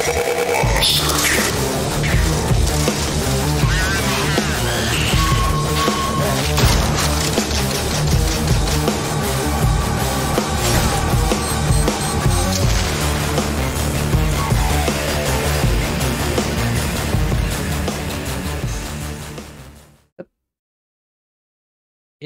Monster King.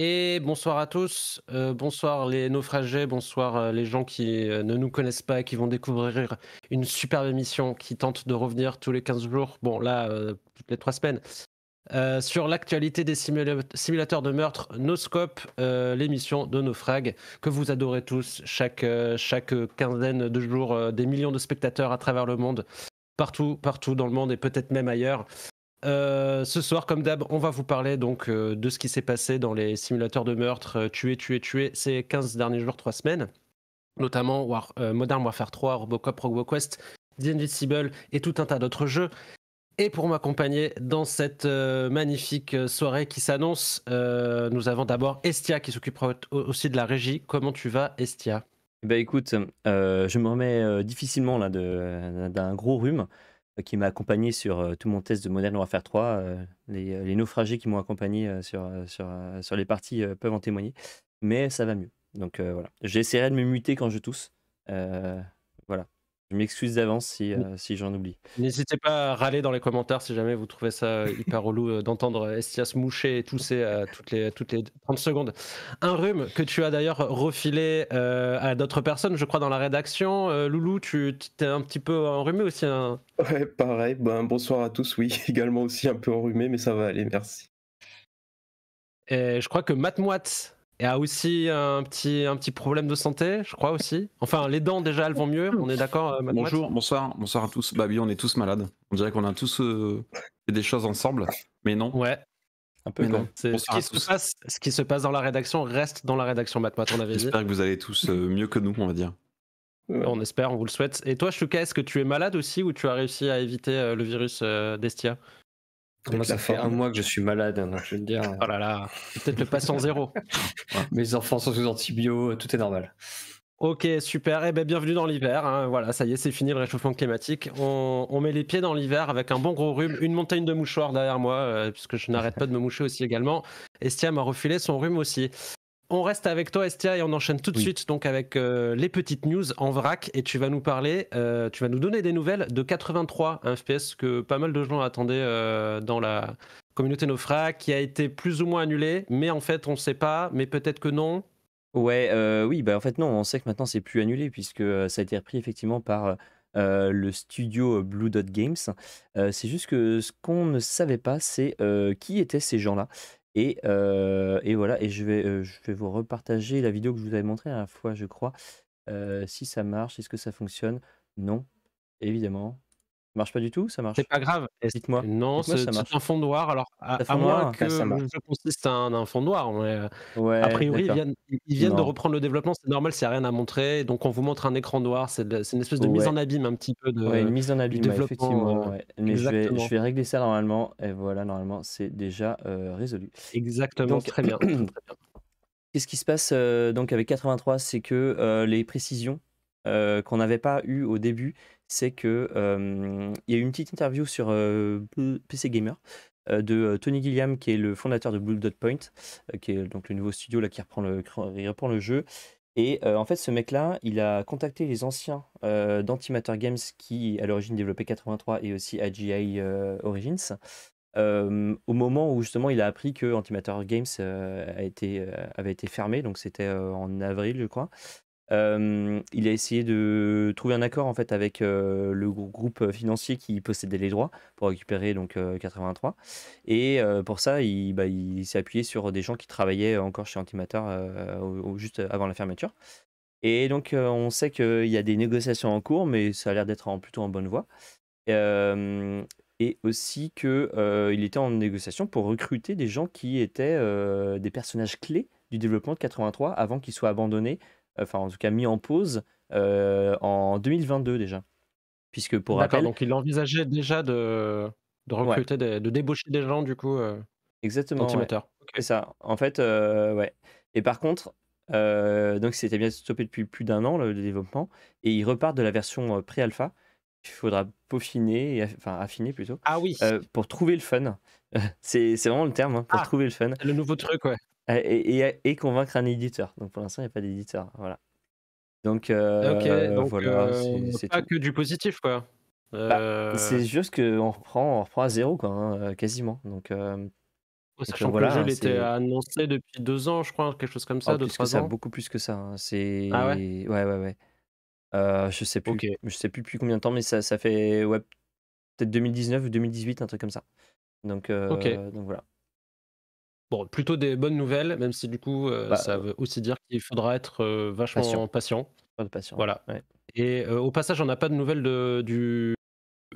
Et bonsoir à tous, euh, bonsoir les naufragés, bonsoir euh, les gens qui euh, ne nous connaissent pas, et qui vont découvrir une superbe émission qui tente de revenir tous les 15 jours, bon là, toutes les 3 semaines, sur l'actualité des simulateurs de meurtre NoScope, l'émission de Naufrag, que vous adorez tous, chaque, chaque quinzaine de jours, des millions de spectateurs à travers le monde, partout, partout dans le monde et peut-être même ailleurs. Euh, ce soir, comme d'hab, on va vous parler donc euh, de ce qui s'est passé dans les simulateurs de meurtre, euh, tué, tuer, tuer, tuer, ces 15 derniers jours, 3 semaines, notamment War, Modern Warfare 3, Robocop, RoboQuest, The Invisible et tout un tas d'autres jeux. Et pour m'accompagner dans cette magnifique soirée qui s'annonce, nous avons d'abord Estia qui s'occupera aussi de la régie. Comment tu vas, Estia ben, écoute, je me remets difficilement là d'un gros rhume. Euh, qui m'a accompagné sur euh, tout mon test de Modern Warfare 3. Les, naufragés qui m'ont accompagné euh, sur, sur, sur, les parties peuvent en témoigner. Mais ça va mieux. Donc voilà. J'essaierai de me muter quand je tousse. Je m'excuse d'avance euh, si, j'en oublie. N'hésitez pas à râler dans les commentaires si jamais vous trouvez ça euh, hyper relou euh, d'entendre Estias moucher et tousser à toutes les, toutes les 30 secondes. Un rhume que tu as d'ailleurs refilé à d'autres personnes, je crois, dans la rédaction. Loulou, tu t'es un petit peu enrhumé aussi pareil. Ben, bonsoir à tous. Oui, également aussi un peu enrhumé, mais ça va aller, merci. Et je crois que Matmoite et a aussi un petit, un petit problème de santé, je crois aussi. Enfin, les dents déjà, elles vont mieux, on est d'accord euh, Bonjour, bonsoir, bonsoir à tous. Bah oui, on est tous malades. On dirait qu'on a tous euh, fait des choses ensemble, mais non. Ouais. Un peu non. Ce, qui se passe, dans la rédaction reste dans la rédaction, Matmat, on avait J'espère que vous allez tous euh, mieux que nous, on va dire. On espère, on vous le souhaite. Et toi, Shuka, est-ce que tu es malade aussi ou tu as réussi à éviter le virus d'Estia moi, ça fait un mois que je suis malade, hein, je veux dire. Oh euh. là là, peut-être le passant zéro. Mes enfants sont sous antibio, tout est normal. Ok, super. et eh bien, bienvenue dans l'hiver. Hein. Voilà, ça y est, c'est fini le réchauffement climatique. On, met les pieds dans l'hiver avec un bon gros rhume, une montagne de mouchoirs derrière moi, euh, puisque je n'arrête pas de me moucher aussi également. Estiam m'a refilé son rhume aussi. On reste avec toi, Estia, et on enchaîne tout de suite donc avec euh, les petites news en vrac. Et tu vas nous parler, euh, tu vas nous donner des nouvelles de 83, FPS que pas mal de gens attendaient euh, dans la communauté Nofra, qui a été plus ou moins annulé. Mais en fait, on ne sait pas, mais peut-être que non. Ouais, oui, bah en fait, non, on sait que maintenant c'est plus annulé, puisque ça a été repris effectivement par. le studio Blue Dot Games. c'est juste que ce qu'on ne savait pas, c'est qui étaient ces gens-là euh, et, voilà, et je vais, euh, je vais vous repartager la vidéo que je vous avais montrée la fois, je crois. Euh, si ça marche, est-ce que ça fonctionne Non, évidemment marche pas du tout Ça marche C'est pas grave. Dites-moi. Non, c'est un fond noir. Alors, à, moins que ah, ça consiste à un, fond noir. Euh, a priori, ils viennent, de reprendre le développement. C'est normal, c'est a rien à montrer. Donc, on vous montre un écran noir. C'est une espèce de mise en abîme un petit peu de. une mise en abîme, effectivement. Euh, Mais je vais, régler ça normalement. Et voilà, normalement, c'est déjà euh, résolu. Exactement. très bien. Qu'est-ce qui se passe donc avec 83 C'est que les précisions qu'on n'avait pas eues au début, c'est que il y a eu une petite interview sur PC Gamer de Tony Gilliam, qui est le fondateur de Blue Dot Point, qui est donc le nouveau studio là, qui reprend le, reprend le jeu. Et en fait, ce mec-là, il a contacté les anciens d'Antimatter Games qui, à l'origine, développaient 83 et aussi AGI Origins. au moment où justement il a appris que Antimatter Games a été, avait été fermé, donc c'était en avril, je crois. Euh, il a essayé de trouver un accord en fait avec euh, le groupe financier qui possédait les droits pour récupérer donc 83. Euh, et pour ça, bah, il, s'est appuyé sur des gens qui travaillaient encore chez Antimatter juste avant la fermeture. Et donc on sait qu'il y a des négociations en cours, mais ça a l'air d'être plutôt en bonne voie. et aussi qu'il était en négociation pour recruter des gens qui étaient des personnages clés du développement de 83 avant qu'il soit abandonné enfin en tout cas mis en pause euh, en 2022 déjà. Puisque pour rappel. donc il envisageait déjà de, de recruter, de débaucher des gens du coup. Euh, Exactement. Okay. ça. En fait, euh, ouais. Et par contre, donc c'était bien stoppé depuis plus d'un an le, développement et il repart de la version pré-alpha Il faudra peaufiner, et enfin affiner plutôt. Ah oui. pour trouver le fun. c'est vraiment le terme, hein, pour ah. trouver le fun. Le nouveau truc, ouais. Euh, et, et, convaincre un éditeur. Donc pour l'instant, il n'y a pas d'éditeur. Voilà. Donc, euh, donc voilà, c'est euh, pas que du positif, quoi. Bah, euh. c'est juste qu'on reprend, on reprend à zéro, quoi, hein, quasiment. Donc, Sachant voilà, que le jeu était annoncé depuis deux ans, je crois, quelque chose comme ça, oh, deux, beaucoup plus que ça. Hein. C'est... Ah ouais, ouais, ouais, je sais plus, je sais plus depuis combien de temps, mais ça, ça fait ouais, peut-être 2019 ou 2018, un truc comme ça. Donc, donc voilà. Bon, plutôt des bonnes nouvelles, même si du coup, euh, bah, ça veut aussi dire qu'il faudra être euh, vachement patient. patient. Pas de Voilà. Et euh, au passage, on n'a pas de nouvelles de, du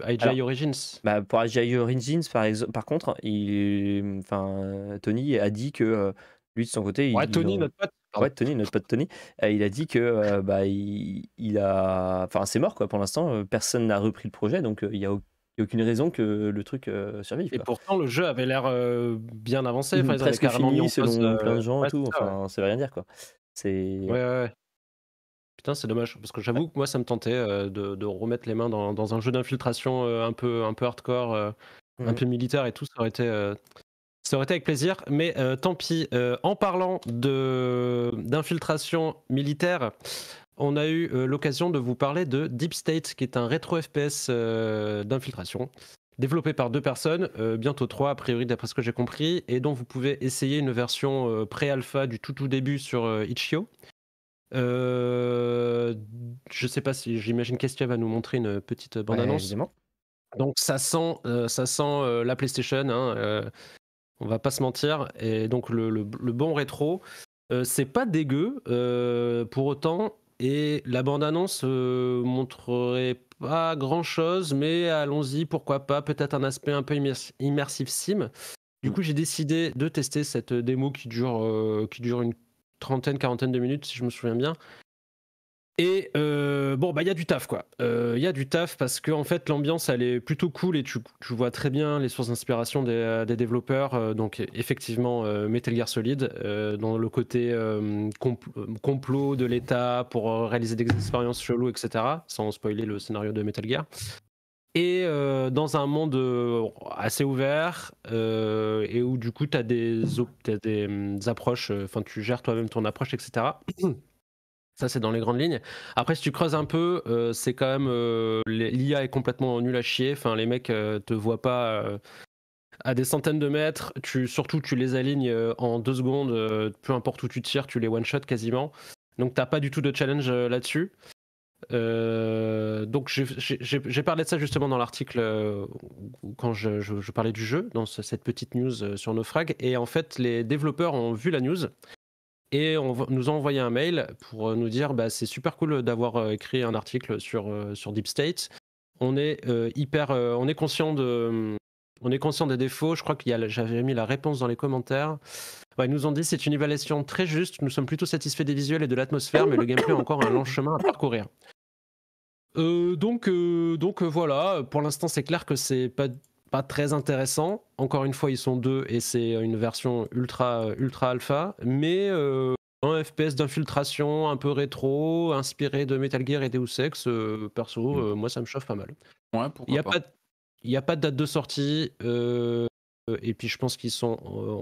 IGI Origins. Bah, pour IGI Origins, par, par contre, il, enfin, Tony a dit que lui, de son côté. Ouais, Tony, notre pote. Ouais, Tony, notre pote Tony, il a dit que bah, il, a. Enfin, c'est mort, quoi. Pour l'instant, personne n'a repris le projet, donc il n'y a aucun aucune raison que le truc euh, survive. Et pourtant, le jeu avait l'air euh, bien avancé. Mmh, enfin, presque fini selon euh, plein de gens et tout. Enfin, ça veut rien dire, quoi. C'est... Ouais, ouais, Putain, c'est dommage. Parce que j'avoue que moi, ça me tentait de, remettre les mains dans, un jeu d'infiltration un, peu, un peu hardcore, un mmh. peu militaire et tout. Ça aurait été... Ça aurait été avec plaisir, mais tant pis. en parlant de d'infiltration militaire, on a eu euh, l'occasion de vous parler de Deep State, qui est un rétro FPS euh, d'infiltration, développé par deux personnes, euh, bientôt trois a priori d'après ce que j'ai compris, et dont vous pouvez essayer une version pré-alpha du tout tout début sur Itch.io. je sais pas si j'imagine qu'Estia va nous montrer une petite bande-annonce. Donc ça sent, ça sent la PlayStation. Hein, on va pas se mentir. Et donc le, bon rétro, c'est pas dégueu. pour autant, et la bande-annonce euh, montrerait pas grand-chose, mais allons-y, pourquoi pas, peut-être un aspect un peu immersif sim. Du coup, j'ai décidé de tester cette démo qui dure, euh, qui dure une trentaine, quarantaine de minutes, si je me souviens bien, et euh, bon, bah il y a du taf quoi. Euh, il y a du taf parce que en fait l'ambiance elle est plutôt cool et tu, vois très bien les sources d'inspiration des, euh, développeurs. donc effectivement Metal Gear Solid dans le côté complot de l'État pour réaliser des expériences cheloues, etc. Sans spoiler le scénario de Metal Gear. Et dans un monde assez ouvert et où du coup tu as des, des hum, approches, enfin tu gères toi-même ton approche, etc. c'est dans les grandes lignes. Après, si tu creuses un peu, euh, c'est quand même. Euh, L'IA est complètement nul à chier. Enfin, les mecs euh, te voient pas à des centaines de mètres. Tu, surtout, tu les alignes en deux secondes. peu importe où tu tires, tu les one-shot quasiment. Donc, tu t'as pas du tout de challenge là-dessus. donc, j'ai parlé de ça justement dans l'article quand je, parlais du jeu, dans cette petite news sur Nofrag Et en fait, les développeurs ont vu la news et on nous a envoyé un mail pour euh, nous dire bah, c'est super cool d'avoir euh, écrit un article sur, euh, sur Deep State. On est hyper, on est conscient de, on est conscient des défauts. Je crois qu'il y a, j'avais mis la réponse dans les commentaires. ils nous ont dit c'est une évaluation très juste. Nous sommes plutôt satisfaits des visuels et de l'atmosphère, mais le gameplay a encore un long chemin à parcourir. donc, donc voilà. Pour l'instant, c'est clair que c'est pas pas très intéressant. Encore une fois, ils sont deux et c'est une version ultra, ultra alpha. Mais euh, un FPS d'infiltration un peu rétro, inspiré de Metal Gear et Deus Ex, euh, perso, mm. euh, moi ça me chauffe pas mal. il n'y a, pas. il y a pas de date de sortie. et puis je pense qu'ils sont,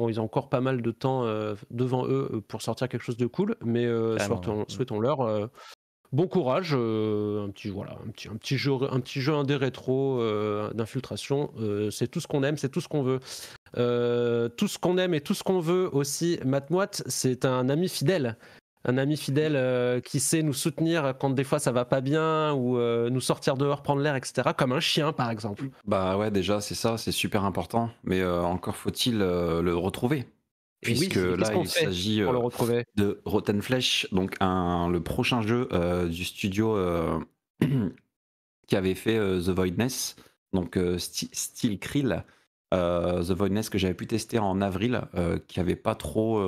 ils ont encore pas mal de temps devant eux pour sortir quelque chose de cool. Mais mm. souhaitons-leur bon courage. Euh, un petit voilà, un petit, un petit jeu, un petit jeu indé rétro euh, d'infiltration. Euh, c'est tout ce qu'on aime, c'est tout ce qu'on veut. tout ce qu'on aime et tout ce qu'on veut aussi. Matmoit, c'est un ami fidèle. Un ami fidèle qui sait nous soutenir quand des fois ça va pas bien ou nous sortir dehors, prendre l'air, etc. Comme un chien par exemple. Bah ouais, déjà c'est ça, c'est super important. Mais encore faut-il le retrouver puisque là il s'agit euh, de Rotten Flesh, donc un, le prochain jeu euh, du studio euh, qui avait fait The Voidness, donc Steel Krill, The Voidness que j'avais pu tester en avril, qui avait pas trop,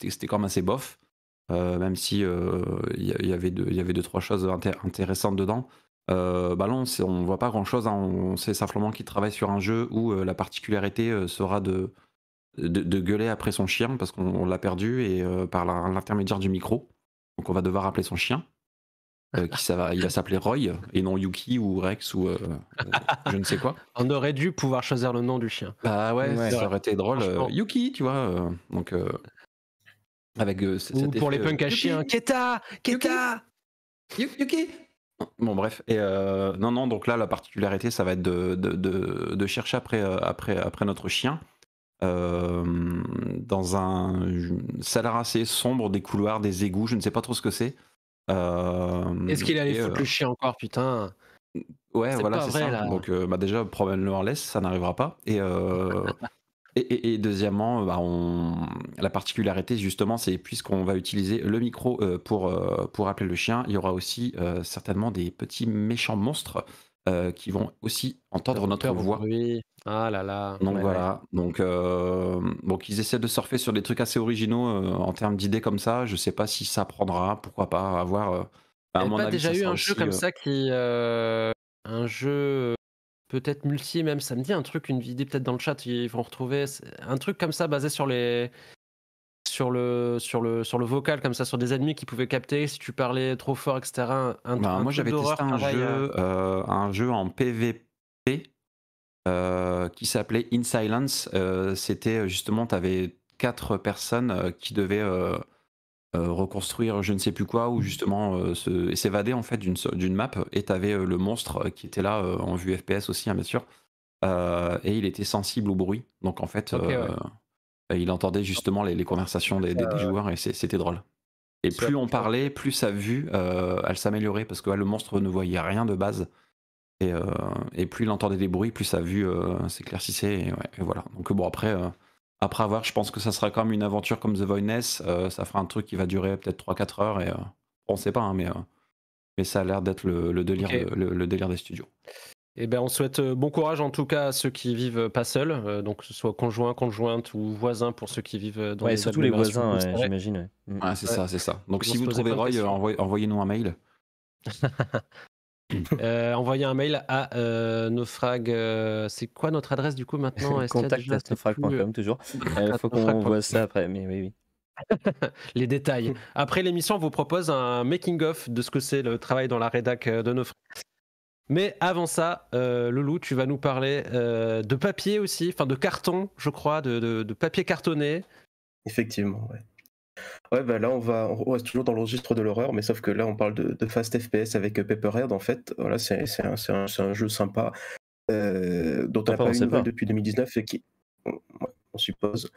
c'était quand même assez bof, même si il y, avait deux, y avait deux trois choses intéressantes dedans. bah non, on voit pas grand chose, hein, on sait simplement qu'il travaille sur un jeu où la particularité sera de de, gueuler après son chien parce qu'on l'a perdu et euh, par l'intermédiaire du micro. Donc on va devoir appeler son chien. Euh, qui ça va, il va s'appeler Roy et non Yuki ou Rex ou euh, je ne sais quoi. On aurait dû pouvoir choisir le nom du chien. Bah ouais, ça aurait été drôle. Yuki, tu vois. donc avec pour les punks à chiens. Keta, Keta, Yuki. Bon bref, et non non donc là la particularité ça va être de, de, de chercher après, après, après notre chien euh, dans un. salaire assez sombre des couloirs, des égouts, je ne sais pas trop ce que c'est. Euh, Est-ce qu'il allait foutre euh, le chien encore, putain Ouais, voilà, c'est ça. Donc, bah déjà, probablement laisse, ça n'arrivera pas. Et. Et, deuxièmement, bah, on... la particularité justement, c'est puisqu'on va utiliser le micro pour, pour appeler le chien, il y aura aussi certainement des petits méchants monstres euh, qui vont aussi entendre notre voix. Oui. Ah là là. Donc voilà. Euh, donc, ils essaient de surfer sur des trucs assez originaux euh, en termes d'idées comme ça. Je sais pas si ça prendra, pourquoi pas, avoir. On a pas déjà eu un jeu comme ça qui. un jeu peut-être multi, même ça me dit un truc, une idée peut-être dans le chat, ils vont retrouver. Un truc comme ça basé sur les, sur le, sur, le, sur le vocal, comme ça, sur des ennemis qui pouvaient capter si tu parlais trop fort, etc. Bah, moi, j'avais testé euh. Euh, un jeu, en PVP euh, qui s'appelait In Silence. C'était justement, tu avais quatre personnes qui devaient reconstruire je ne sais plus quoi ou mmh. justement s'évader en fait d'une map. Et tu avais le monstre qui était là en vue FPS aussi, hein, bien sûr. et il était sensible au bruit. Donc en fait. Euh, il entendait justement les, conversations des, joueurs et c'était drôle. Et plus on parlait, plus sa vue, euh, elle s'améliorait parce que le monstre ne voyait rien de base. Euh, et, plus il entendait des bruits, plus sa vue s'éclaircissait. Et, voilà. Donc bon, après, après avoir, je pense que ça sera quand même une aventure comme The Voidness. ça fera un truc qui va durer peut-être 3-4 heures. Et on sait pas, hein, mais, ça a l'air d'être le, le délire des studios. Eh ben, on souhaite euh, bon courage en tout cas à ceux qui vivent euh, pas seuls, euh, donc que ce soit conjoint, conjointe ou voisin pour ceux qui vivent dans ouais, les surtout les voisins, j'imagine. Mm. Ah, c'est ça, c'est ça. Donc si vous trouvez Roy, envoyez-nous un mail. envoyez un mail à naufrag. c'est quoi notre adresse du coup maintenant naufrag.com, toujours. Il faut qu'on voit ça après, mais oui. les détails. Après l'émission, on vous propose un making-of de ce que c'est le travail dans la rédac de Naufrag. Mais avant ça, euh, Loulou, tu vas nous parler euh, de papier aussi, enfin de carton, je crois, de, papier cartonné. Effectivement, ouais. Ouais, bah là, on, va, on reste toujours dans le de l'horreur, mais sauf que là, on parle de, Fast FPS avec euh, Paperhead, en fait. c'est un, jeu sympa dont on n'a pas eu nouvelle depuis 2019 et qui, on, suppose,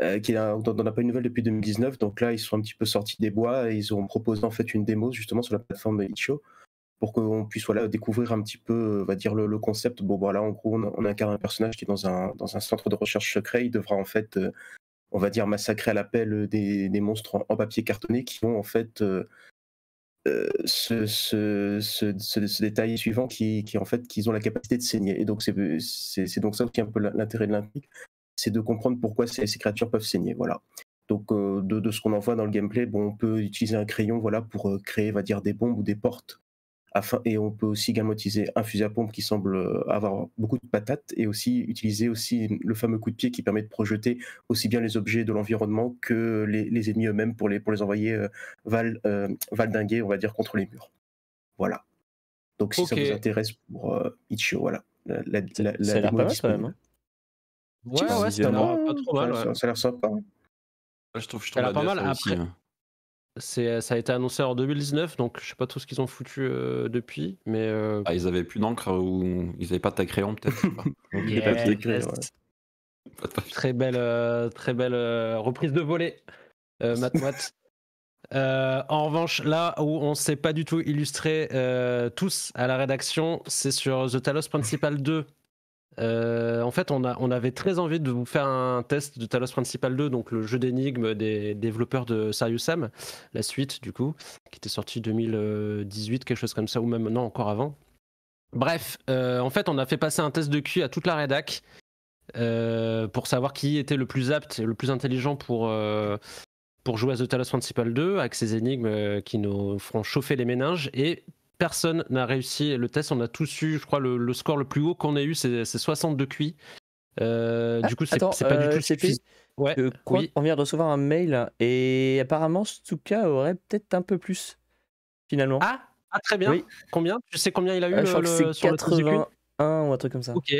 on n'a pas eu de nouvelles depuis 2019. Donc là, ils sont un petit peu sortis des bois et ils ont proposé en fait une démo justement sur la plateforme itch.io pour qu'on puisse voilà, découvrir un petit peu, euh, va dire, le, concept. Bon, voilà, en gros, on, incarne un personnage qui est dans un, dans un centre de recherche secret. Il devra en fait, euh, on va dire, massacrer à l'appel euh, des, des, monstres en, papier cartonné qui vont en fait ce, ce, détail suivant qui, qui en fait, qu'ils ont la capacité de saigner. Et donc, c'est donc ça qui est un peu l'intérêt de l'intrigue, c'est de comprendre pourquoi ces, ces, créatures peuvent saigner. Voilà. Donc de, de, ce qu'on en voit dans le gameplay, bon, on peut utiliser un crayon voilà, pour créer va dire, des bombes ou des portes et on peut aussi gamotiser un fusil à pompe qui semble euh, avoir beaucoup de patates et aussi utiliser aussi le fameux coup de pied qui permet de projeter aussi bien les objets de l'environnement que les, ennemis eux-mêmes pour les, pour les envoyer euh, val, euh, on va dire, contre les murs. Voilà. Donc si ça vous intéresse pour euh, Itch.io, voilà. La, la, la, quand même. Hein. ouais, ouais, c'est pas mal. Ça, a l'air sympa. Hein. je trouve, pas mal. Euh, ça a été annoncé en 2019, donc je sais pas tout ce qu'ils ont foutu euh, depuis, mais. Euh, ah, ils avaient plus d'encre ou ils avaient pas de ta crayon peut-être. Très belle, très belle reprise de volet, Matt en revanche, là où on s'est pas du tout illustré tous à la rédaction, c'est sur The Talos Principal 2 euh, en fait, on, avait très envie de vous faire un test de Talos Principal 2, donc le jeu d'énigmes des développeurs de Serious Sam, la suite du coup, qui était sorti 2018, quelque chose comme ça, ou même non, encore avant. Bref, euh, en fait, on a fait passer un test de QI à toute la rédac euh, pour savoir qui était le plus apte et le plus intelligent pour, pour jouer à The Talos Principal 2, avec ces énigmes qui nous feront chauffer les méninges, et personne n'a réussi le test. On a tous eu, je crois, le, score le plus haut qu'on ait eu, c'est 62 QI. Euh, du coup, c'est pas du euh, tout suffisant. On vient de recevoir un mail et apparemment, Stuka aurait peut-être un peu plus finalement. Ah, ah très bien. Combien Tu sais combien il a eu euh, sur le, le sur 81 ou un truc comme ça. Ok,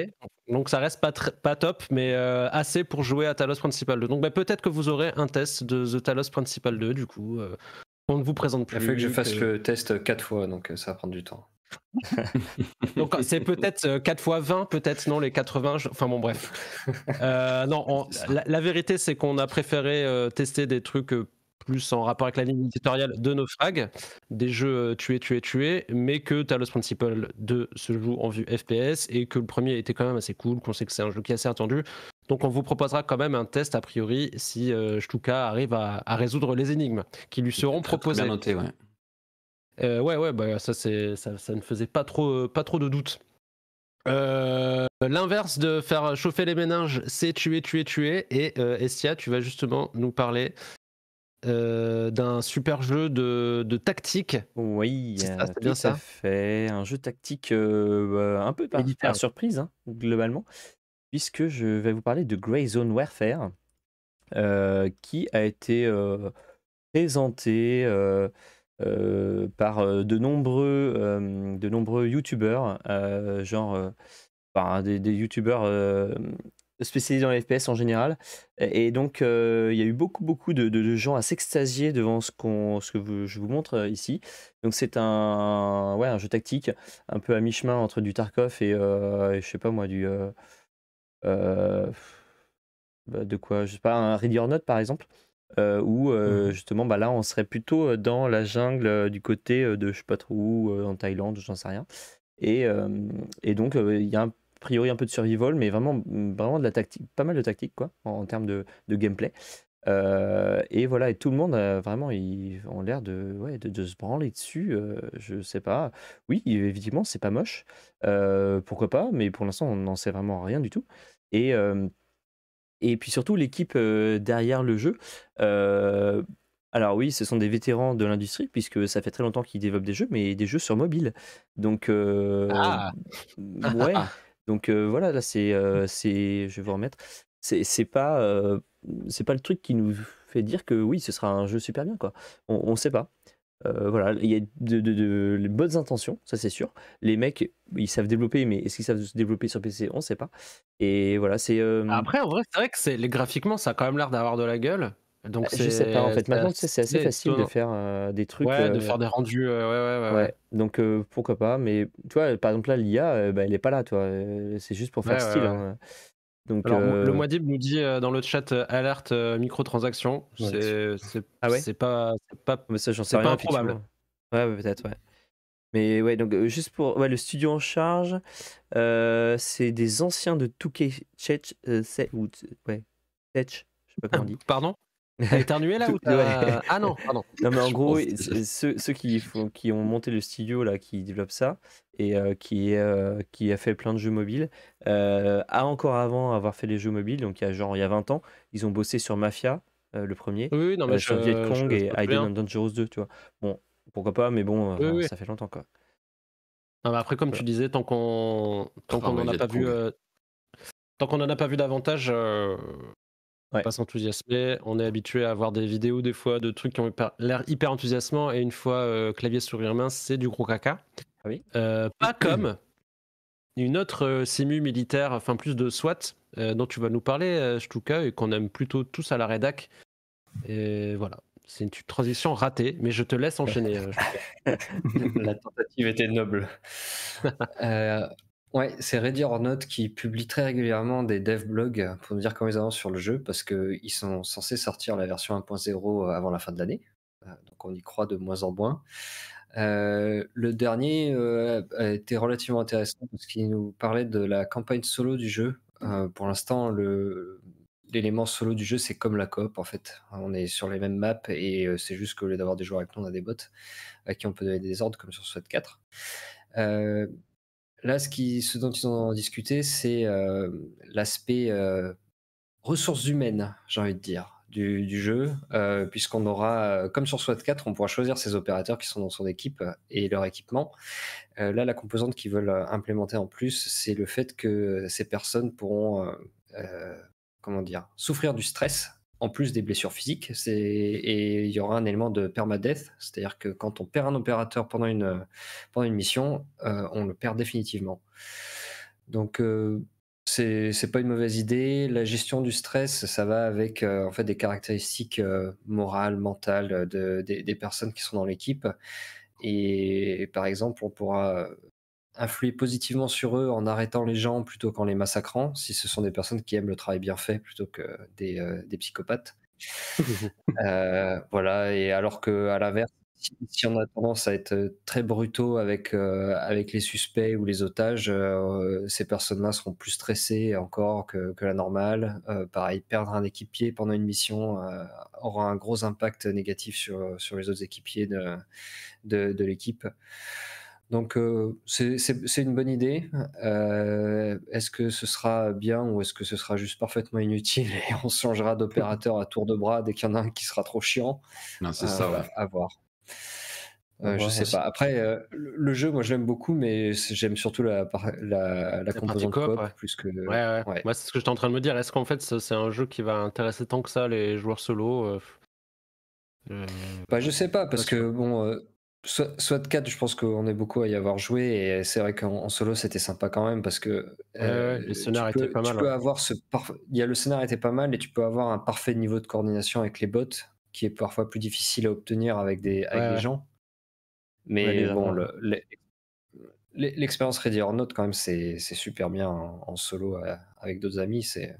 donc ça reste pas, top, mais assez pour jouer à Talos Principal 2. Donc bah, peut-être que vous aurez un test de The Talos Principal 2 du coup on ne vous présente plus. Il a fallu que je fasse le test 4 fois, donc euh, ça va prendre du temps. donc euh, c'est peut-être 4 euh, fois 20, peut-être non, les 80, enfin bon bref. non, la, vérité c'est qu'on a préféré tester des trucs plus en rapport avec la ligne éditoriale de nos frags, des jeux tués, tués, tués, mais que Talos Principal 2 se joue en vue FPS et que le premier était quand même assez cool, qu'on sait que c'est un jeu qui est assez attendu. Donc on vous proposera quand même un test a priori si euh, Stuka arrive à, résoudre les énigmes qui lui seront proposées. Euh, ouais. ouais, bah, ça, ça, ne faisait pas trop, pas trop de doute. Euh, l'inverse de faire chauffer les méninges, c'est tuer, tuer, tuer. Et Estia, tu vas justement nous parler d'un super jeu de, tactique. Oui, ça, bien ça. fait. Un jeu tactique bah, un peu par, surprise, hein, globalement puisque je vais vous parler de Grey Zone Warfare, euh, qui a été euh, présenté euh, par de nombreux, de nombreux youtubeurs, genre par des, des youtubeurs spécialisés dans les FPS en général. Et donc, il y a eu beaucoup, beaucoup de, gens à s'extasier devant ce, qu'on ce que je vous montre ici. Donc, c'est un, ouais, un jeu tactique, un peu à mi-chemin entre du Tarkov et, je sais pas moi, du. Euh, bah, de quoi Je sais pas, un Ready Note par exemple. Euh, où euh, mmh. justement bah là on serait plutôt euh, dans la jungle du côté de je sais pas trop où en Thaïlande j'en sais rien et, donc il y a un, a priori un peu de survival mais vraiment vraiment de la tactique pas mal de tactique quoi en, termes de, gameplay et voilà et tout le monde a vraiment ils ont l'air de, de, de se branler dessus je sais pas oui évidemment c'est pas moche pourquoi pas mais pour l'instant on n'en sait vraiment rien du tout et, et puis surtout, l'équipe derrière le jeu. alors oui, ce sont des vétérans de l'industrie, puisque ça fait très longtemps qu'ils développent des jeux, mais des jeux sur mobile. Donc, ah! mmh, Donc voilà, là, c'est, c'est. Je vais vous remettre. C'est, c'est pas c'est pas le truc qui nous fait dire que oui, ce sera un jeu super bien, quoi. On, on sait pas. Euh, voilà, il y a de, bonnes intentions, ça c'est sûr. Les mecs, ils savent développer, mais est-ce qu'ils savent se développer sur PC On ne sait pas. Et voilà, c'est. Euh, Après, en vrai, c'est vrai que c'est, graphiquement, ça a quand même l'air d'avoir de la gueule. Donc euh, je sais pas, en fait. Maintenant, c'est assez facile de faire des trucs. de faire des rendus. Donc pourquoi pas Mais tu vois, par exemple, là, l'IA, bah, elle n'est pas là, toi. C'est juste pour faire style. Hein. Donc, Alors, euh... Le d'ib nous dit euh, dans le chat euh, alerte euh, microtransaction. transaction C'est ah ouais pas, pas, mais ça, j'en sais rien, pas improbable. Ouais, peut-être, ouais. Mais ouais, donc juste pour le studio en charge, c'est des anciens de 2K ouais, Tech, je sais pas comment on dit. Pardon T'as éternué là ou Ah non, pardon. Non mais en gros, ceux, qui, font, qui ont monté le studio là, qui développe ça et euh, qui, euh, qui a fait plein de jeux mobiles, euh, a encore avant avoir fait les jeux mobiles, donc il y a genre il y a 20 ans, ils ont bossé sur Mafia, le premier, oui, sur Viet Cong et Hidden and Dangerous 2, tu vois. Bon, pourquoi pas, mais bon, ça fait longtemps quoi. Non, mais après, comme tu disais, tant qu'on tant qu'on a pas vu, tant qu'on en a pas vu davantage pas s'enthousiasmer. On est habitué à avoir des vidéos des fois de trucs qui ont l'air hyper enthousiasmants et une fois euh, clavier sourire main c'est du gros caca. Ah oui. Euh, pas comme une autre euh, simu militaire, enfin plus de SWAT dont tu vas nous parler, Stuka, et qu'on aime plutôt tous à la rédac. Et voilà. C'est une transition ratée, mais je te laisse enchaîner. la tentative était noble. euh, Ouais, c'est Ready or Not qui publie très régulièrement des dev blogs pour nous dire comment ils avancent sur le jeu parce qu'ils sont censés sortir la version 1.0 euh, avant la fin de l'année. Euh, donc on y croit de moins en moins. Euh, le dernier était relativement intéressant parce qu'il nous parlait de la campagne solo du jeu. pour l'instant, l'élément solo du jeu, c'est comme la coop en fait. On est sur les mêmes maps et c'est juste qu'au lieu d'avoir des joueurs avec nous, on a des bots à qui on peut donner des ordres comme sur SWAT 4. Là, ce, dont ils ont discuté, c'est euh, l'aspect euh, ressources humaines, j'ai envie de dire, du, jeu, euh, puisqu'on aura, comme sur SWAT 4, on pourra choisir ses opérateurs qui sont dans son équipe et leur équipement. là, la composante qu'ils veulent implémenter en plus, c'est le fait que ces personnes pourront, comment dire, souffrir du stress en plus des blessures physiques. Et il y aura un élément de permadeath, c'est-à-dire que quand on perd un opérateur pendant une, une mission, euh, on le perd définitivement. Donc, euh, c'est c'est pas une mauvaise idée. La gestion du stress, ça va avec euh, en fait des caractéristiques morales, mentales des, personnes qui sont dans l'équipe. et, par exemple, on pourra influer positivement sur eux en arrêtant les gens plutôt qu'en les massacrant, si ce sont des personnes qui aiment le travail bien fait plutôt que des, euh, psychopathes. Euh, voilà, et alors qu'à l'inverse, si, on a tendance à être euh, très brutaux avec, avec les suspects ou les otages, ces personnes-là seront plus stressées encore que, la normale. pareil, perdre un équipier pendant une mission aura un gros impact négatif sur, sur les autres équipiers de, de, de l'équipe. Donc euh, c'est une bonne idée. Euh, est-ce que ce sera bien ou est-ce que ce sera juste parfaitement inutile et on changera d'opérateur à tour de bras dès qu'il y en a un qui sera trop chiant Non, c'est ça. Euh, à voir. je sais pas. Après, le jeu, moi, je l'aime beaucoup, mais j'aime surtout la, la, composante coop, plus que. Ouais, Moi, c'est ce que j'étais en train de me dire. Est-ce qu'en fait, c'est un jeu qui va intéresser tant que ça les joueurs solo bah, je sais pas, parce que bon Soit 4, je pense qu'on est beaucoup à y avoir joué et c'est vrai qu'en solo c'était sympa quand même parce que le euh, scénario était pas mal. Hein. avoir ce Il y a le scénar était pas mal et tu peux avoir un parfait niveau de coordination avec les bots qui est parfois plus difficile à obtenir avec des gens. Mais bon, l'expérience le, Ready or quand même c'est super bien en, solo euh, avec d'autres amis, c'est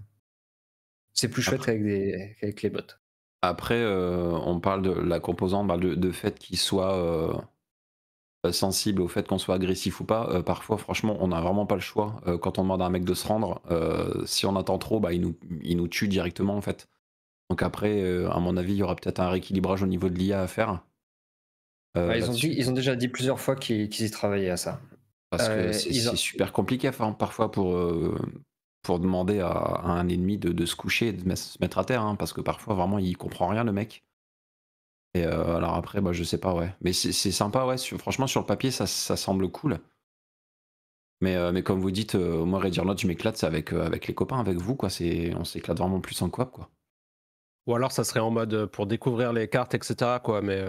c'est plus chouette qu'avec avec les bots. Après, euh, on parle de la composante, de, fait qu'il soit euh, sensible au fait qu'on soit agressif ou pas, euh, parfois, franchement, on n'a vraiment pas le choix. quand on demande à un mec de se rendre, si on attend trop, bah, il, nous, il nous tue directement, en fait. Donc après, à mon avis, il y aura peut-être un rééquilibrage au niveau de l'IA à faire. ils, ont déjà dit plusieurs fois qu'ils y travaillaient à ça. Parce que c'est super compliqué hein, parfois pour, demander à, un ennemi de, se coucher de se mettre à terre, hein, parce que parfois vraiment il comprend rien le mec. Et euh, alors après, bah, je sais pas, ouais. Mais c'est sympa, ouais. franchement, sur le papier, ça, ça semble cool. Mais, euh, mais comme vous dites, euh, au moins Red Note, je m'éclate, c'est avec, avec les copains, avec vous, quoi. c'est On s'éclate vraiment plus en coop, quoi. Ou alors, ça serait en mode pour découvrir les cartes, etc., quoi. Mais.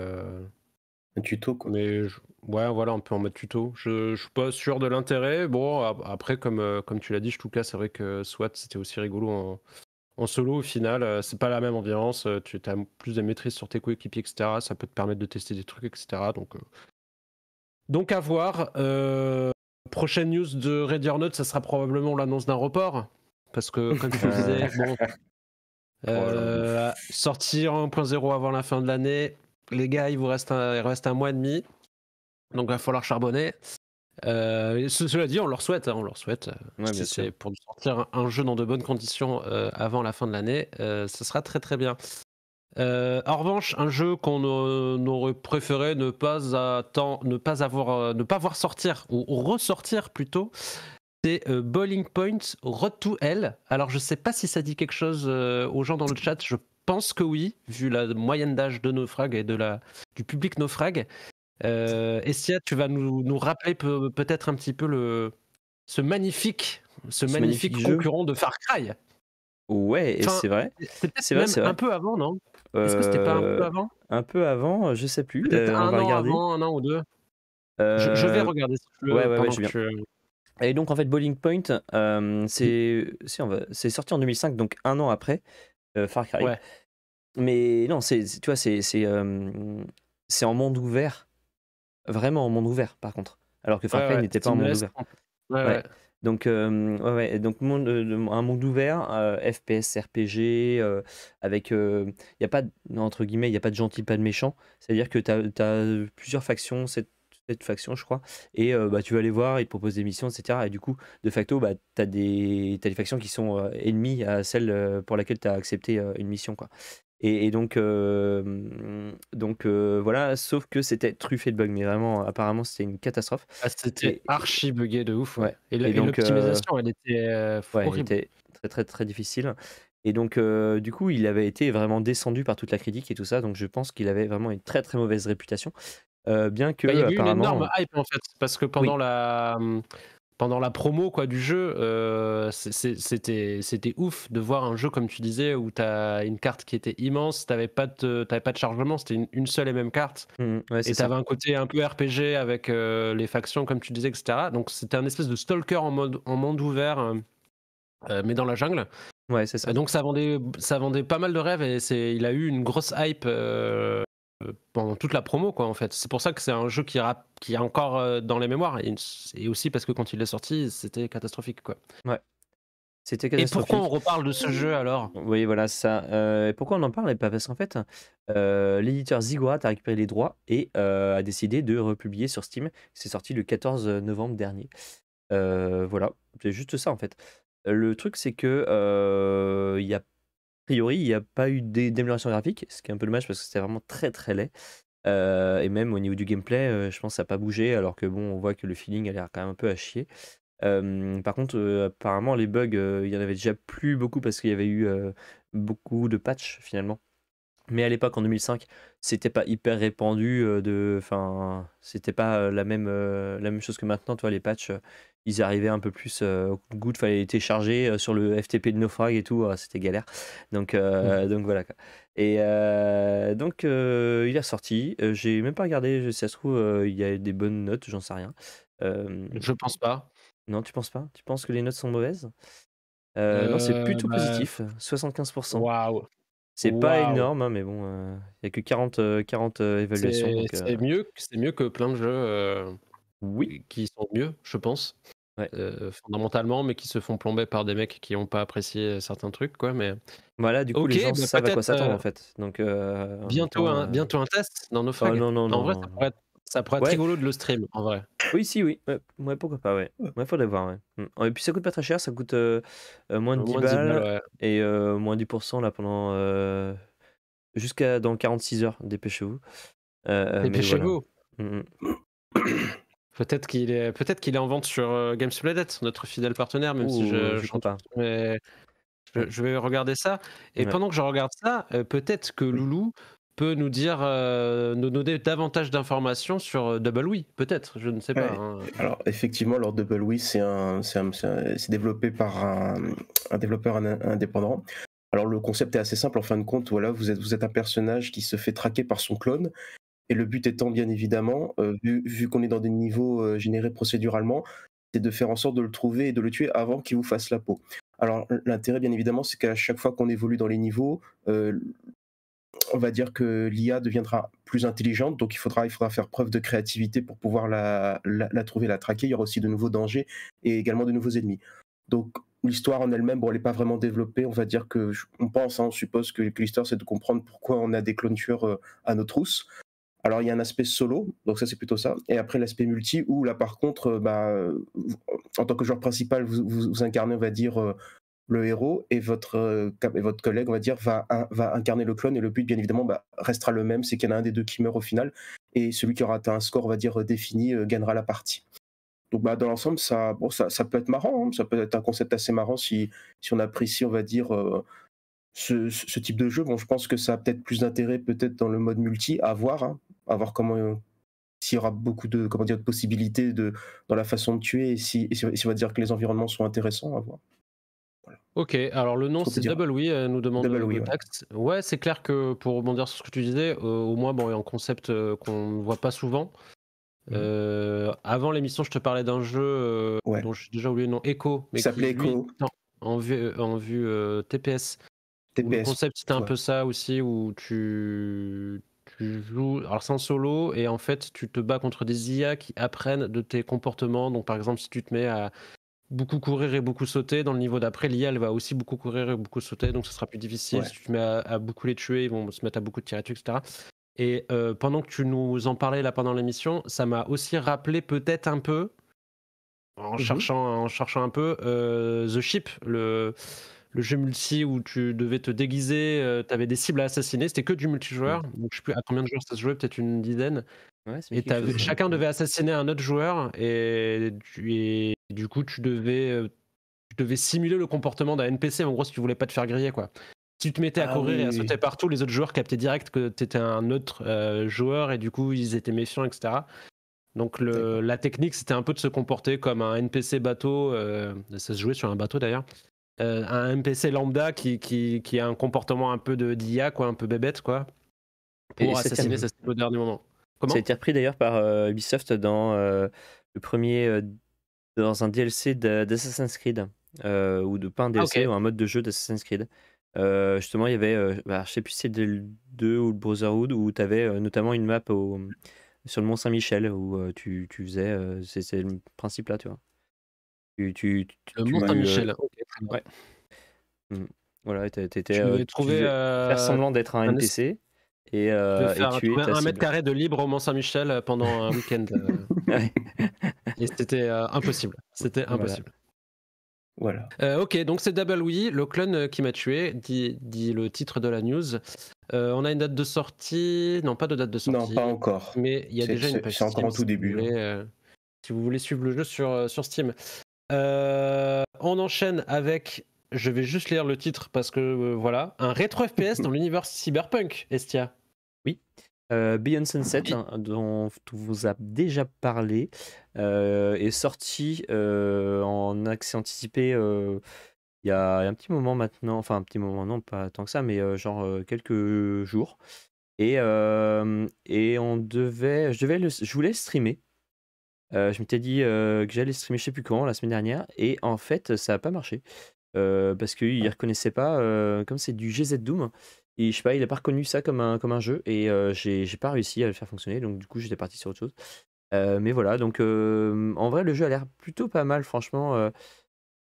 Un tuto, Mais je, Ouais, voilà, on peut en mode tuto. Je, suis pas sûr de l'intérêt. Bon, après, comme, euh, comme tu l'as dit, je tout cas, c'est vrai que SWAT, c'était aussi rigolo en, solo au final. Euh, c'est pas la même ambiance. Euh, tu as plus de maîtrise sur tes coéquipiers, etc. Ça peut te permettre de tester des trucs, etc. Donc, à voir. Prochaine news de radio or ça sera probablement l'annonce d'un report. Parce que, comme tu le disais, bon, sortir 1.0 avant la fin de l'année, les gars, il vous reste reste un mois et demi. Donc, il va falloir charbonner. Euh, cela dit, on leur souhaite, hein, on leur souhaite. Euh, c'est pour sortir un jeu dans de bonnes conditions euh, avant la fin de l'année, ce sera très très bien. en revanche, un jeu qu'on aurait préféré ne pas attendre, ne pas avoir, ne pas voir sortir ou, ressortir plutôt, c'est Bowling Point Road to Hell. Alors, je sais pas si ça dit quelque chose aux gens dans le chat. Je pense que oui, vu la moyenne d'âge de Naufrag et de la du public Naufrag. Euh, Estia, tu vas nous, nous rappeler peut-être un petit peu le, ce magnifique, ce, magnifique, concurrent de Far Cry. Ouais, c'est vrai. C'est vrai, c'est Un peu avant, non Est-ce que c'était pas un peu euh, avant Un peu avant, euh, je sais plus. on un an avant, un an ou deux. Je, vais regarder. Si ouais, ouais, je que... Et donc en fait, Bowling Point, mmh. c'est c'est sorti en 2005, donc un an après Far Cry. Ouais. Mais non, c'est tu vois, c'est c'est en monde ouvert vraiment en monde ouvert, par contre. Alors que Far Cry n'était pas en monde ouvert. Euh, donc, monde, euh, un monde ouvert, euh, FPS, RPG, avec. Il n'y a pas, entre guillemets, il n'y a pas de gentil, pas de méchant. C'est-à-dire que tu as, plusieurs factions, c'est cette faction, je crois. Et bah, tu vas aller voir, ils te proposent des missions, etc. Et du coup, de facto, bah, tu as, des... factions qui sont ennemies à celles pour laquelle tu as accepté une mission. Quoi. Et, donc, donc voilà, sauf que c'était truffé de bugs, mais vraiment, apparemment, c'était une catastrophe. Ah, c'était archi bugué de ouf, Et, l'optimisation, elle était très, très, très difficile. Et donc, du coup, il avait été vraiment descendu par toute la critique et tout ça. Donc, je pense qu'il avait vraiment une très très mauvaise réputation. Euh, bien que. Bah, il y a eu une énorme euh, hype en fait, parce que pendant la. Hum, pendant la promo quoi, du jeu, euh, c'était ouf de voir un jeu, comme tu disais, où tu as une carte qui était immense, tu n'avais pas, de, avais pas de chargement, c'était une, seule et même carte. Mmh, et tu avais un côté un peu RPG avec les factions, comme tu disais, etc. Donc c'était un espèce de stalker en, mode, en monde ouvert, mais dans la jungle. Ouais, c'est ça. Donc ça vendait, ça vendait pas mal de rêves et il a eu une grosse hype euh, pendant toute la promo, quoi, en fait. C'est pour ça que c'est un jeu qui, qui est encore euh, dans les mémoires, et, aussi parce que quand il est sorti, c'était catastrophique, quoi. Ouais. C'était Et pourquoi on reparle de ce jeu alors Oui, voilà ça. Euh, pourquoi on en parle Et pas Parce qu'en fait, l'éditeur Ziggurat a récupéré les droits et a décidé de republier sur Steam. C'est sorti le 14 novembre dernier. voilà, c'est juste ça en fait. Le truc, c'est que il y a priori, il n'y a pas eu d'amélioration graphique, ce qui est un peu dommage parce que c'était vraiment très très laid. Euh, et même au niveau du gameplay, euh, je pense que ça n'a pas bougé, alors que bon, on voit que le feeling a l'air quand même un peu à chier. par contre, euh, apparemment, les bugs, il n'y en avait déjà plus beaucoup parce qu'il y avait eu beaucoup de patchs finalement. Mais à l'époque, en 2005, c'était pas hyper répandu. Euh, de, c'était pas euh, la même, euh, la même chose que maintenant. Toi, les patchs, ils arrivaient un peu plus euh, au fallait les télécharger sur le FTP de Naufrag et tout. Ah, c'était galère. Donc, mmh. donc voilà. Et donc, il est sorti. Je J'ai même pas regardé. Si ça se trouve, il y a des bonnes notes. J'en sais rien. Euh, Je pense pas. non, tu penses pas Tu penses que les notes sont mauvaises Non, c'est plutôt bah, positif. 75%. Waouh. C'est pas énorme, hein, mais bon, euh, il y n'y a que 40, 40 euh, euh, évaluations. C'est mieux, mieux, que plein de jeux oui. qui sont mieux, je pense, fondamentalement, mais qui se font plomber par des mecs qui n'ont pas apprécié certains trucs. Quoi, mais... Voilà, du coup, les gens bah, savent à quoi s'attendre en fait. Donc, bientôt, un, bientôt un test dans nos non, oh, non, non, en vrai, ça pourrait ça pourrait être ouais. rigolo de le stream, en vrai. Oui, si, oui. Ouais, pourquoi pas, ouais. Ouais, faudrait voir, ouais. Mm. Oh, et puis ça coûte pas très cher, ça coûte euh, euh, moins de 10 balles, et euh, moins 10% là pendant. Euh, jusqu'à dans 46 heures, dépêchez-vous. dépêchez-vous. Mm, mm. Peut-être qu'il est, peut-être est en vente sur Games Planet, notre fidèle partenaire, même si je, ne crois pas. Mais je, vais regarder ça. Et pendant que je regarde ça, peut-être que Loulou peut nous dire, euh, nous donner davantage d'informations sur euh, Double Wii, peut-être, je ne sais pas. Hein. Alors effectivement, Double Wii, c'est développé par un, développeur indépendant. Alors le concept est assez simple en fin de compte. Voilà, vous êtes, vous êtes un personnage qui se fait traquer par son clone. Et le but étant bien évidemment, euh, vu, qu'on est dans des niveaux générés procéduralement, c'est de faire en sorte de le trouver et de le tuer avant qu'il vous fasse la peau. Alors l'intérêt bien évidemment, c'est qu'à chaque fois qu'on évolue dans les niveaux, on va dire que l'IA deviendra plus intelligente, donc il faudra, il faudra faire preuve de créativité pour pouvoir la, trouver, la traquer. Il y aura aussi de nouveaux dangers et également de nouveaux ennemis. Donc l'histoire en elle-même, bon, elle n'est pas vraiment développée. On va dire que, on pense, hein, on suppose que, les l'histoire, c'est de comprendre pourquoi on a des clones euh, à notre trousses. Alors il y a un aspect solo, donc ça c'est plutôt ça. Et après l'aspect multi, où là par contre, euh, bah, euh, en tant que joueur principal, vous, vous incarnez, on va dire, le héros euh, et votre, collègue, on va dire, va, incarner le clone et le but, bien évidemment, bah, restera le même, c'est qu'il y en a un des deux qui meurt au final et celui qui aura atteint un score, va dire, euh, défini, euh, gagnera la partie. Donc bah, dans l'ensemble, ça, peut être marrant, hein. ça peut être un concept assez marrant si, on apprécie, on va dire, ce, type de jeu. Bon, je pense que ça a peut-être plus d'intérêt peut-être dans le mode multi, à voir, hein. à voir comment... s'il y aura beaucoup de, comment dire, de possibilités de, dans la façon de tuer si, et si on va dire que les environnements sont intéressants à voir. Ok, alors le nom c'est Double Oui, euh, nous demande Double oui, ouais. c'est clair que pour rebondir sur ce que tu disais, euh, au moins bon, il y a un concept euh, qu'on ne voit pas souvent. Mm. avant l'émission, je te parlais d'un jeu dont j'ai déjà oublié le nom, Echo. Mais qui s'appelait Echo. en vue, en vue TPS. TPS. Le concept c'était un peu ça aussi, où tu, tu joues alors solo et en fait tu te bats contre des IA qui apprennent de tes comportements. Donc par exemple si tu te mets à, beaucoup courir et beaucoup sauter. Dans le niveau d'après, l'IA, elle va aussi beaucoup courir et beaucoup sauter, donc ce sera plus difficile. Si tu mets à, beaucoup les tuer, ils vont se mettre à beaucoup de tirer dessus, etc. Et euh, pendant que tu nous en parlais là pendant l'émission, ça m'a aussi rappelé peut-être un peu, en, mhm. cherchant, en cherchant un peu, euh, The Ship, le, le jeu multi où tu devais te déguiser, euh, tu avais des cibles à assassiner, c'était que du multijoueur. Donc je sais plus à combien de joueurs ça se jouait, peut-être une dizaine et chacun devait assassiner un autre joueur et, du coup tu devais, euh, devais simuler le comportement d'un NPC en gros si tu voulais pas te faire griller quoi. Si tu te mettais à ah courir et à sauter partout, les autres joueurs captaient direct que tu étais un autre euh, joueur et du coup ils étaient méfiants etc. Donc le, la technique c'était un peu de se comporter comme un NPC bateau, euh, ça se jouait sur un bateau d'ailleurs, un NPC lambda qui, qui, a un comportement un peu de d'IA quoi, un peu bébête quoi, pour assassiner ça au dernier moment. Ça a été repris d'ailleurs par euh, Ubisoft dans euh, le premier euh, dans un DLC d'Assassin's Creed ou de pas un ah, DLC ou un mode de jeu d'Assassin's Creed. justement, il y avait, euh, bah, je sais plus si le 2 ou le Brotherhood, où tu avais notamment une map sur le Mont Saint-Michel où tu, faisais. c'est le principe là, tu vois. Tu, le Mont Saint-Michel, OK. Mmh. Voilà, tu étais, tu devais faire semblant d'être un NPC. Euh, et, faire un mètre carré de libre au Mont Saint-Michel euh, pendant un week-end. Euh. et c'était impossible. C'était impossible. Voilà. ok, donc c'est Double Wii, le clone qui m'a tué, dit, le titre de la news. on a une date de sortie Non, pas de date de sortie. Non, pas encore. Mais il y a déjà une C'est encore en tout début. Hein. si vous voulez suivre le jeu sur, sur Steam. on enchaîne avec je vais juste lire le titre parce que euh, voilà, un rétro FPS dans l'univers cyberpunk, Estia. Oui. Euh, Beyond Sunset, hein, dont on vous a déjà parlé, euh, est sorti en accès anticipé il y a un petit moment maintenant, enfin un petit moment, non pas tant que ça, mais genre quelques jours. Et, et on devait, je, devais je voulais streamer, je m'étais dit que j'allais streamer je sais plus quand la semaine dernière et en fait ça n'a pas marché. Euh, parce qu'il ne reconnaissait pas, euh, comme c'est du GZ Doom, et, je sais pas, il n'a pas reconnu ça comme un, comme un jeu, et euh, j'ai pas réussi à le faire fonctionner, donc du coup j'étais parti sur autre chose. Euh, mais voilà, donc en vrai le jeu a l'air plutôt pas mal, franchement.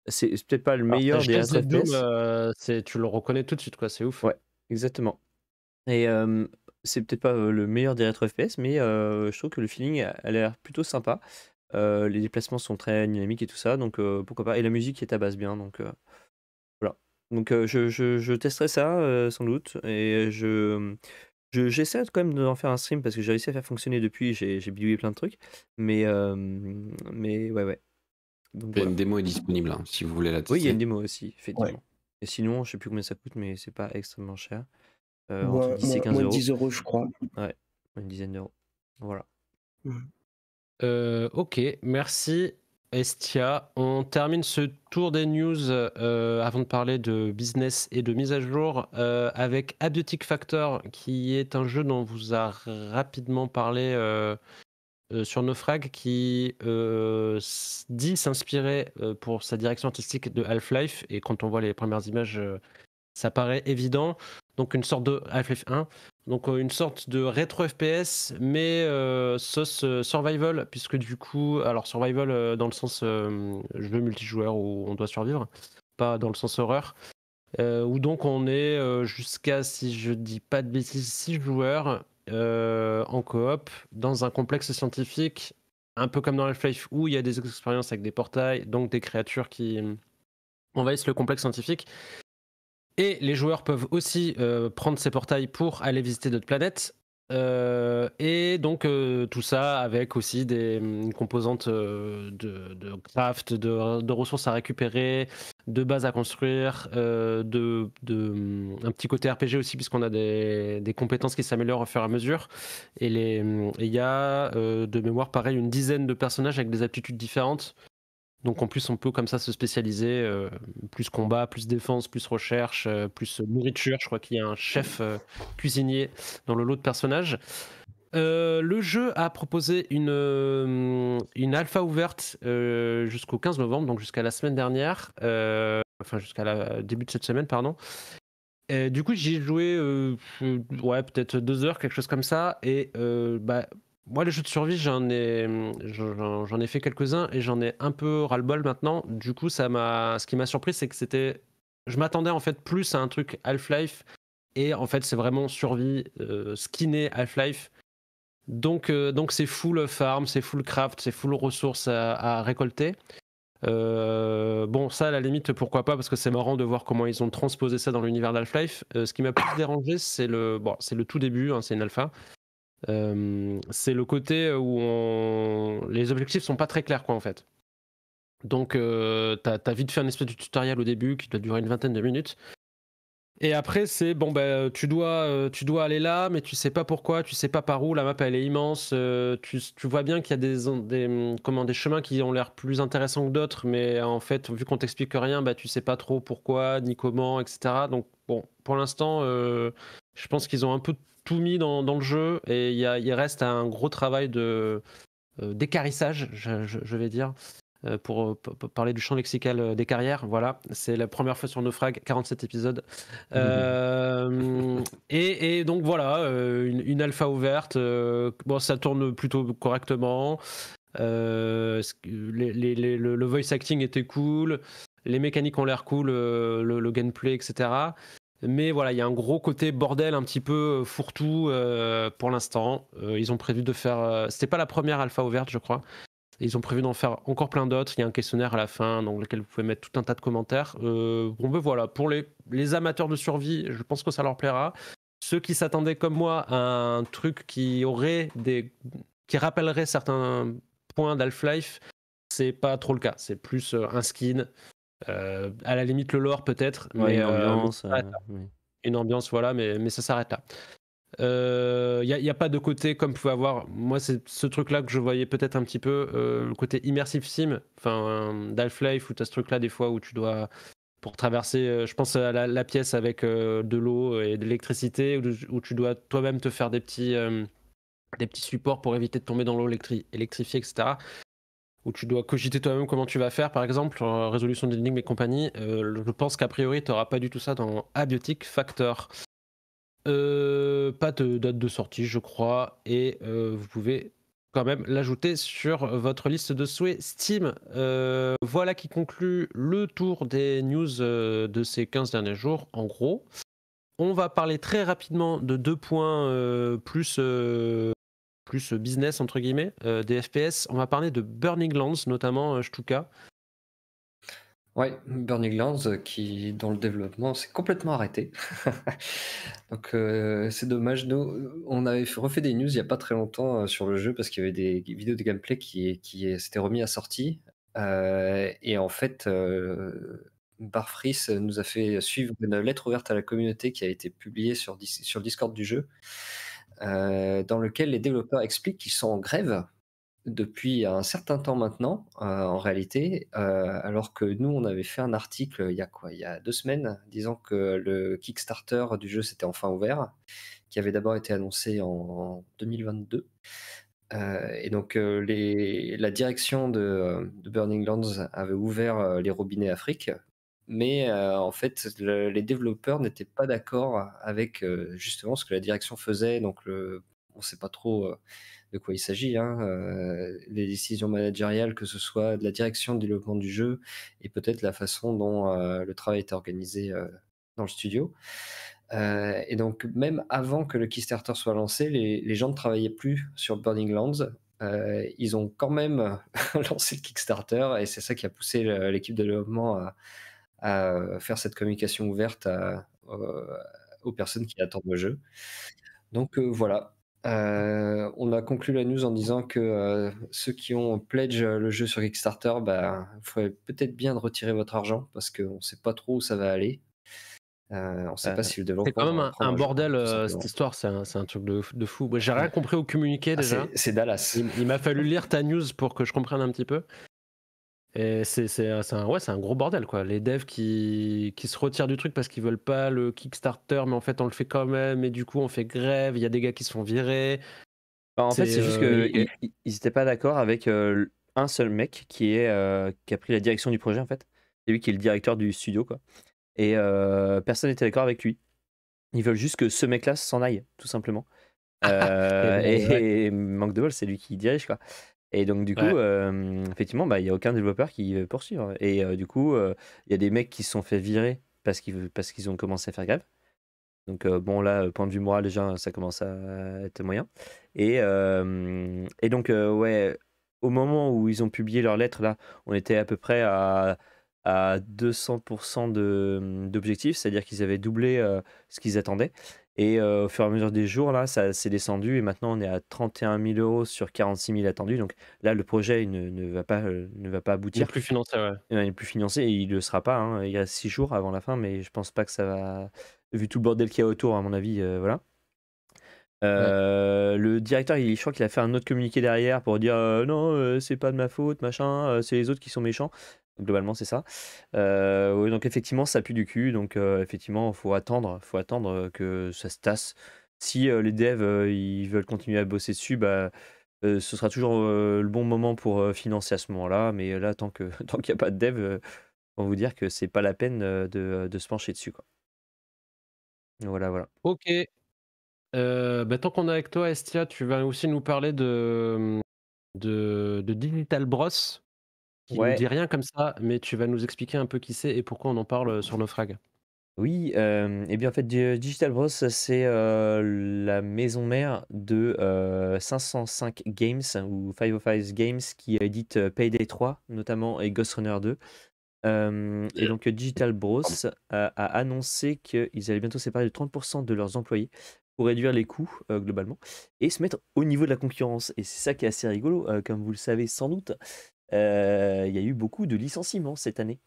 c'est peut-être pas le meilleur des GZ FPS. tu le reconnais tout de suite, quoi, c'est ouf. Ouais, exactement. Et c'est peut-être pas le meilleur des rétro FPS, mais je trouve que le feeling a l'air plutôt sympa. Euh, les déplacements sont très dynamiques et tout ça, donc euh, pourquoi pas. Et la musique est à base bien, donc euh, voilà. Donc je, je, je, testerai ça sans doute, et je j'essaie quand même d'en faire un stream parce que j'ai réussi à faire fonctionner depuis, j'ai bidouillé plein de trucs, mais, mais ouais, ouais. Donc, Une démo est disponible hein, si vous voulez la tester. Oui, il y a une démo aussi, effectivement. Et sinon, je sais plus combien ça coûte, mais c'est pas extrêmement cher. entre 10 et 15 moins euros. euros, je crois. Ouais, une dizaine d'euros. Voilà. Euh, ok, merci Estia. On termine ce tour des news euh, avant de parler de business et de mise à jour euh, avec Abiotic Factor, qui est un jeu dont vous a rapidement parlé sur Naufrag, qui dit s'inspirer pour sa direction artistique de Half-Life. Et quand on voit les premières images, ça paraît évident. Donc une sorte de Half-Life 1 donc euh, une sorte de rétro FPS, mais euh, sauce euh, survival, puisque du coup, alors survival dans le sens je veux multijoueur où on doit survivre, pas dans le sens horreur, où donc on est jusqu'à, si je dis pas de bêtises, six joueurs en coop dans un complexe scientifique, un peu comme dans Half-Life, où il y a des expériences avec des portails, donc des créatures qui envahissent le complexe scientifique. Et les joueurs peuvent aussi euh, prendre ces portails pour aller visiter d'autres planètes. Euh, et donc euh, tout ça avec aussi des composantes de, craft, de, ressources à récupérer, de bases à construire, de, un petit côté RPG aussi puisqu'on a des, des, compétences qui s'améliorent au fur et à mesure. Et il y a de mémoire pareil une dizaine de personnages avec des aptitudes différentes donc en plus, on peut comme ça se spécialiser, euh, plus combat, plus défense, plus recherche, euh, plus nourriture. Je crois qu'il y a un chef euh, cuisinier dans le lot de personnages. le jeu a proposé une, une alpha ouverte jusqu'au 15 novembre, donc jusqu'à la semaine dernière, enfin jusqu'à la début de cette semaine, pardon. du coup, j'y ai joué ouais, peut-être deux heures, quelque chose comme ça, et bah, moi, les jeux de survie, j'en ai, j'en ai fait quelques-uns et j'en ai un peu ras-le-bol maintenant. Du coup, ça m'a, ce qui m'a surpris, c'est que c'était, je m'attendais en fait plus à un truc Half-Life et en fait, c'est vraiment survie euh, Half-Life. Donc, euh, donc c'est full farm, c'est full craft, c'est full ressources à, récolter. Euh, bon, ça, à la limite, pourquoi pas, parce que c'est marrant de voir comment ils ont transposé ça dans l'univers d'Half-Life. Euh, ce qui m'a plus dérangé, c'est le, bon, c'est le tout début, hein, c'est une alpha. Euh, c'est le côté où les objectifs sont pas très clairs, quoi, en fait. Donc, euh, t'as as vite fait un espèce de tutoriel au début qui doit durer une vingtaine de minutes. Et après, c'est bon, ben, tu, dois, euh, tu dois aller là, mais tu sais pas pourquoi, tu sais pas par où, la map elle est immense, euh, tu, vois bien qu'il y a des, hum, comment, des chemins qui ont l'air plus intéressants que d'autres, mais en fait, vu qu'on t'explique rien, bah, tu sais pas trop pourquoi, ni comment, etc. Donc, bon, pour l'instant, je pense qu'ils ont un peu tout mis dans, le jeu et il, reste un gros travail de euh, d'écarissage, je, vais dire, euh, pour, parler du champ lexical euh, des carrières. Voilà, c'est la première fois sur Naufrag, 47 épisodes. Mmh. et, donc voilà, une, alpha ouverte. bon, ça tourne plutôt correctement. le, voice acting était cool, les mécaniques ont l'air cool, le, le, gameplay, etc. Mais voilà, il y a un gros côté bordel un petit peu euh, fourre-tout euh, pour l'instant. Euh, ils ont prévu de faire. C'était pas la première alpha ouverte, je crois. Ils ont prévu d'en faire encore plein d'autres. Il y a un questionnaire à la fin dans lequel vous pouvez mettre tout un tas de commentaires. bon, ben voilà, pour les, amateurs de survie, je pense que ça leur plaira. Ceux qui s'attendaient comme moi à un truc qui aurait des. qui rappellerait certains points d'Half-Life, c'est pas trop le cas. C'est plus un skin, euh, à la limite, le lore peut-être, mais euh, euh, une ambiance, voilà, mais, ça s'arrête là. Il n'y a, pas de côté comme pouvait avoir. Moi, c'est ce truc-là que je voyais peut-être un petit peu, le côté immersive sim, enfin, d'Half-Life, où tu as ce truc-là des fois où tu dois, pour traverser, je pense à la, pièce avec de l'eau et de l'électricité, où, tu dois toi-même te faire des petits, des petits supports pour éviter de tomber dans l'eau électrifiée, etc où tu dois cogiter toi-même comment tu vas faire, par exemple, résolution d'énigmes et compagnie, euh, je pense qu'a priori, tu n'auras pas du tout ça dans Abiotic Factor. Euh, pas de date de sortie, je crois, et euh, vous pouvez quand même l'ajouter sur votre liste de souhaits Steam. voilà qui conclut le tour des news de ces 15 derniers jours, en gros. On va parler très rapidement de deux points plus plus euh, business entre guillemets euh, des FPS. On va parler de Burning Lands notamment, euh, Stuka. Ouais, Burning Lands qui dans le développement s'est complètement arrêté. Donc c'est dommage. Nous, on avait refait des news il n'y a pas très longtemps sur le jeu parce qu'il y avait des vidéos de gameplay qui qui s'étaient remis à sortie et en fait. Barfris nous a fait suivre une lettre ouverte à la communauté qui a été publiée sur, sur le Discord du jeu, euh, dans lequel les développeurs expliquent qu'ils sont en grève depuis un certain temps maintenant, euh, en réalité, euh, alors que nous, on avait fait un article il y a quoi, il y a deux semaines, disant que le Kickstarter du jeu s'était enfin ouvert, qui avait d'abord été annoncé en 2022. et donc, la direction de, de, Burning Lands avait ouvert les robinets Afrique, mais euh, en fait les développeurs n'étaient pas d'accord avec euh, justement ce que la direction faisait donc on ne sait pas trop euh, de quoi il s'agit hein, les décisions managériales que ce soit de la direction de développement du jeu et peut-être la façon dont le travail était organisé dans le studio et donc même avant que le Kickstarter soit lancé les, gens ne travaillaient plus sur Burning Lands ils ont quand même lancé le Kickstarter et c'est ça qui a poussé l'équipe de développement à, à faire cette communication ouverte euh, aux personnes qui attendent le jeu. Donc euh, voilà, euh, on a conclu la news en disant que ceux qui ont pledge le jeu sur Kickstarter, bah, il faudrait peut-être bien de retirer votre argent parce qu'on ne sait pas trop où ça va aller. on ne sait pas si le C'est quand même un, bordel cette histoire, c'est un, truc de, fou. J'ai rien compris au communiqué ah, déjà. c'est Dallas. il m'a fallu lire ta news pour que je comprenne un petit peu. Et c'est un, ouais, un gros bordel, quoi. Les devs qui, qui se retirent du truc parce qu'ils veulent pas le Kickstarter, mais en fait, on le fait quand même, et du coup, on fait grève, il y a des gars qui se font virer. Bah, en fait, c'est juste euh, qu'ils n'étaient pas d'accord avec euh, un seul mec qui, est, euh, qui a pris la direction du projet, en fait. C'est lui qui est le directeur du studio, quoi. Et personne n'était d'accord avec lui. Ils veulent juste que ce mec-là s'en aille, tout simplement. et, et, manque de bol, c'est lui qui dirige, quoi. Et donc, du coup, euh, effectivement, bah, il y n'y a aucun développeur qui veut poursuivre. Et euh, du coup, euh, il y a des mecs qui se sont fait virer parce qu'ils parce qu'ils ont commencé à faire grève. Donc, bon, là, point de vue moral, déjà, hein, ça commence à être moyen. Et, et donc, ouais, au moment où ils ont publié leur lettre, là, on était à peu près à, à 200% d'objectifs, c'est-à-dire qu'ils avaient doublé ce qu'ils attendaient. Et euh, au fur et à mesure des jours, là, ça s'est descendu et maintenant on est à 31 000 euros sur 46 000 attendus. Donc là, le projet ne, ne va, pas, euh, ne va pas aboutir. Il n'est plus financé, ouais. Il n'est plus financé et il ne le sera pas. Hein. Il Il a six jours avant la fin, mais je pense pas que ça va. Vu tout le bordel qu'il y a autour, à mon avis, euh, voilà. Euh, le directeur, il, je crois qu'il a fait un autre communiqué derrière pour dire euh, non, euh, c'est pas de ma faute, machin, c'est les autres qui sont méchants. Globalement, c'est ça. donc effectivement, ça pue du cul. Donc effectivement, faut attendre, faut attendre que ça se tasse. Si les devs ils veulent continuer à bosser dessus, bah ce sera toujours le bon moment pour financer à ce moment-là. Mais là, tant que tant qu'il n'y a pas de dev, on va vous dire que c'est pas la peine de, de se pencher dessus, quoi. Voilà, voilà. Ok, euh, bah, tant qu'on est avec toi, Estia, tu vas aussi nous parler de, hum, de, de Digital Bros, qui ne dit rien comme ça, mais tu vas nous expliquer un peu qui c'est et pourquoi on en parle euh, sur Naufrag. Oui, et eh bien en fait, euh, Digital Bros, c'est la maison mère de 505 Games hein, ou 505 Games qui édite Payday 3 notamment et Ghost Runner 2. et donc Digital Bros a, a annoncé qu'ils allaient bientôt séparer de 30% de leurs employés pour réduire les coûts euh, globalement et se mettre au niveau de la concurrence. Et c'est ça qui est assez rigolo, euh, comme vous le savez sans doute. Euh, il y a eu beaucoup de licenciements cette année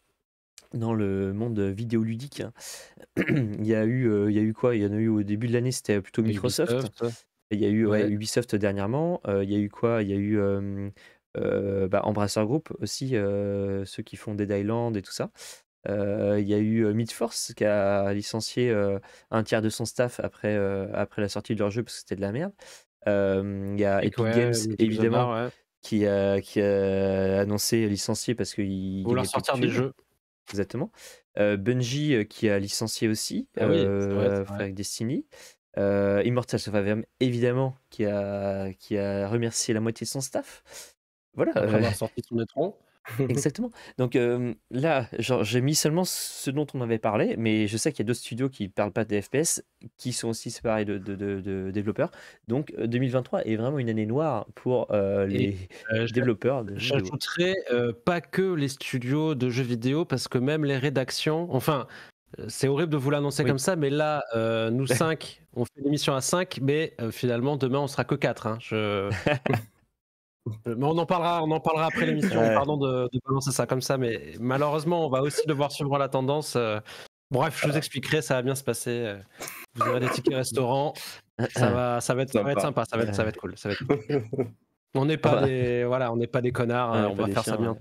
dans le monde vidéoludique. Hein. Il y, a eu, y a eu quoi Il y en a eu au début de l'année, c'était plutôt Microsoft. Il y a eu Ubisoft dernièrement. Il y a eu quoi Il y a eu bah, Embracer Group aussi, ceux qui font Dead Island et tout ça. Il y a eu Midforce qui a licencié un tiers de son staff après, après la sortie de leur jeu parce que c'était de la merde. Il y a Epic Games, évidemment, qui, a, qui a annoncé licencier parce qu'ils voulaient sortir des jeux. Exactement. Bungie qui a licencié aussi, avec ah Destiny. Euh, Immortal of évidemment, qui a, qui a remercié la moitié de son staff. Voilà. Après avoir sorti son étron. Exactement. Donc euh, là, là, j'ai mis seulement ce dont on avait parlé, mais je sais qu'il y a d'autres studios qui ne parlent pas des FPS, qui sont aussi séparés de, développeurs. Donc 2023 euh, est vraiment une année noire pour euh, les développeurs J'ajouterai pas que les studios de jeux vidéo, parce que même les rédactions, enfin, c'est horrible de vous l'annoncer comme ça, mais là, nous cinq, on fait l'émission à 5, mais finalement, demain, on sera que 4. Hein. Je... on en parlera, on en parlera après l'émission. Pardon de, de, balancer ça comme ça, mais malheureusement, on va aussi devoir suivre la tendance. Euh. Bref, je vous expliquerai, ça va bien se passer. Euh. Vous aurez des tickets restaurants. Ça va, ça va être, sympa, ça va être, cool. On n'est pas des, voilà, on n'est pas des connards. on euh, va faire ça bien.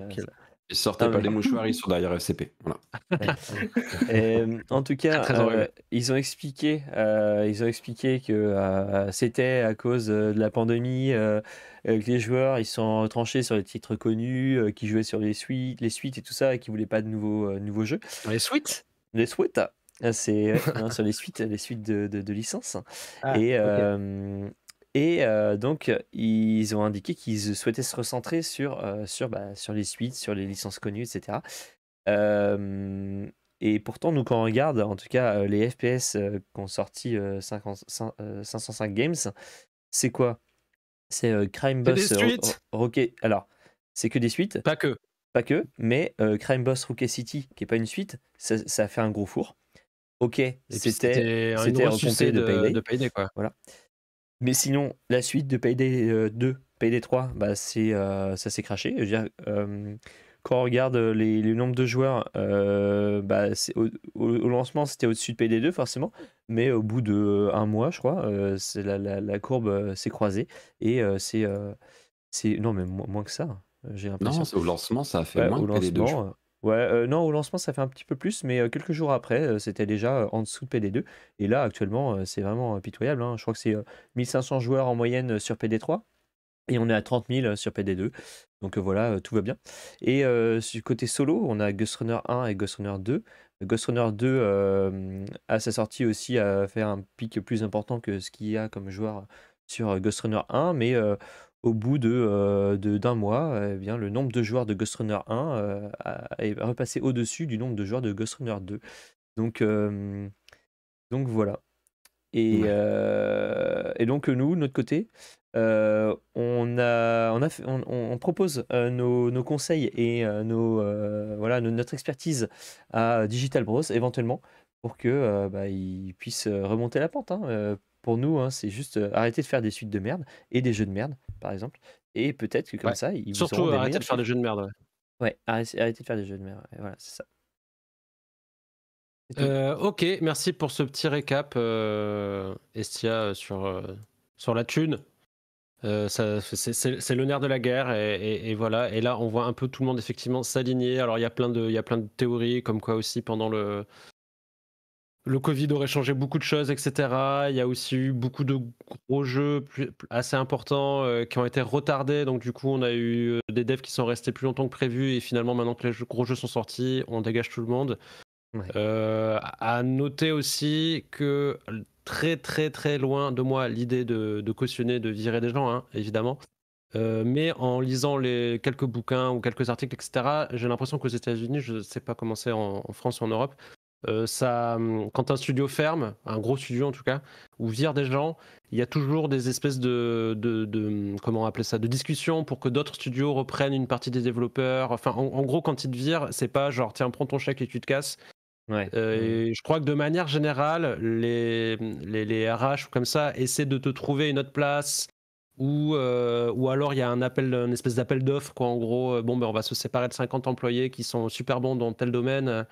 Ils sortez ah pas les mouchoirs, ils sont derrière FCP. Euh, en tout cas, euh, ils ont expliqué, euh, ils ont expliqué que c'était à cause de la pandémie que les joueurs ils sont tranchés sur les titres connus, qui jouaient sur les suites, les suites et tout ça, et qui voulaient pas de nouveaux nouveaux jeux. Les suites. Les suites. Ah, c'est sur les suites, les suites de, de, licence. Ah, et, et euh, donc, ils ont indiqué qu'ils souhaitaient se recentrer sur, euh, sur, bah, sur les suites, sur les licences connues, etc. et pourtant, nous, quand on regarde, en tout cas, euh, les FPS qu'ont sorti 50, 505 Games, c'est quoi C'est Crime Boss Rocket. Alors, c'est que des suites. Pas que. Pas que, mais Crime Boss Rocket City, qui n'est pas une suite, ça, ça, a fait un gros four. Ok, c'était un compté de, de, Payday. De payday quoi. Voilà. Mais sinon, la suite de Payday 2, euh, Payday 3, bah, c'est, euh, ça s'est craché. Euh, quand on regarde les, nombre de joueurs, bah, au, lancement, c'était au-dessus de PD2, forcément. Mais au bout de mois, je crois, c'est la, la, courbe s'est croisée. Et c'est, c'est. Non, mais moins, que ça. Hein, j'ai l'impression. Non, au lancement, ça a fait moins que Payday 2 Ouais, euh, non, au lancement, ça fait un petit peu plus, mais euh, quelques jours après, euh, c'était déjà en dessous de PD2. Et là, actuellement, c'est vraiment pitoyable. Hein. Je crois que c'est 1500 joueurs en moyenne sur PD3. Et on est à 30 000 sur PD2. Donc voilà, tout va bien. Et côté solo, on a Ghost Runner 1 et Ghost Runner 2. Ghost Runner 2, à sa sortie aussi, a fait un pic plus important que ce qu'il y a comme joueur sur Ghost Runner 1. Mais au bout de euh, d'un mois, eh bien, le nombre de joueurs de Ghost Runner 1 euh, est repassé au-dessus du nombre de joueurs de Ghost Runner 2. Donc, euh, donc voilà. Et, donc nous, de notre côté, on, a, on, propose nos, conseils et nos, voilà, notre expertise à Digital Bros éventuellement pour que bah, puissent remonter la pente. Hein, pour nous, hein, c'est juste arrêter de faire des suites de merde et des jeux de merde, par exemple. Et peut-être que comme ça, ils Surtout arrêter de faire des jeux de merde. Ouais, ouais arrêtez, de faire des jeux de merde. voilà, c'est ça. Euh, ok, merci pour ce petit récap, Estia, sur, sur la thune. Euh, c'est le nerf de la guerre et, et, voilà. Et là, on voit un peu tout le monde effectivement s'aligner. Alors, il y a plein de, il y a plein de théories comme quoi aussi pendant le, le Covid aurait changé beaucoup de choses, etc. Il y a aussi eu beaucoup de gros jeux assez importants euh, qui ont été retardés. Donc du coup, on a eu euh, des devs qui sont restés plus longtemps que prévu. Et finalement, maintenant que les gros jeux sont sortis, on dégage tout le monde. Euh, à noter aussi que très très très loin de moi l'idée de, cautionner, de virer des gens, hein, évidemment. mais en lisant les quelques bouquins ou quelques articles, etc., j'ai l'impression qu'aux États-Unis, je ne sais pas comment c'est en, France ou en Europe, euh, ça, hum, quand un studio ferme, un gros studio en tout cas, ou vire des gens, il y a toujours des espèces de, de, de hum, comment appeler ça, de discussions pour que d'autres studios reprennent une partie des développeurs. Enfin, en, gros, quand ils te virent, c'est pas genre tiens prends ton chèque et tu te casses. Euh, mmh. je crois que de manière générale, les, hum, les, les RH comme ça essaient de te trouver une autre place, ou, euh, ou alors il y a un appel, une espèce d'appel d'offres, quoi. En gros, bon, ben, on va se séparer de 50 employés qui sont super bons dans tel domaine,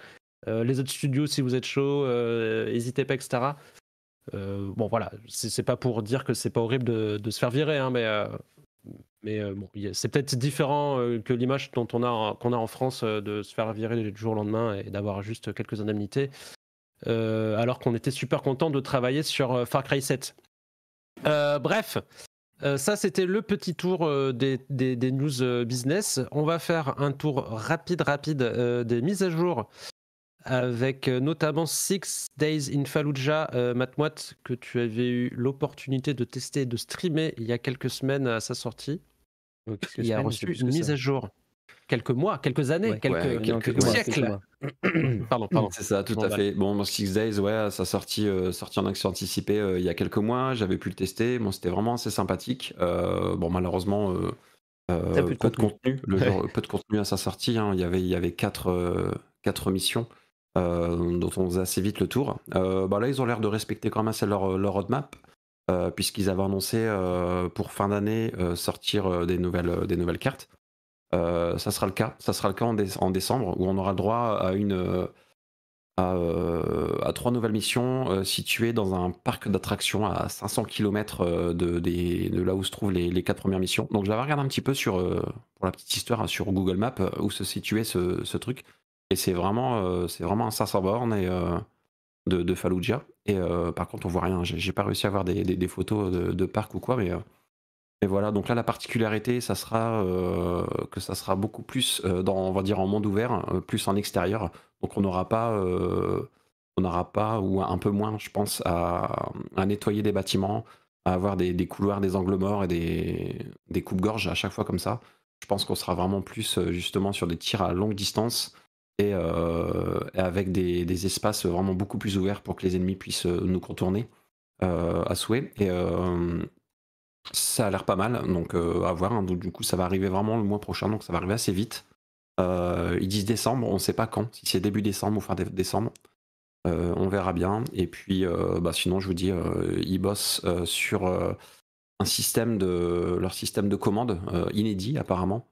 euh, les autres studios, si vous êtes chaud, n'hésitez euh, pas, etc. Euh, bon, voilà, c'est pas pour dire que c'est pas horrible de, se faire virer, hein, mais mais bon, c'est peut-être différent que l'image dont on a qu'on a en France de se faire virer du jour au lendemain et d'avoir juste quelques indemnités, alors qu'on était super content de travailler sur Far Cry 7. bref, ça c'était le petit tour des, news business. On va faire un tour rapide rapide des mises à jour avec euh, notamment Six Days in Fallujah, euh, que tu avais eu l'opportunité de tester de streamer il y a quelques semaines à sa sortie. il a reçu une mise à jour. Quelques mois, quelques années, quelques, siècles. pardon, pardon. C'est ça, tout à fait. Bon, Six Days, ouais, ça sortie, euh, sorti en action anticipée euh, il y a quelques mois. J'avais pu le tester. Bon, c'était vraiment assez sympathique. bon, malheureusement. peu, de contenu. peu de contenu à sa sortie. Hein. Il, y avait, il y avait quatre, quatre missions. Euh, dont on faisait assez vite le tour. Euh, bah là, ils ont l'air de respecter quand même assez leur, roadmap. Euh, puisqu'ils avaient annoncé pour fin d'année sortir des, nouvelles, des nouvelles cartes. ça sera le cas. Ça sera le cas en, décembre où on aura le droit à une à, trois nouvelles missions situées dans un parc d'attractions à 500 km de, là où se trouvent les, quatre premières missions. Donc je vais regardé un petit peu sur pour la petite histoire hein, sur Google Maps où se situait ce truc. Et c'est vraiment, euh, c'est vraiment un borne et, euh, de, de, Fallujah. Et euh, par contre, on voit rien. J'ai pas réussi à avoir des, photos de, parc ou quoi, mais. voilà, donc là la particularité, ça sera que ça sera beaucoup plus dans, on va dire en monde ouvert, plus en extérieur. Donc on n'aura pas, on pas ou un peu moins, je pense, à, nettoyer des bâtiments, à avoir des, couloirs, des angles morts et des, des coupes-gorges à chaque fois comme ça. Je pense qu'on sera vraiment plus justement sur des tirs à longue distance euh, et, avec des, espaces vraiment beaucoup plus ouverts pour que les ennemis puissent euh, nous contourner euh, à souhait. Et ça a l'air pas mal, donc à voir. Hein. du coup, ça va arriver vraiment le mois prochain, donc ça va arriver assez vite. ils disent décembre, on ne sait pas quand, si c'est début décembre ou fin décembre. on verra bien. Et puis, bah, sinon, je vous dis, ils bossent sur un système de leur système de commande inédit apparemment.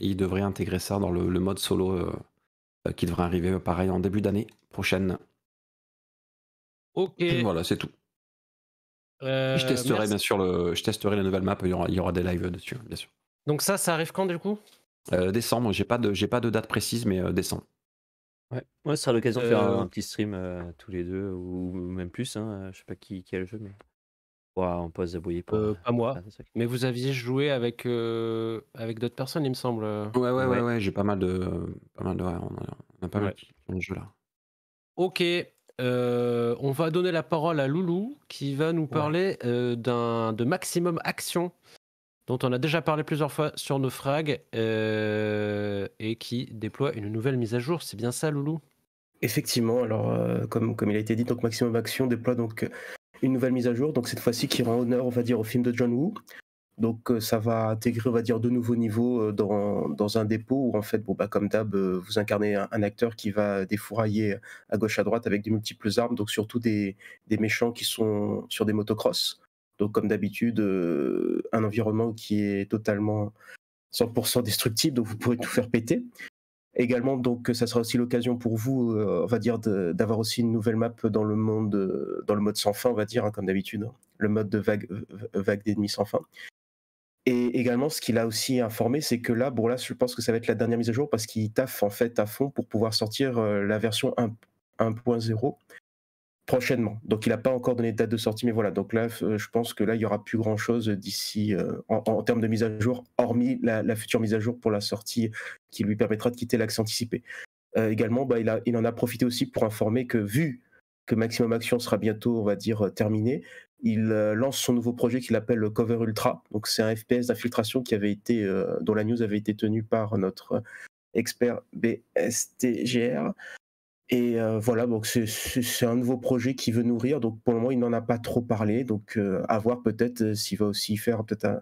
ils devraient intégrer ça dans le mode solo euh, qui devrait arriver euh, pareil en début d'année prochaine. Ok. voilà, c'est tout. je euh, testerai bien sûr le, je testerai la nouvelle map. Il y aura, des lives dessus, hein, bien sûr. Donc ça, ça arrive quand du coup Décembre. J'ai pas de, j'ai pas de date précise, mais décembre. Ouais. ouais, ça sera l'occasion de faire un, petit stream tous les deux ou même plus. Hein, je sais pas qui, qui a le jeu, mais on pose à pas moi. Mais vous aviez joué avec, euh, avec d'autres personnes, il me semble. Ouais, ouais, ouais, ouais, j'ai pas mal de. Pas mal de on, a, pas mal de jeux là. Ok. Euh, on va donner la parole à Loulou qui va nous parler euh, de Maximum Action dont on a déjà parlé plusieurs fois sur nos frags et qui déploie une nouvelle mise à jour. C'est bien ça, Loulou Effectivement, alors comme, comme il a été dit, donc Maximum Action déploie donc une nouvelle mise à jour, donc cette fois-ci qui rend honneur, va dire, au film de John Woo. Donc euh, ça va intégrer, on va dire, de nouveaux niveaux euh, dans, un dépôt où, en fait, bon, bah, comme d'hab, euh, vous incarnez un, acteur qui va défourailler à gauche, à droite avec des multiples armes, donc surtout des, des méchants qui sont sur des motocross. Donc comme d'habitude, un environnement qui est totalement 100% destructible, donc vous pourrez tout faire péter également, donc ça sera aussi l'occasion pour vous, euh, on va dire, d'avoir aussi une nouvelle map dans le monde, euh, dans le mode sans fin, on va dire, hein, comme d'habitude, hein. le mode de vague, vague d'ennemis sans fin. Et également, ce qu'il a aussi informé, c'est que là, bon là, je pense que ça va être la dernière mise à jour parce qu'il taffe en fait à fond pour pouvoir sortir euh, la version 1.0 prochainement. Donc il n'a pas encore donné de date de sortie, mais voilà. Donc là, euh, je pense que là, il n'y aura plus grand-chose d'ici euh, en, termes de mise à jour, hormis la, future mise à jour pour la sortie qui lui permettra de quitter l'axe anticipé. Euh, également, bah, il, en a profité aussi pour informer que vu que Maximum Action sera bientôt, on va dire, terminé, il lance son nouveau projet qu'il appelle le Cover Ultra. Donc c'est un FPS d'infiltration qui avait été, dont la news avait été tenue par notre expert BSTGR. Et euh, voilà, donc c'est un nouveau projet qui veut nourrir. Donc pour le moment, il n'en a pas trop parlé. Donc euh, à voir peut-être euh, s'il va aussi faire peut-être un,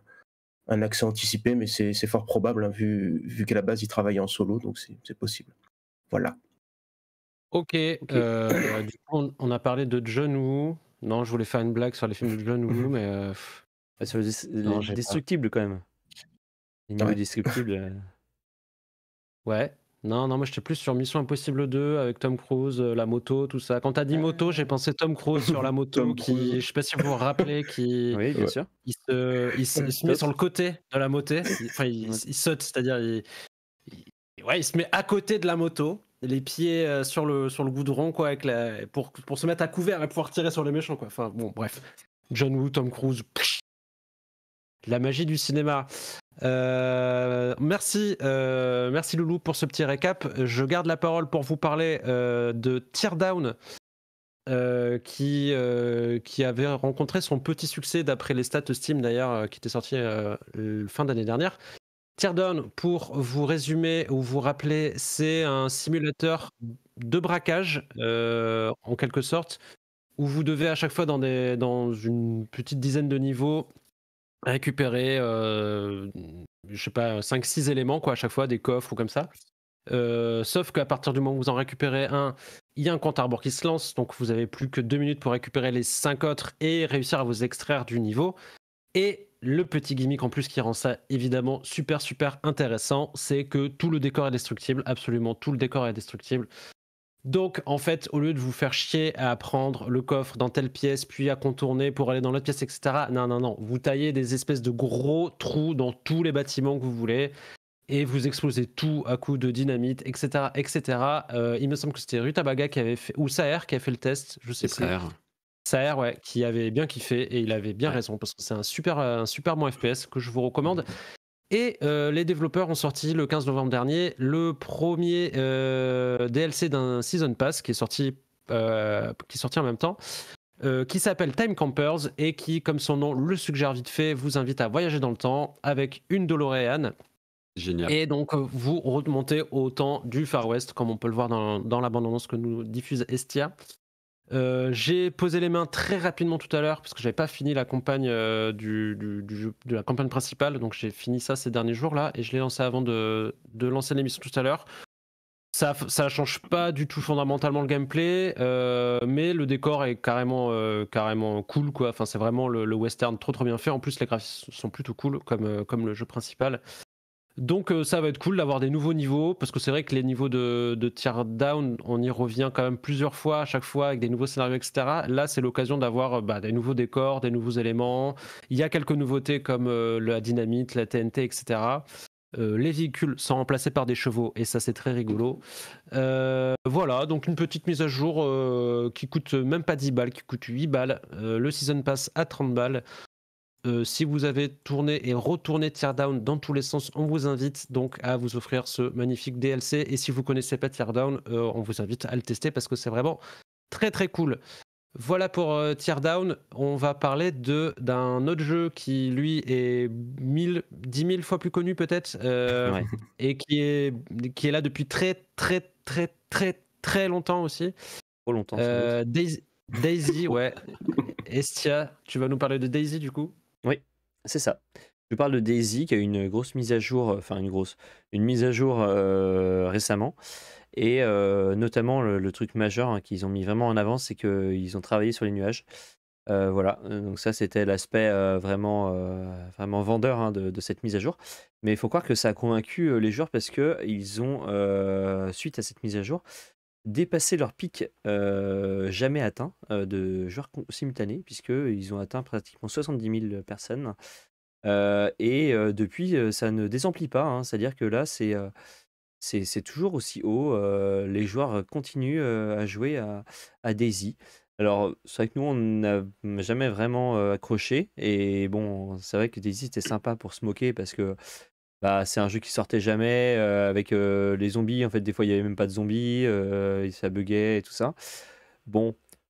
un, accès anticipé, mais c'est fort probable hein, vu, vu qu'à la base il travaille en solo, donc c'est possible. Voilà. Ok. on, a parlé de John Woo. Non, je voulais faire une blague sur les films de John Woo, mais ah, non, même. Il quand même. ouais. Non, non, moi j'étais plus sur Mission Impossible 2 avec Tom Cruise, euh, la moto, tout ça. Quand t'as dit moto, euh. j'ai pensé Tom Cruise sur la moto, qui, je sais pas si vous vous rappelez, qui oui, bien sûr. Il, se, met sur le côté de la moto, enfin il, saute, c'est-à-dire il, ouais, il se met à côté de la moto, les pieds euh, sur le, sur le goudron quoi, avec la, pour, pour se mettre à couvert et pouvoir tirer sur les méchants quoi. Enfin bon, bref. John Woo, Tom Cruise, la magie du cinéma. Euh, merci, euh, merci Loulou pour ce petit récap. Je garde la parole pour vous parler euh, de Teardown, qui, qui avait rencontré son petit succès d'après les stats Steam d'ailleurs, qui était sorti fin d'année dernière. Teardown, pour vous résumer ou vous rappeler, c'est un simulateur de braquage en quelque sorte, où vous devez à chaque fois dans, des, dans une petite dizaine de niveaux récupérer, euh, je sais pas, 5-6 éléments quoi, à chaque fois, des coffres ou comme ça. Euh, sauf qu'à partir du moment où vous en récupérez un, il y a un compte à rebours qui se lance, donc vous avez plus que 2 minutes pour récupérer les 5 autres et réussir à vous extraire du niveau. Et le petit gimmick en plus qui rend ça évidemment super super intéressant, c'est que tout le décor est destructible, absolument tout le décor est destructible. Donc, en fait, au lieu de vous faire chier à prendre le coffre dans telle pièce, puis à contourner pour aller dans l'autre pièce, etc., non, non, non, vous taillez des espèces de gros trous dans tous les bâtiments que vous voulez et vous explosez tout à coup de dynamite, etc. etc. Euh, il me semble que c'était Rutabaga qui avait fait, ou Saer qui a fait le test, je sais plus. Saer. Saer, ouais, qui avait bien kiffé et il avait bien raison parce que c'est un super, euh, un super bon FPS que je vous recommande. Et euh, les développeurs ont sorti le 15 novembre dernier le premier euh, DLC d'un Season Pass qui est sorti, euh, qui sorti en même temps, qui s'appelle Time Campers et qui, comme son nom le suggère vite fait, vous invite à voyager dans le temps avec une DeLorean. Génial. Et donc, vous remontez au temps du Far West, comme on peut le voir dans l'abandonnance que nous diffuse Estia. Euh, j'ai posé les mains très rapidement tout à l'heure parce que j'avais pas fini la campagne euh, de la campagne principale, donc j'ai fini ça ces derniers jours là et je l'ai lancé avant de, de lancer l'émission tout à l'heure. Ça, ça change pas du tout fondamentalement le gameplay, euh, mais le décor est carrément, carrément cool quoi. Enfin, c'est vraiment le, western trop trop bien fait. En plus, les graphismes sont plutôt cool comme le jeu principal. Donc euh, ça va être cool d'avoir des nouveaux niveaux, parce que c'est vrai que les niveaux de, de down, on y revient quand même plusieurs fois, à chaque fois avec des nouveaux scénarios, etc. Là, c'est l'occasion d'avoir euh, bah, des nouveaux décors, des nouveaux éléments. Il y a quelques nouveautés comme euh, la dynamite, la TNT, etc. les véhicules sont remplacés par des chevaux et ça c'est très rigolo. voilà, donc une petite mise à jour qui coûte même pas 10 balles, qui coûte 8 balles. le season pass à 30 balles. Euh, si vous avez tourné et retourné Teardown dans tous les sens, on vous invite donc à vous offrir ce magnifique DLC. Et si vous ne connaissez pas Teardown, euh, on vous invite à le tester parce que c'est vraiment très très cool. Voilà pour euh, Teardown. On va parler d'un autre jeu qui, lui, est 1000, 10 000 fois plus connu peut-être et qui est, qui est là depuis très très très très très longtemps aussi. Trop longtemps. Daisy, ouais. Estia, tu vas nous parler de Daisy du coup oui, c'est ça. Je parle de Daisy qui a eu une grosse mise à jour, euh, enfin une grosse, une mise à jour euh, récemment. Et euh, notamment le, truc majeur hein, qu'ils ont mis vraiment en avant, c'est qu'ils ont travaillé sur les nuages. voilà, donc ça c'était l'aspect vraiment, vendeur hein, de, de, cette mise à jour. Mais il faut croire que ça a convaincu les joueurs parce que ils ont, suite à cette mise à jour, dépasser leur pic euh, jamais atteint euh, de joueurs simultanés, puisqu'ils ont atteint pratiquement 70 000 personnes. Euh, et depuis, ça ne désemplit pas, hein. c'est-à-dire que là, c'est c'est toujours aussi haut. les joueurs continuent à jouer à, à Daisy. Alors, c'est vrai que nous, on n'a jamais vraiment accroché. Et bon, c'est vrai que Daisy, c'était sympa pour se moquer parce que bah, c'est un jeu qui sortait jamais euh, avec euh, les zombies. En fait, des fois, il n'y avait même pas de zombies, euh, ça buguait et tout ça. Bon,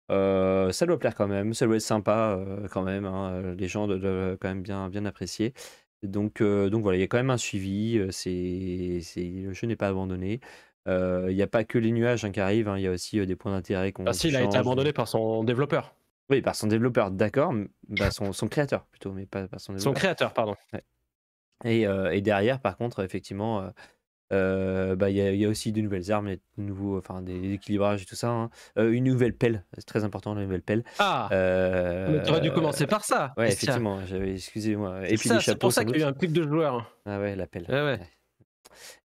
ça doit plaire quand même, ça doit être sympa quand même. Hein, les gens doivent quand même bien, bien apprécier. Donc, donc voilà, il y a quand même un suivi. le jeu n'est pas abandonné. Il n'y a pas que les nuages hein, qui arrivent, hein, il y a aussi des points d'intérêt qu'on. Ah, si, il a été abandonné par son développeur. Oui, par son développeur, d'accord. Bah, son, son, créateur plutôt, mais pas par son développeur. Son créateur, pardon. Et, et derrière, par contre, effectivement, bah, il y, a aussi de nouvelles armes, et de nouveaux, enfin, des équilibrages et tout ça. Hein. une nouvelle pelle, c'est très important, la nouvelle pelle. Ah, ah Tu aurais dû commencer par ça Ouais, effectivement, excusez-moi. Et puis C'est pour ça qu'il y a eu un clip de joueur. Ah ouais, la pelle. ouais.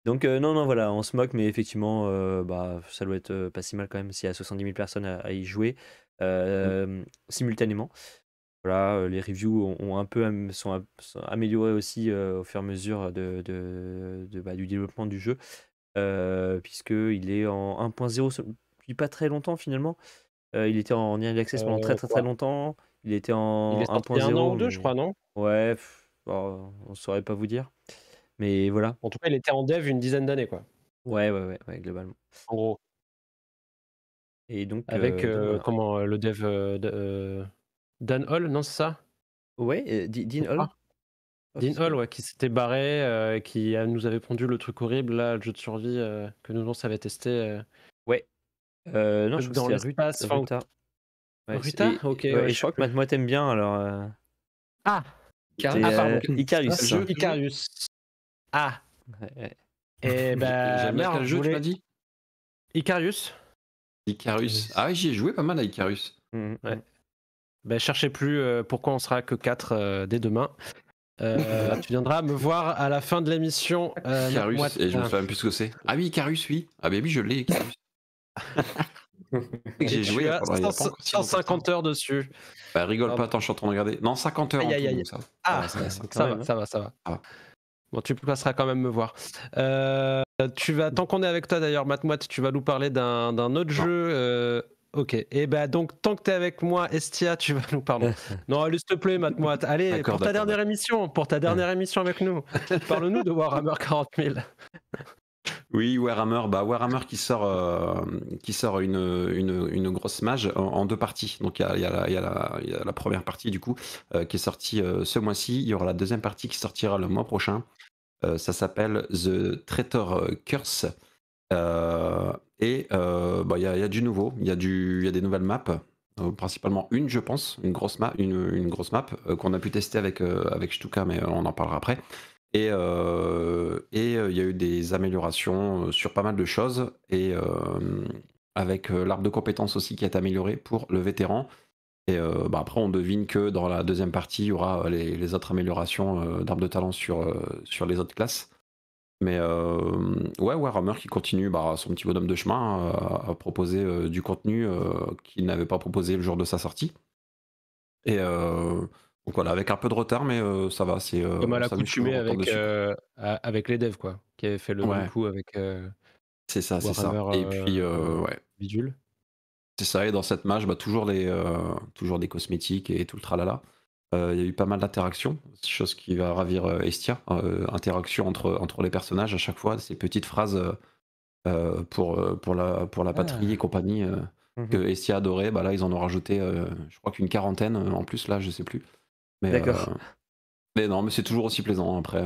Donc non, non, voilà, on se moque, mais effectivement, bah, ça doit être pas si mal quand même s'il y a 70 000 personnes à, y jouer mmh. simultanément. Voilà, euh, les reviews ont, un peu sont, améliorés aussi euh, au fur et à mesure de, de, bah, du développement du jeu, euh, puisqu'il est en 1.0 depuis pas très longtemps finalement. il était en early access pendant très très très longtemps. Il était en 1.0. je crois, non Ouais, on saurait pas vous dire. Mais voilà. En tout cas, il était en dev une dizaine d'années, quoi. Ouais, ouais, ouais, globalement. En gros. Et donc. Avec comment le dev. Dan Hall, non, c'est ça Ouais, Dean Hall. Ah, Dean Hall, ouais, qui s'était barré, euh, qui nous avait pondu le truc horrible, là, le jeu de survie euh, que nous on savait tester. Euh. Ouais. non, je dans le Ruta. Ouais, Ruta Ok. je, crois que maintenant, moi t'aimes bien, alors. Ah Ah, pardon. Icarus. Le jeu Icarus. Ah Et eh ben. merde, le jeu, voulais... tu m'as dit Icarus. Icarus. Ah, j'y ai joué pas mal à Icarus. Mmh, mmh. ouais. Ben, cherchez plus euh, pourquoi on sera que 4 euh, dès demain. Euh, tu viendras me voir à la fin de l'émission. Carus, et je me même plus ce que c'est. Ah oui, Carus, oui. Ah ben oui, je l'ai, Carus. J'ai joué à 150 heures dessus. Bah, rigole ah pas, attends, je suis en train de regarder. Non, 50 heures. Aïe, Ça Ah, ça, va, ça, va, ça, va, Bon, tu passeras quand même me voir. tu vas, tant qu'on est avec toi d'ailleurs, Matmoat, tu vas nous parler d'un autre jeu Ok, et eh ben donc tant que tu es avec moi, Estia, tu vas nous parler. non, allez, s'il te plaît, Matt Allez, pour ta dernière émission, pour ta dernière émission avec nous, parle-nous de Warhammer 40 000. Oui, Warhammer, bah Warhammer qui sort, euh, qui sort une, grosse mage en, deux parties. Donc il y a, la première partie du coup euh, qui est sortie euh, ce mois-ci. Il y aura la deuxième partie qui sortira le mois prochain. ça s'appelle The Traitor Curse. Euh, et euh, bah, il y, a du nouveau, il y, a des nouvelles maps. Euh, principalement une, je pense, une grosse map, une, grosse map qu'on a pu tester avec, Stuka, mais on en parlera après. Et et il y a eu des améliorations sur pas mal de choses, et avec l'arbre de compétences aussi qui est amélioré pour le vétéran. Et bah, après, on devine que dans la deuxième partie, il y aura les, autres améliorations d'arbre de talent sur les autres classes. Mais euh, ouais, Warhammer qui continue bah, son petit bonhomme de chemin à, euh, proposer euh, du contenu qu'il n'avait pas proposé le jour de sa sortie. Et donc voilà, avec un peu de retard, mais ça va. C'est comme à l'accoutumée avec, les devs, quoi, qui avait fait le coup avec. c'est ça, c'est ça. Et puis, ouais. C'est ça, et dans cette match, bah, toujours, les, toujours des cosmétiques et tout le tralala. Euh, il y a eu pas mal d'interactions, chose qui va ravir euh, Estia. Euh, interaction entre, entre les personnages à chaque fois, ces petites phrases pour, pour, la, pour la ah. patrie et compagnie mhm. que Estia adorait. Bah là, ils en ont rajouté, je crois qu'une quarantaine en plus, là, je sais plus. D'accord. Mais non, mais c'est toujours aussi plaisant hein, après.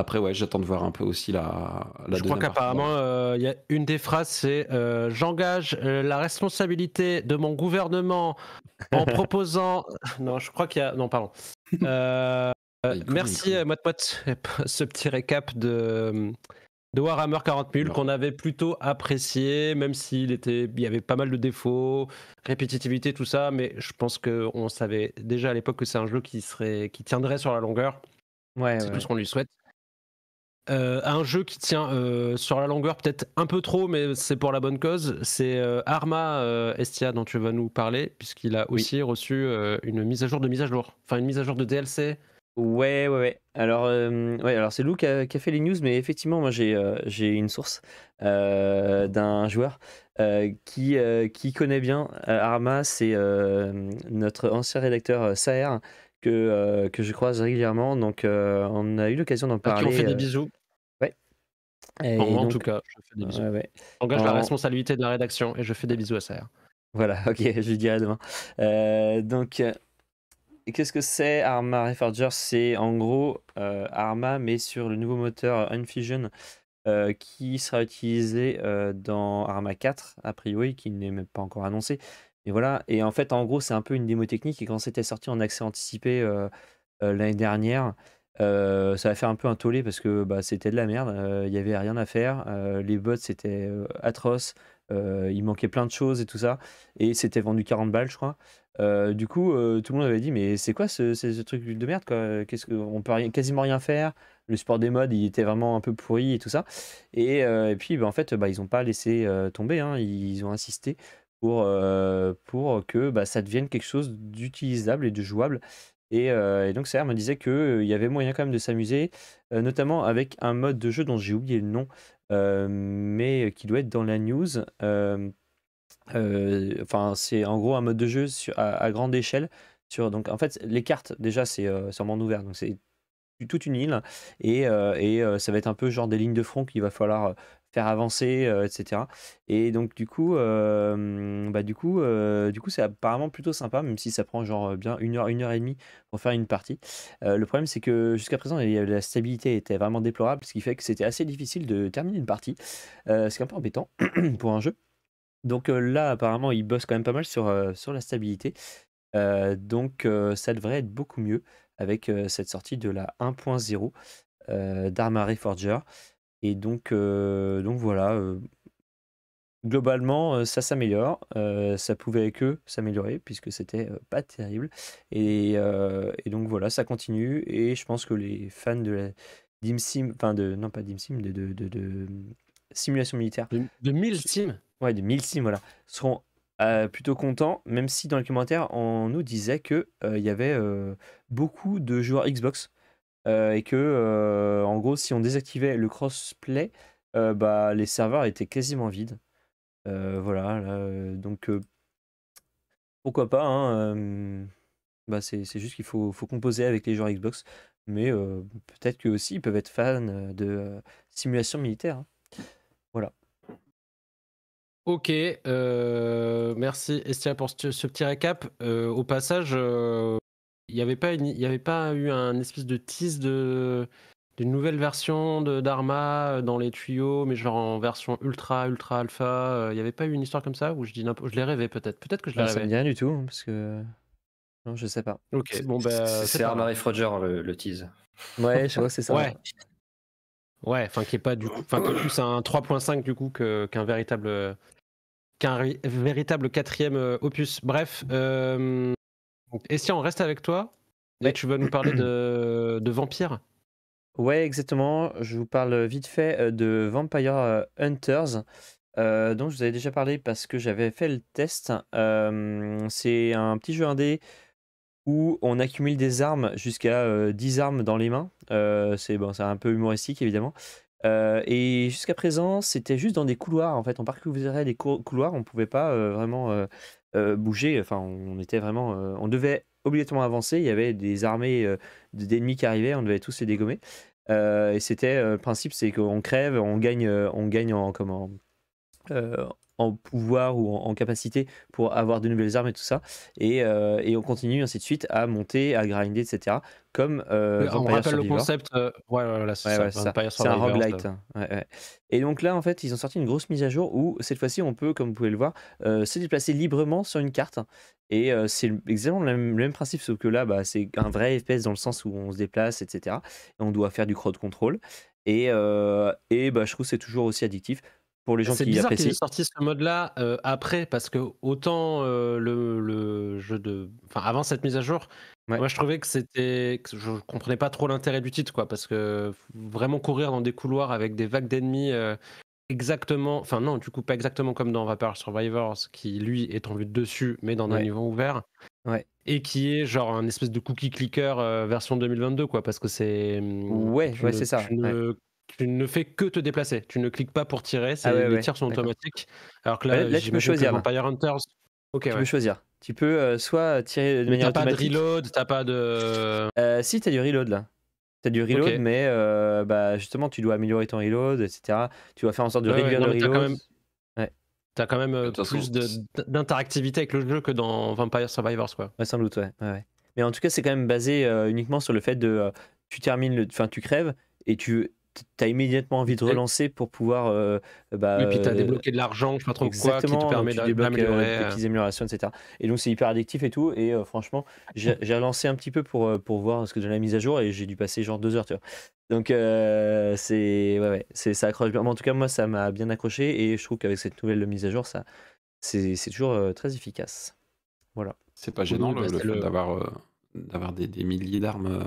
Après, ouais, j'attends de voir un peu aussi la. la je crois qu'apparemment, euh, il y a une des phrases, c'est euh, j'engage euh, la responsabilité de mon gouvernement en proposant. Non, je crois qu'il y a. Non, pardon. Euh, ah, merci, Motmot, ce petit récap de de Warhammer 40 000 qu'on avait plutôt apprécié, même s'il était, il y avait pas mal de défauts, répétitivité, tout ça, mais je pense qu'on savait déjà à l'époque que c'est un jeu qui, serait, qui tiendrait sur la longueur. Ouais, c'est tout ce qu'on lui souhaite. Euh, un jeu qui tient euh, sur la longueur peut-être un peu trop, mais c'est pour la bonne cause. C'est euh, Arma Estia dont tu vas nous parler, puisqu'il a aussi reçu une mise à jour de mise à jour, enfin une mise à jour de DLC. Ouais, ouais, ouais. Alors, ouais, alors c'est Lou qui a, fait les news, mais effectivement, moi j'ai une source d'un joueur qui, qui connaît bien Arma. C'est notre ancien rédacteur Saer, que, euh, que je croise régulièrement. Donc, euh, on a eu l'occasion d'en parler. Qui ont fait des euh, bisous. Ouais. en tout cas, je fais des bisous. Ouais, ouais. Engage la responsabilité de la rédaction et je fais des bisous à ça. Voilà, ok, je lui à demain. donc, qu'est-ce que c'est Arma Reforger C'est en gros Arma, mais sur le nouveau moteur Unfusion. qui sera utilisé dans Arma 4, a priori, qui n'est même pas encore annoncé, et voilà. Et en fait, en gros, c'est un peu une démo technique. Et quand c'était sorti en accès anticipé euh, euh, l'année dernière, euh, ça a fait un peu un tollé parce que bah, c'était de la merde. Il n'y avait rien à faire. les bots, c'était atroce. il manquait plein de choses et tout ça. Et c'était vendu 40 balles, je crois. du coup, tout le monde avait dit Mais c'est quoi ce, ce, truc de merde Qu'est-ce que, On peut quasiment rien faire. Le sport des modes, il était vraiment un peu pourri et tout ça. Et, puis, bah, en fait, bah, ils n'ont pas laissé tomber. Hein, ils ont insisté pour, euh, pour que bah, ça devienne quelque chose d'utilisable et de jouable. Et, euh, donc ça me disait qu'il euh, y avait moyen quand même de s'amuser, notamment avec un mode de jeu dont j'ai oublié le nom, mais qui doit être dans la news. enfin, c'est en gros un mode de jeu à, grande échelle. Sur, donc en fait, les cartes, déjà, c'est sur monde ouvert, donc c'est toute une île et, et ça va être un peu genre des lignes de front qu'il va falloir faire avancer, etc. Et donc du coup, bah, du coup, du coup, c'est apparemment plutôt sympa, même si ça prend genre bien une heure, une heure et demie pour faire une partie. le problème, c'est que jusqu'à présent, la stabilité était vraiment déplorable, ce qui fait que c'était assez difficile de terminer une partie, ce qui est un peu embêtant pour un jeu. Donc là, apparemment, il bosse quand même pas mal sur, sur la stabilité. donc ça devrait être beaucoup mieux avec cette sortie de la 1.0 d'Armare Forger. Et donc, euh, donc voilà, euh, globalement, euh, ça s'améliore. ça pouvait que s'améliorer puisque c'était pas terrible. Et, donc voilà, ça continue. Et je pense que les fans de la d'imsim, enfin de non pas d'imsim, de, de, de, de, simulation militaire, de, 1000 sims, ouais, de 1000 sim, voilà, seront plutôt contents. Même si dans les commentaires, on nous disait que il y avait beaucoup de joueurs Xbox euh, et que, euh, en gros, si on désactivait le crossplay, euh, bah, les serveurs étaient quasiment vides. voilà, donc pourquoi pas. Hein, bah, c'est juste qu'il faut, faut, composer avec les joueurs Xbox. Mais peut-être que aussi, ils peuvent être fans de simulations simulation militaire. Hein. Voilà. Ok, merci Estia pour ce petit récap. au passage, il n'y avait, pas avait pas eu un espèce de tease de d'une nouvelle version de Dharma euh, dans les tuyaux, mais genre en version ultra, ultra alpha. Euh, il n'y avait pas eu une histoire comme ça où je dis je l'ai rêvé peut-être. Peut-être que je l'ai ah, rêvé. Ça me dit rien du tout parce que non, je sais pas. Ok, bon bah c'est Armary Roger le, tease. Ouais, je vois c'est ça. ouais. Ouais, enfin qui est pas du coup, enfin plus un 3.5 du coup qu'un véritable qu'un véritable quatrième euh, opus. Bref, et si on reste avec toi, tu vas nous parler de, de vampires Ouais, exactement. Je vous parle vite fait euh, de Vampire euh, Hunters. Euh, dont je vous avais déjà parlé parce que j'avais fait le test. c'est un petit jeu indé où on accumule des armes jusqu'à 10 armes dans les mains. c'est bon, un peu humoristique évidemment. et jusqu'à présent, c'était juste dans des couloirs. En fait, on parcourait des couloirs, on ne pouvait pas vraiment bouger. Enfin, on était vraiment, on devait obligatoirement avancer. Il y avait des armées d'ennemis qui arrivaient, on devait tous les dégommer. et c'était le principe, c'est qu'on crève, on gagne, on gagne en comment en pouvoir ou en, capacité pour avoir de nouvelles armes et tout ça. Et, euh, on continue ainsi de suite à monter, à grinder, etc. Comme euh, on rappelle le concept. Euh, ouais, c'est un roguelite. Hein. Et donc là, en fait, ils ont sorti une grosse mise à jour où cette fois-ci, on peut, comme vous pouvez le voir, se déplacer librement sur une carte. Et c'est exactement le même, principe, sauf que là, bah, c'est un vrai FPS dans le sens où on se déplace, etc. Et on doit faire du crowd control. Et, et bah, je trouve c'est toujours aussi addictif pour les gens qui bizarre apprécient. sortir sorti ce mode-là euh, après, parce que autant euh, le, jeu de. Enfin, avant cette mise à jour, moi je trouvais que c'était. Je comprenais pas trop l'intérêt du titre, quoi, parce que vraiment courir dans des couloirs avec des vagues d'ennemis. Euh, exactement, enfin non, du coup pas exactement comme dans Vapor Survivors, qui lui est en vue de dessus, mais dans un niveau ouvert, ouais. et qui est genre un espèce de cookie clicker version 2022, quoi, parce que c'est. Hum, ouais, ouais, c'est ça tu ne fais que te déplacer. Tu ne cliques pas pour tirer. Ah les tirs sont automatiques. Alors que là, bah, là tu peux choisir. Vampire Hunters. tu peux choisir. Tu peux euh, soit tirer de manière automatique. T'as pas de reload, t'as pas de. Euh, si, tu as du reload là. T'as du reload, mais euh, bah, justement, tu dois améliorer ton reload, etc. Tu dois faire en sorte de réduire le reload. As quand même... plus d'interactivité avec le jeu que dans Vampire Survivors, quoi. sans doute, ouais. Mais en tout cas, c'est quand même basé uniquement sur le fait de tu termines, enfin tu crèves et tu tu as immédiatement envie de relancer pour pouvoir. Euh, bah, oui, puis tu as débloqué de l'argent, je sais pas trop quoi, qui te permet euh, d'améliorer. Des euh. petites améliorations, etc. Et donc, c'est hyper addictif et tout. Et franchement, j'ai relancé un petit peu pour, pour voir ce que donnait la mise à jour et j'ai dû passer genre deux heures, tu vois. Donc, c'est. Ouais, ouais, ça accroche bien. en tout cas, moi, ça m'a bien accroché et je trouve qu'avec cette nouvelle mise à jour, ça c'est toujours très efficace. Voilà. C'est pas gênant le, bah, fait d'avoir des, des milliers d'armes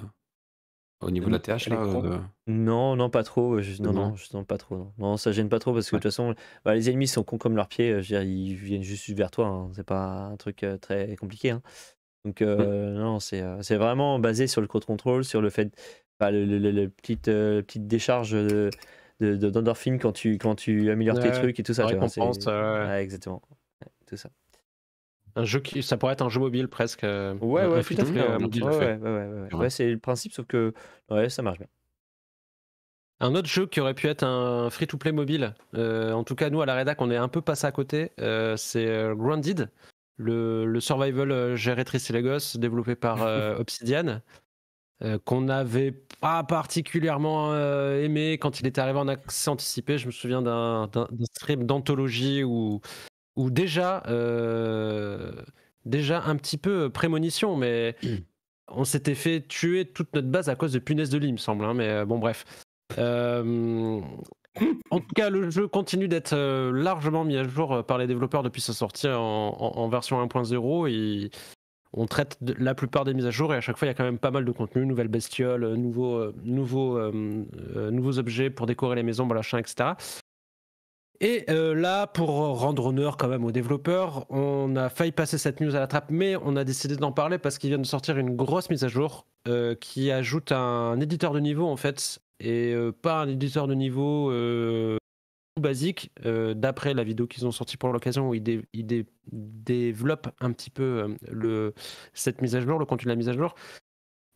au niveau de la TH, là euh, Non, non, pas trop. Euh, non, non, non, pas trop. Non. ça gêne pas trop parce que de toute façon, bah, les ennemis sont cons comme leurs pieds. Euh, je ils viennent juste vers toi. Hein. C'est pas un truc très compliqué. Hein. Donc, non, c'est vraiment basé sur le code contrôle, sur le fait. Bah, enfin, le, le, petite, petite décharge de d'endorphine quand tu quand tu améliores tes trucs et tout ça. ouais, exactement. tout ça. Un jeu qui, ça pourrait être un jeu mobile presque. Ouais, ouais, Ouais, c'est le principe, sauf que ouais, ça marche bien. Un autre jeu qui aurait pu être un free-to-play mobile, euh, en tout cas nous à la rédac on est un peu passé à côté, euh, c'est euh, Grounded, le, le survival géré et Legos développé par Obsidian, qu'on n'avait pas particulièrement aimé quand il était arrivé en accès anticipé. Je me souviens d'un stream d'anthologie où ou déjà, euh, déjà un petit peu prémonition, mais hmm. on s'était fait tuer toute notre base à cause de punaises de lit, il me semble. Hein, mais euh, bon, bref. Euh, en tout cas, le jeu continue d'être largement mis à jour par les développeurs depuis sa sortie en, version 1.0. Et on traite la plupart des mises à jour et à chaque fois, il y a quand même pas mal de contenu, nouvelles bestioles, nouveaux, objets pour décorer les maisons, etc. Et euh, là, pour rendre honneur quand même aux développeurs, on a failli passer cette news à la trappe, mais on a décidé d'en parler parce qu'ils viennent de sortir une grosse mise à jour euh, qui ajoute un éditeur de niveau en fait, et euh, pas un éditeur de niveau basique, d'après la vidéo qu'ils ont sortie pour l'occasion où ils, développent un petit peu le, cette mise à jour, le contenu de la mise à jour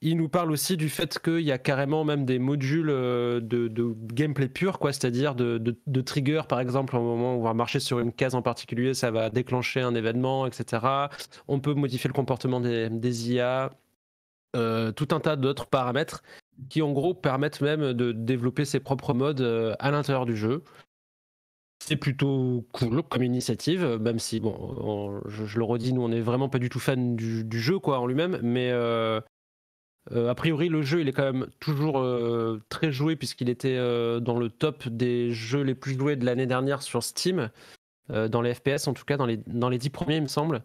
il nous parle aussi du fait qu'il y a carrément même des modules euh, de, gameplay pur, quoi, c'est-à-dire de, triggers, trigger, par exemple, au moment où on va marcher sur une case en particulier, ça va déclencher un événement, etc. On peut modifier le comportement des, IA, euh, tout un tas d'autres paramètres qui, en gros, permettent même de développer ses propres modes euh, à l'intérieur du jeu. C'est plutôt cool comme initiative, même si, bon, je, le redis, nous, on n'est vraiment pas du tout fan du, jeu, quoi, en lui-même, mais. Euh, a priori, le jeu, il est quand même toujours euh, très joué puisqu'il était euh, dans le top des jeux les plus joués de l'année dernière sur Steam, dans les FPS en tout cas, dans les, dans les 10 premiers, il me semble.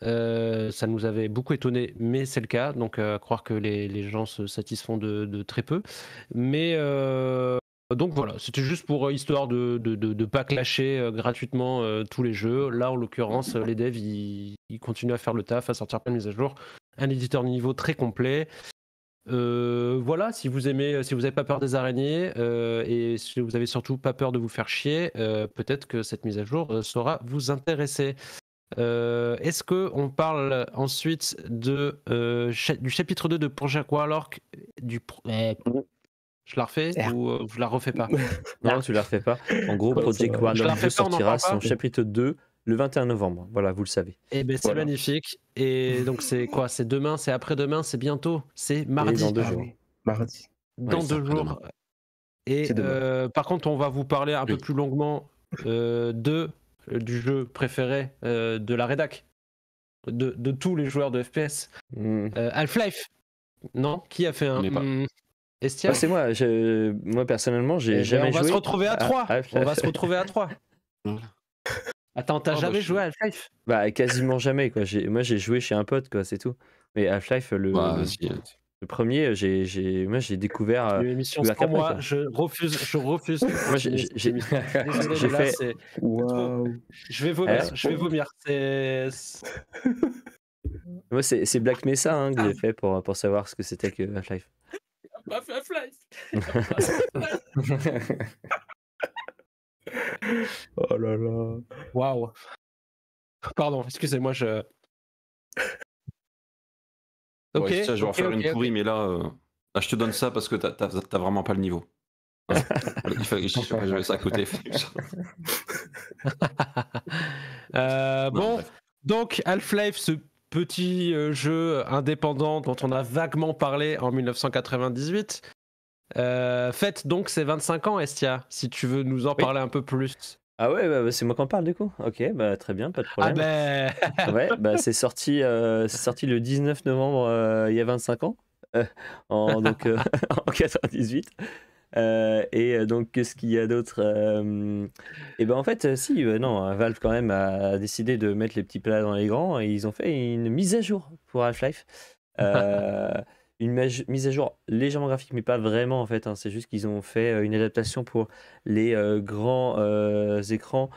ça nous avait beaucoup étonné, mais c'est le cas. Donc, à croire que les, les, gens se satisfont de, très peu. Mais donc voilà, c'était juste pour histoire de ne pas clasher gratuitement tous les jeux. Là, en l'occurrence, les devs ils, continuent à faire le taf, à sortir plein de mises à jour un éditeur de niveau très complet. Euh, voilà, si vous aimez, euh, si vous n'avez pas peur des araignées euh, et si vous avez surtout pas peur de vous faire chier, peut-être que cette mise à jour saura vous intéresser. Est-ce que on parle ensuite de du chapitre 2 de Project Warlock du eh, je la refais ou je la refais pas Non, tu la refais pas. En gros, Project Warlock sortira son chapitre 2 le 21 novembre. Voilà, vous le savez. Eh ben, c'est magnifique. Et donc, c'est quoi C'est demain, c'est après-demain, c'est bientôt, c'est mardi. dans deux ah jours. Mardi. Dans deux jours. Et euh, par contre, on va vous parler un peu plus longuement euh, de, euh, du jeu préféré de la rédac, de, de, tous les joueurs de FPS. Hmm. Half-Life. Non Qui a fait un. Hmm. Estia ah, C'est moi. Moi, personnellement, j'ai eh ben, jamais on Va se retrouver à trois. on va se retrouver à 3. Attends, t'as ah, jamais joué à Half-Life Bah, quasiment jamais, quoi. Moi, j'ai joué chez un pote, quoi, c'est tout. Mais Half-Life, le, bah, premier, euh, j'ai, moi, j'ai découvert. L'émission, euh, pour moi, je refuse, je refuse. moi, j'ai, fait. Wow. Je vais vomir, hein je vais vomir. C'est. moi, c'est, Black Mesa hein, que j'ai fait pour, pour savoir ce que c'était que Half-Life. Half-Life oh là là. Waouh. Pardon, excusez-moi, je. Ok. je vais en faire une okay. mais euh, là, je te donne ça parce que t'as, vraiment pas le niveau. Hein. Il fallait que ça à côté. Euh, bon, donc Half-Life, ce petit euh, jeu indépendant dont on a vaguement parlé en 1998, euh, faites donc ces 25 ans, Estia, si tu veux nous en parler un peu plus. Ah ouais, bah, bah, c'est moi qui en parle du coup. Ok, bah, très bien, pas de ah problème. Ah ben. ouais, bah, c'est sorti, euh, sorti le 19 novembre, euh, il y a 25 ans, euh, en, donc, en 98. et donc, qu'est-ce qu'il y a d'autre Et eh ben en fait, si, non, Valve quand même a décidé de mettre les petits plats dans les grands et ils ont fait une mise à jour pour Half-Life. une mise à jour légèrement graphique, mais pas vraiment en fait. Hein. C'est juste qu'ils ont fait euh, une adaptation pour les euh, grands euh, écrans.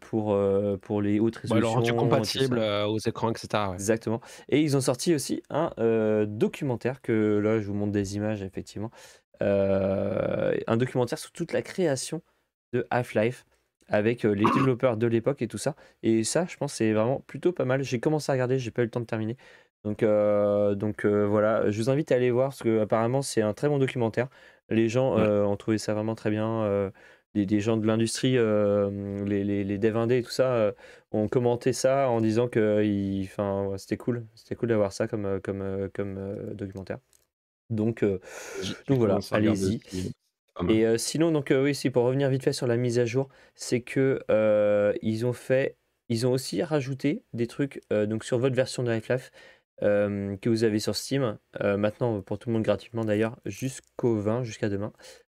pour, pour les hautes bah, résolutions. Bah, rendu compatible aux écrans, etc. Exactement. Et ils ont sorti aussi un documentaire, que là je vous montre des images effectivement, un documentaire sur toute la création de Half-Life avec les développeurs de l'époque et tout ça. Et ça, je pense, c'est vraiment plutôt pas mal. J'ai commencé à regarder, j'ai pas eu le temps de terminer. Donc, euh, donc euh, voilà, je vous invite à aller voir parce que apparemment c'est un très bon documentaire. Les gens euh, ont trouvé ça vraiment très bien. Des, gens de l'industrie, les, les, et tout ça, ont commenté ça en disant que c'était cool, c'était cool d'avoir ça comme, documentaire. Donc, voilà, allez-y. Et sinon, donc oui, si pour revenir vite fait sur la mise à jour, c'est que ils ont fait, ils ont aussi rajouté des trucs donc sur votre version de Lifelife. Euh, que vous avez sur Steam. Euh, maintenant, pour tout le monde gratuitement d'ailleurs, jusqu'au 20, jusqu'à demain.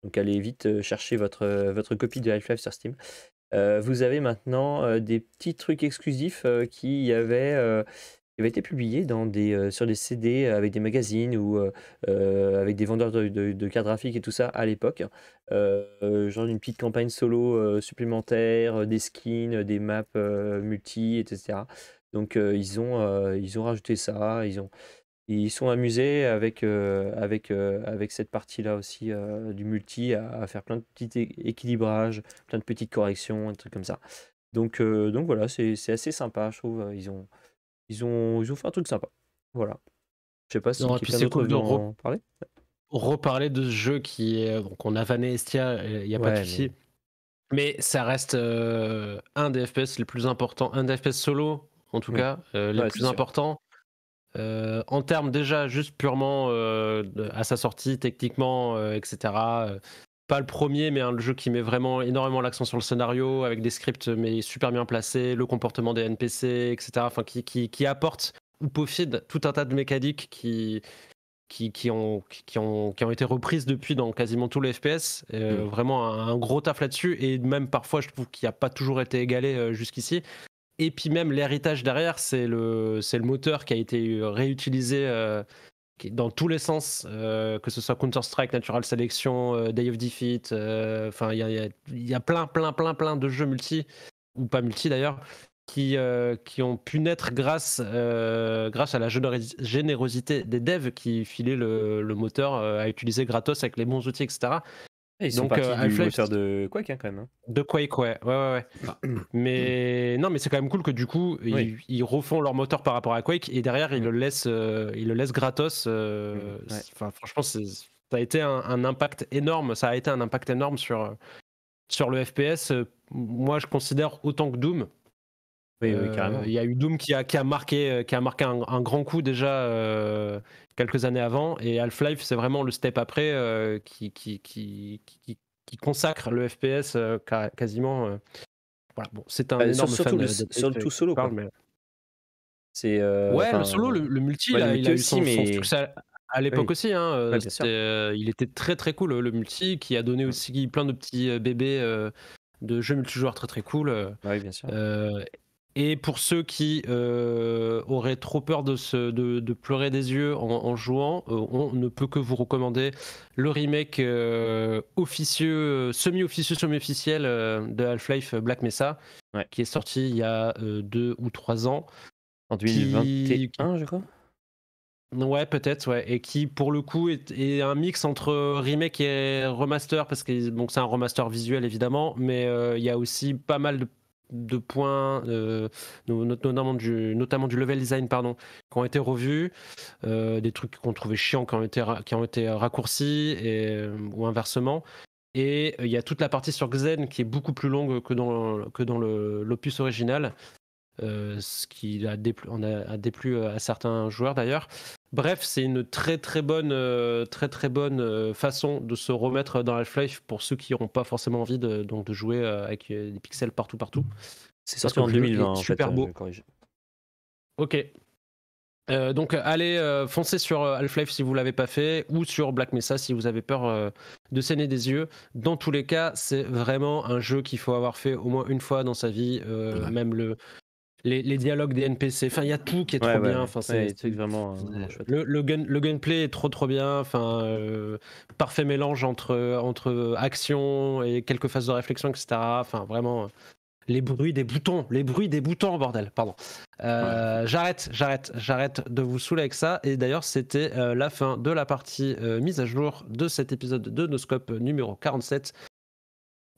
Donc allez vite euh, chercher votre, votre copie de Half-Life sur Steam. vous avez maintenant des petits trucs exclusifs qui avaient, qui été publiés dans des, sur des CD avec des magazines ou avec des vendeurs de, de, de, cartes graphiques et tout ça à l'époque. genre une petite campagne solo supplémentaire, des skins, des maps multi, etc. Donc ils ont ils ont rajouté ça, ils ont ils sont amusés avec avec avec cette partie là aussi du multi à, faire plein de petits équilibrages, plein de petites corrections, un truc comme ça. Donc donc voilà, c'est assez sympa, je trouve. Ils ont ils ont ils ont fait un truc sympa. Voilà. Je sais pas si quelqu'un d'autre veut en parler reparler de ce jeu qui est. Donc, on a vanné Estia, il n'y a pas de souci. Mais... ça reste un des FPS les plus important un des FPS solo en tout mmh. cas, le euh, les plus importants. Euh, en termes déjà juste purement euh, à sa sortie techniquement, etc. Pas le premier, mais un jeu qui met vraiment énormément l'accent sur le scénario, avec des scripts mais super bien placés, le comportement des NPC, etc. Enfin, qui, qui, apporte ou pofide tout un tas de mécaniques qui, qui, ont, ont, qui ont été reprises depuis dans quasiment tous les FPS. Mmh. Vraiment un, gros taf là-dessus. Et même parfois, je trouve qu'il n'a pas toujours été égalé jusqu'ici. Et puis même l'héritage derrière, c'est le, c'est le moteur qui a été euh, réutilisé euh, dans tous les sens, euh, que ce soit Counter-Strike, Natural Selection, Day of Defeat, enfin il y a, y a, plein, plein, plein, plein de jeux multi, ou pas multi d'ailleurs, qui, qui ont pu naître grâce, grâce à la générosité des devs qui filaient le, le moteur à utiliser gratos avec les bons outils, etc. Donc, un euh, du de Quake hein, quand même. Hein. De Quake, ouais, ouais, ouais. mais non, mais c'est quand même cool que du coup ils, refont leur moteur par rapport à Quake et derrière ils le laissent, euh, le gratos. Euh, mmh, franchement, ça a été un, impact énorme. Ça a été un impact énorme sur sur le FPS. Moi, je considère autant que Doom. Il y a eu Doom qui a, qui a marqué, qui a marqué un grand coup déjà quelques années avant. Et Half-Life, c'est vraiment le step après euh, qui, qui, qui, qui, consacre le FPS euh, quasiment. Euh, voilà, bon, c'est un bah, énorme fan le, surtout solo. C'est ouais, le solo, le, multi, il a eu son, mais... à, l'époque aussi. Hein, il était très très cool le multi, qui a donné aussi plein de petits bébés de jeux multijoueurs très très cool. Et pour ceux qui euh, auraient trop peur de, de, pleurer des yeux en, jouant, euh, on ne peut que vous recommander le remake euh, officieux, semi-officieux, semi-officiel de Half-Life Black Mesa, qui est sorti il y a deux ou trois ans. En 2021, je crois Ouais, peut-être, ouais. Et qui, pour le coup, est, est, un mix entre remake et remaster, parce que bon, c'est un remaster visuel, évidemment, mais il y a aussi pas mal de de points, euh, notamment, du, notamment du level design, pardon, qui ont été revus, euh, des trucs qu'on trouvait chiants qui ont été, qui ont été raccourcis euh, ou inversement. Et il y a toute la partie sur Xen qui est beaucoup plus longue que dans, l'opus original, ce qui a déplu à certains joueurs d'ailleurs. Bref, c'est une très très bonne, euh, très très bonne euh, façon de se remettre dans Half-Life pour ceux qui n'auront pas forcément envie de, donc, de jouer euh, avec des pixels partout partout. C'est sorti en 2020. Super beau. ok. donc allez foncer sur Half-Life si vous l'avez pas fait ou sur Black Mesa si vous avez peur de saigner des yeux. Dans tous les cas, c'est vraiment un jeu qu'il faut avoir fait au moins une fois dans sa vie. Même le, les, dialogues des NPC. Enfin, il y a tout qui est trop bien. Enfin, c'est vraiment, euh, le, le, est trop trop bien. Enfin, euh, parfait mélange entre entre action et quelques phases de réflexion, etc. Enfin, vraiment. Euh, les bruits des boutons, les bruits des boutons, bordel, pardon. j'arrête, j'arrête, j'arrête de vous saouler avec ça. Et d'ailleurs, c'était la fin de la partie mise à jour de cet épisode de Noscope numéro 47.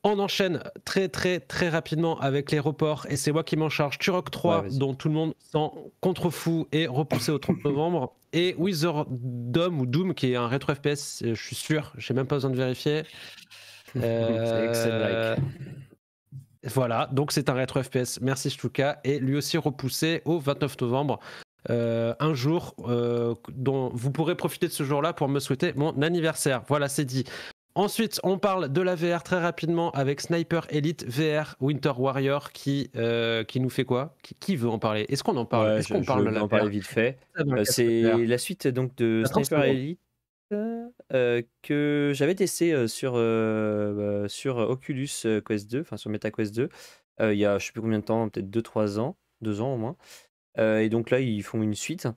On enchaîne très très très rapidement avec les reports et c'est moi qui m'en charge. Turok 3 dont tout le monde s'en contrefou et repoussé au 30 novembre et Wizard Doom ou Doom qui est un rétro FPS, euh, je suis sûr, j'ai même pas besoin de vérifier. Euh, voilà, donc c'est un rétro FPS. Merci Stuka et lui aussi repoussé au 29 novembre. Euh, un jour dont vous pourrez profiter de ce jour-là pour me souhaiter mon anniversaire. Voilà, c'est dit. Ensuite, on parle de la VR très rapidement avec Sniper Elite VR Winter Warrior qui, euh, qui nous fait quoi qui, veut en parler Est-ce qu'on en parle Est-ce en vite fait. Euh, c'est la suite donc de Sniper Elite euh, que j'avais testé sur, sur Oculus Quest 2, enfin sur Meta Quest 2, il y a je ne sais plus combien de temps, peut-être 2-3 ans, 2 ans au moins. et donc là, ils font une suite.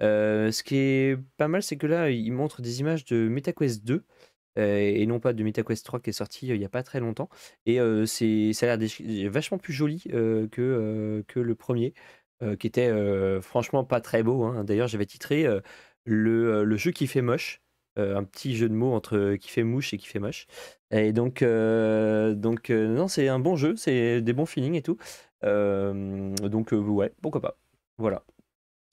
ce qui est pas mal, c'est que là, ils montrent des images de MetaQuest 2 et non pas de MetaQuest 3 qui est sorti il n'y a pas très longtemps. Et c'est, ça a l'air vachement plus joli que, que le premier, qui était franchement pas très beau. Hein. D'ailleurs, j'avais titré le, le, jeu qui fait moche. un petit jeu de mots entre qui fait mouche et qui fait moche. Et donc, donc non, c'est un bon jeu, c'est des bons feelings et tout. donc, ouais, pourquoi pas. Voilà,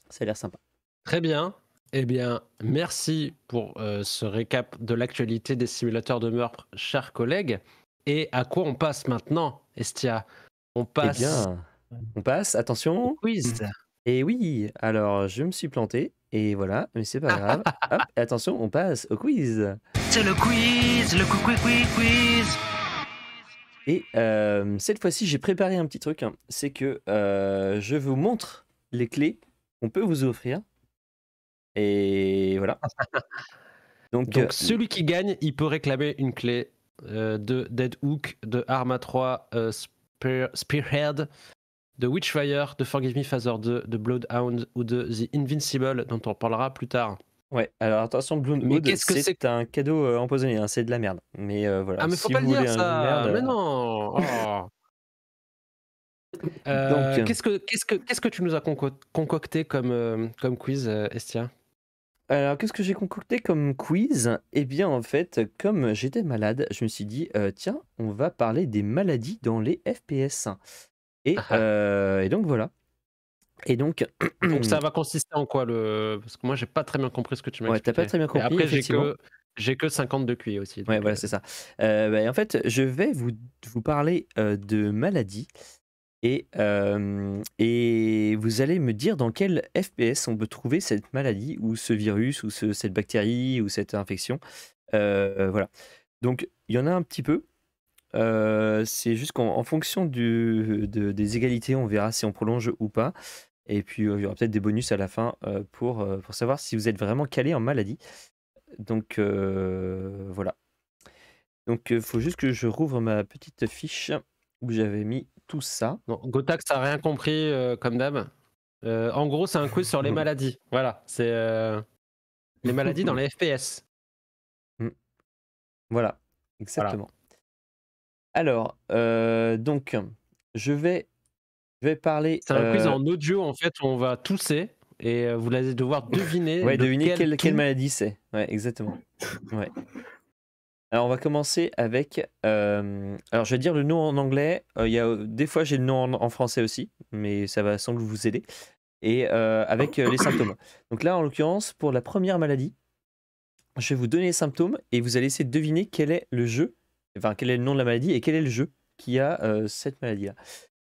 ça a l'air sympa. Très bien. Eh bien, merci pour euh, ce récap de l'actualité des simulateurs de meurtre, chers collègues. Et à quoi on passe maintenant, Estia On eh passe. Eh bien, on passe, attention. quiz. Et eh oui, alors je me suis planté, et voilà, mais c'est pas grave. Hop, attention, on passe au quiz. C'est le quiz, le quiz, quiz, quiz. Et euh, cette fois-ci, j'ai préparé un petit truc. Hein. C'est que euh, je vous montre les clés qu'on peut vous offrir et voilà. Donc, euh, celui qui gagne, il peut réclamer une clé euh, de Dead Hook, de Arma 3, euh, Spearhead, de Witchfire, de Forgive Me Father 2, de Bloodhound ou de The Invincible, dont on parlera plus tard. Ouais, alors attention, Bloodhound, c'est un cadeau empoisonné, hein, c'est de la merde. Mais voilà. Ah, mais faut pas le dire ça Mais non Qu'est-ce que, qu'est-ce que, qu'est-ce que tu nous as concocté comme, comme quiz, Estia alors, qu'est-ce que j'ai concocté comme quiz Eh bien, en fait, comme j'étais malade, je me suis dit, euh, tiens, on va parler des maladies dans les FPS. Ah ah. euh, et, donc, voilà. Et donc... donc, ça va consister en quoi le... Parce que moi, j'ai pas très bien compris ce que tu m'as dit. Ouais, t'as pas très bien compris. Et après, j'ai que... J'ai que 52 aussi. Ouais, voilà, euh. c'est ça. Bah, en fait, je vais vous parler de maladies euh, et, vous allez me dire dans quel FPS on peut trouver cette maladie ou ce virus ou cette bactérie ou cette infection. Euh, voilà. Donc il y en a un petit peu. Euh, c'est juste qu'en fonction du, des égalités, on verra si on prolonge ou pas. Et puis il y aura peut-être des bonus à la fin pour, pour savoir si vous êtes vraiment calé en maladie. Donc voilà. Donc il faut juste que je rouvre ma petite fiche où j'avais mis tout ça. Bon, Gotax a rien compris, euh, comme d'hab. Euh, en gros, c'est un quiz sur les maladies. Voilà, c'est euh, les maladies dans les FPS. Mm. Voilà, exactement. Alors, donc, je vais, vais parler. C'est un quiz en audio, en fait, on va tousser et vous allez devoir deviner. deviner quelle, maladie c'est. Ouais, exactement. Ouais. Alors, on va commencer avec. Euh, alors, je vais dire le nom en anglais. Euh, des fois, j'ai le nom en, français aussi, mais ça va sans que vous aider. Et euh, avec les symptômes. Donc, là, en l'occurrence, pour la première maladie, je vais vous donner les symptômes et vous allez essayer de deviner quel est le jeu, enfin, quel est le nom de la maladie et quel est le jeu qui a cette maladie-là.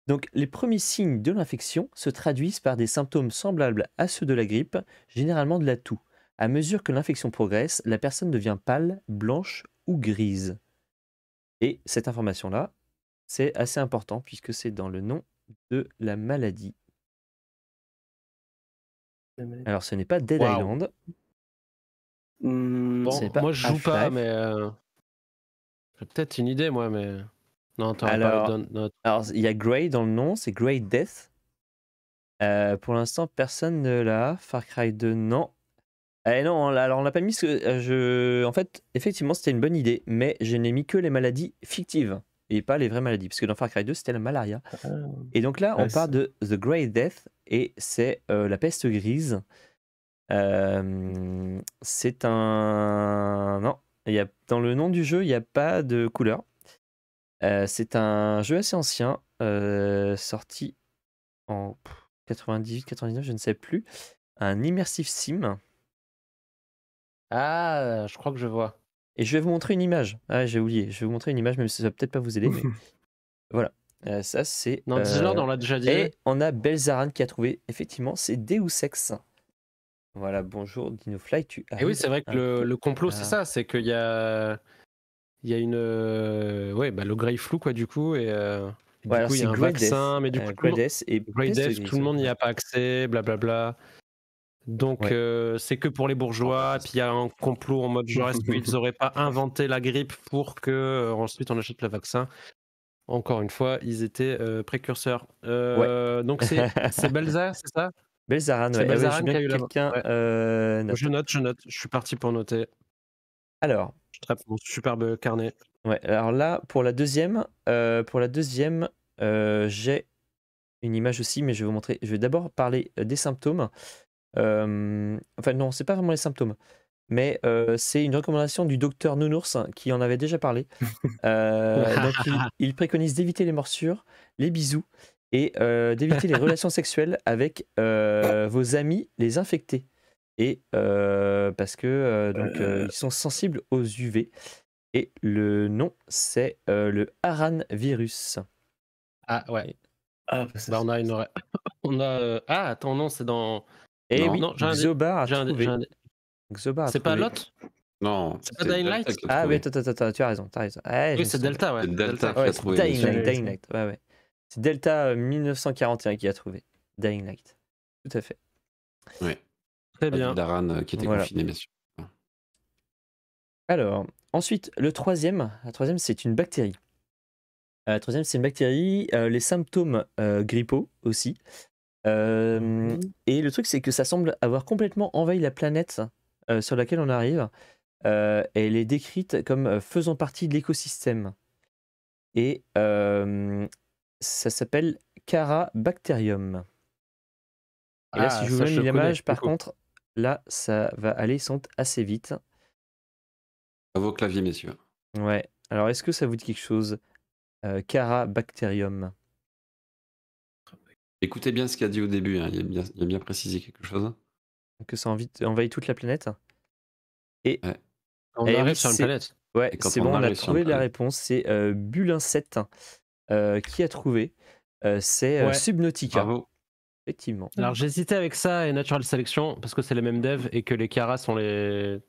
Donc, les premiers signes de l'infection se traduisent par des symptômes semblables à ceux de la grippe, généralement de la toux. À mesure que l'infection progresse, la personne devient pâle, blanche ou grise. Et cette information-là, c'est assez important puisque c'est dans le nom de la maladie. Alors ce n'est pas Dead Island. Hmm, pas moi je joue pas, mais euh, peut-être une idée moi, mais non. Alors, alors il y a Grey dans le nom, c'est Grey Death. Euh, pour l'instant, personne ne l'a. Far Cry 2, non. Eh non, hein, alors on l'a pas mis. Que euh, je... En fait, effectivement, c'était une bonne idée, mais je n'ai mis que les maladies fictives et pas les vraies maladies, parce que dans Far Cry 2, c'était la malaria. Ah. et donc là, on ah, part de The Great Death, et c'est euh, la peste grise. Euh, c'est un... Non, y a... dans le nom du jeu, il n'y a pas de couleur. c'est un jeu assez ancien, sorti en 98, 99, je ne sais plus. Un immersive sim ah, je crois que je vois. Et je vais vous montrer une image. Ah, j'ai oublié. Je vais vous montrer une image, même si ça va peut-être pas vous aider. voilà. Euh, ça, c'est. Non, euh... on l'a déjà dit. Et on a Belzaran qui a trouvé. Effectivement, c'est Deus Ex. Voilà, bonjour Dinofly. Tu Et oui, c'est vrai que le, complot, c'est ça. C'est qu'il y a. Il y a une. Euh, ouais, bah, le Grey Flou, quoi, du coup. Et. Euh, du coup, il y a un vaccin, mais du coup, et tout le monde n'y a pas accès, blablabla. Donc euh, c'est que pour les bourgeois, ah, puis il y a un complot en mode je est n'auraient pas inventé la grippe pour que euh, ensuite on achète le vaccin Encore une fois, ils étaient euh, précurseurs. Donc c'est c'est ça Belzaran, ah je, note, je note, je suis parti pour noter. Alors, je trappe mon superbe carnet. alors là, pour la deuxième, pour la deuxième, j'ai une image aussi, mais je vais vous montrer. Je vais d'abord parler des symptômes. Euh, enfin, non, c'est pas vraiment les symptômes. Mais euh, c'est une recommandation du docteur Nounours hein, qui en avait déjà parlé. Euh, donc il, préconise d'éviter les morsures, les bisous et d'éviter les relations sexuelles avec vos amis les infectés et parce que donc ils sont sensibles aux UV et le nom c'est le Haran virus. Ah ouais. Ah, bah, bah, on a une on a ah attends non c'est dans et eh non. oui, Xobar a trouvé. C'est pas Lot Non. C'est pas Dying Light Ah oui, attends, attends, tu as raison, tu as raison. Eh, oui, c'est Delta, ouais. C'est Delta, qui a trouvé. ouais, ouais. C'est Delta 1941 euh, qui a trouvé Dying Light. Tout à fait. Oui. Très bien. Daran euh, qui était confiné, bien sûr. Alors, ensuite, le troisième, la troisième, c'est une bactérie. Euh, le troisième, c'est une bactérie. les symptômes grippaux aussi euh, mhm. Et le truc, c'est que ça semble avoir complètement envahi la planète euh, sur laquelle on arrive. Euh, elle est décrite comme faisant partie de l'écosystème. Et ça s'appelle Carabacterium Et là, si ah, je vous donne image par contre, là, ça va aller sans assez vite. À vos claviers, messieurs. Ouais. Alors, est-ce que ça vous dit quelque chose euh, Écoutez bien ce qu'il a dit au début, hein. il, a bien, précisé quelque chose. Que ça envahit toute la planète. Et on eh arrive sur une planète. Ouais, c'est bon, on a trouvé la réponse. C'est euh, Bulin 7 euh, qui a trouvé. Euh, c'est Subnautica. Bravo. Effectivement. Alors j'hésitais avec ça et Natural Selection parce que c'est les mêmes devs et que les caras sont les.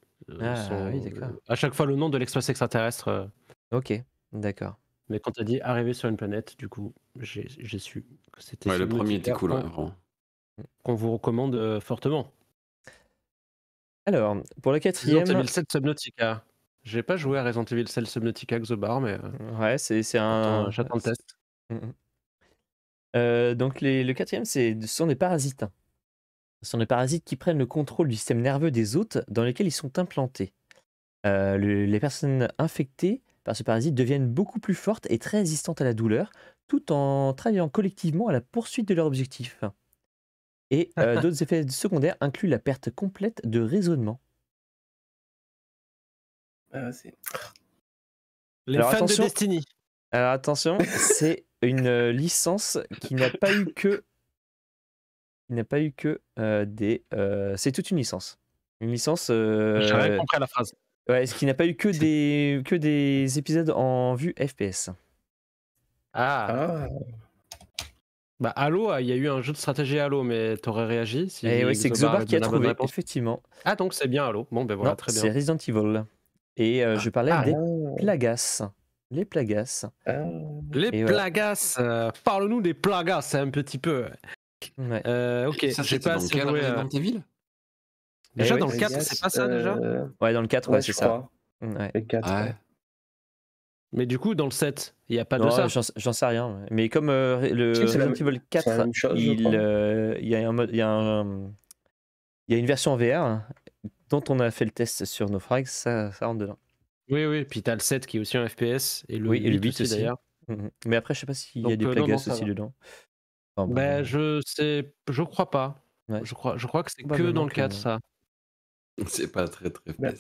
Ah, oui, d'accord. à chaque fois le nom de l'espace extraterrestre. Ok, d'accord. Mais quand tu as dit arriver sur une planète, du coup, j'ai su que c'était. le premier était cool, Qu'on vous recommande euh, fortement. Alors, pour le quatrième. Resident Evil 7 Subnautica. J'ai pas joué à Resident Evil 7 Subnautica Xobar, mais. Euh, ouais, c'est un. J'attends le test. Mm, mm. Euh, donc, le quatrième, ce sont des parasites. Ce sont des parasites qui prennent le contrôle du système nerveux des hôtes dans lesquels ils sont implantés. les personnes infectées par ce parasite deviennent beaucoup plus fortes et très résistantes à la douleur, tout en travaillant collectivement à la poursuite de leur objectif. Et euh, d'autres effets secondaires incluent la perte complète de raisonnement. Ah, Les fans de Destiny. Alors attention, c'est une euh, licence qui n'a pas eu que, n'a pas eu que euh, des. c'est toute une licence. Une licence. rien compris la phrase. Ouais, ce qui n'a pas eu que des, que des épisodes en vue FPS. Ah. ah. Bah Halo, euh, il y a eu un jeu de stratégie Halo, mais t'aurais réagi si eh oui, c'est Xobar qui a trouvé, effectivement. Ah donc c'est bien Halo. Bon ben voilà, très bien. C'est Resident Evil. Et euh, je parlais ah. des Plagas. Les Plagas. Ah. Les Plagas. Euh, parle-nous des Plagas un petit peu. ok. Ça se pas dans assez quel Resident Evil Déjà dans le 4, c'est pas ça déjà Ouais, dans le 4, euh, ouais, c'est ça. Mm. Ouais. Le 4, ah Mais du coup, dans le 7, il n'y a pas de ça. J'en sais rien. Mais comme euh, le Resident Evil 4, euh, il, y a mode, y a une version VR hein, dont on a fait le test sur Naufrag, ça, ça rentre dedans. Oui, oui, puis t'as le 7 qui est aussi en FPS et le, oui, 8, aussi, d'ailleurs. Mm-hmm. Mais après, je sais pas s'il y a des euh, Plagueis aussi dedans. Enfin, ben, je sais, je crois pas. Ouais. Je, crois, je crois que c'est que dans le 4, ça. C'est pas très très bah faible.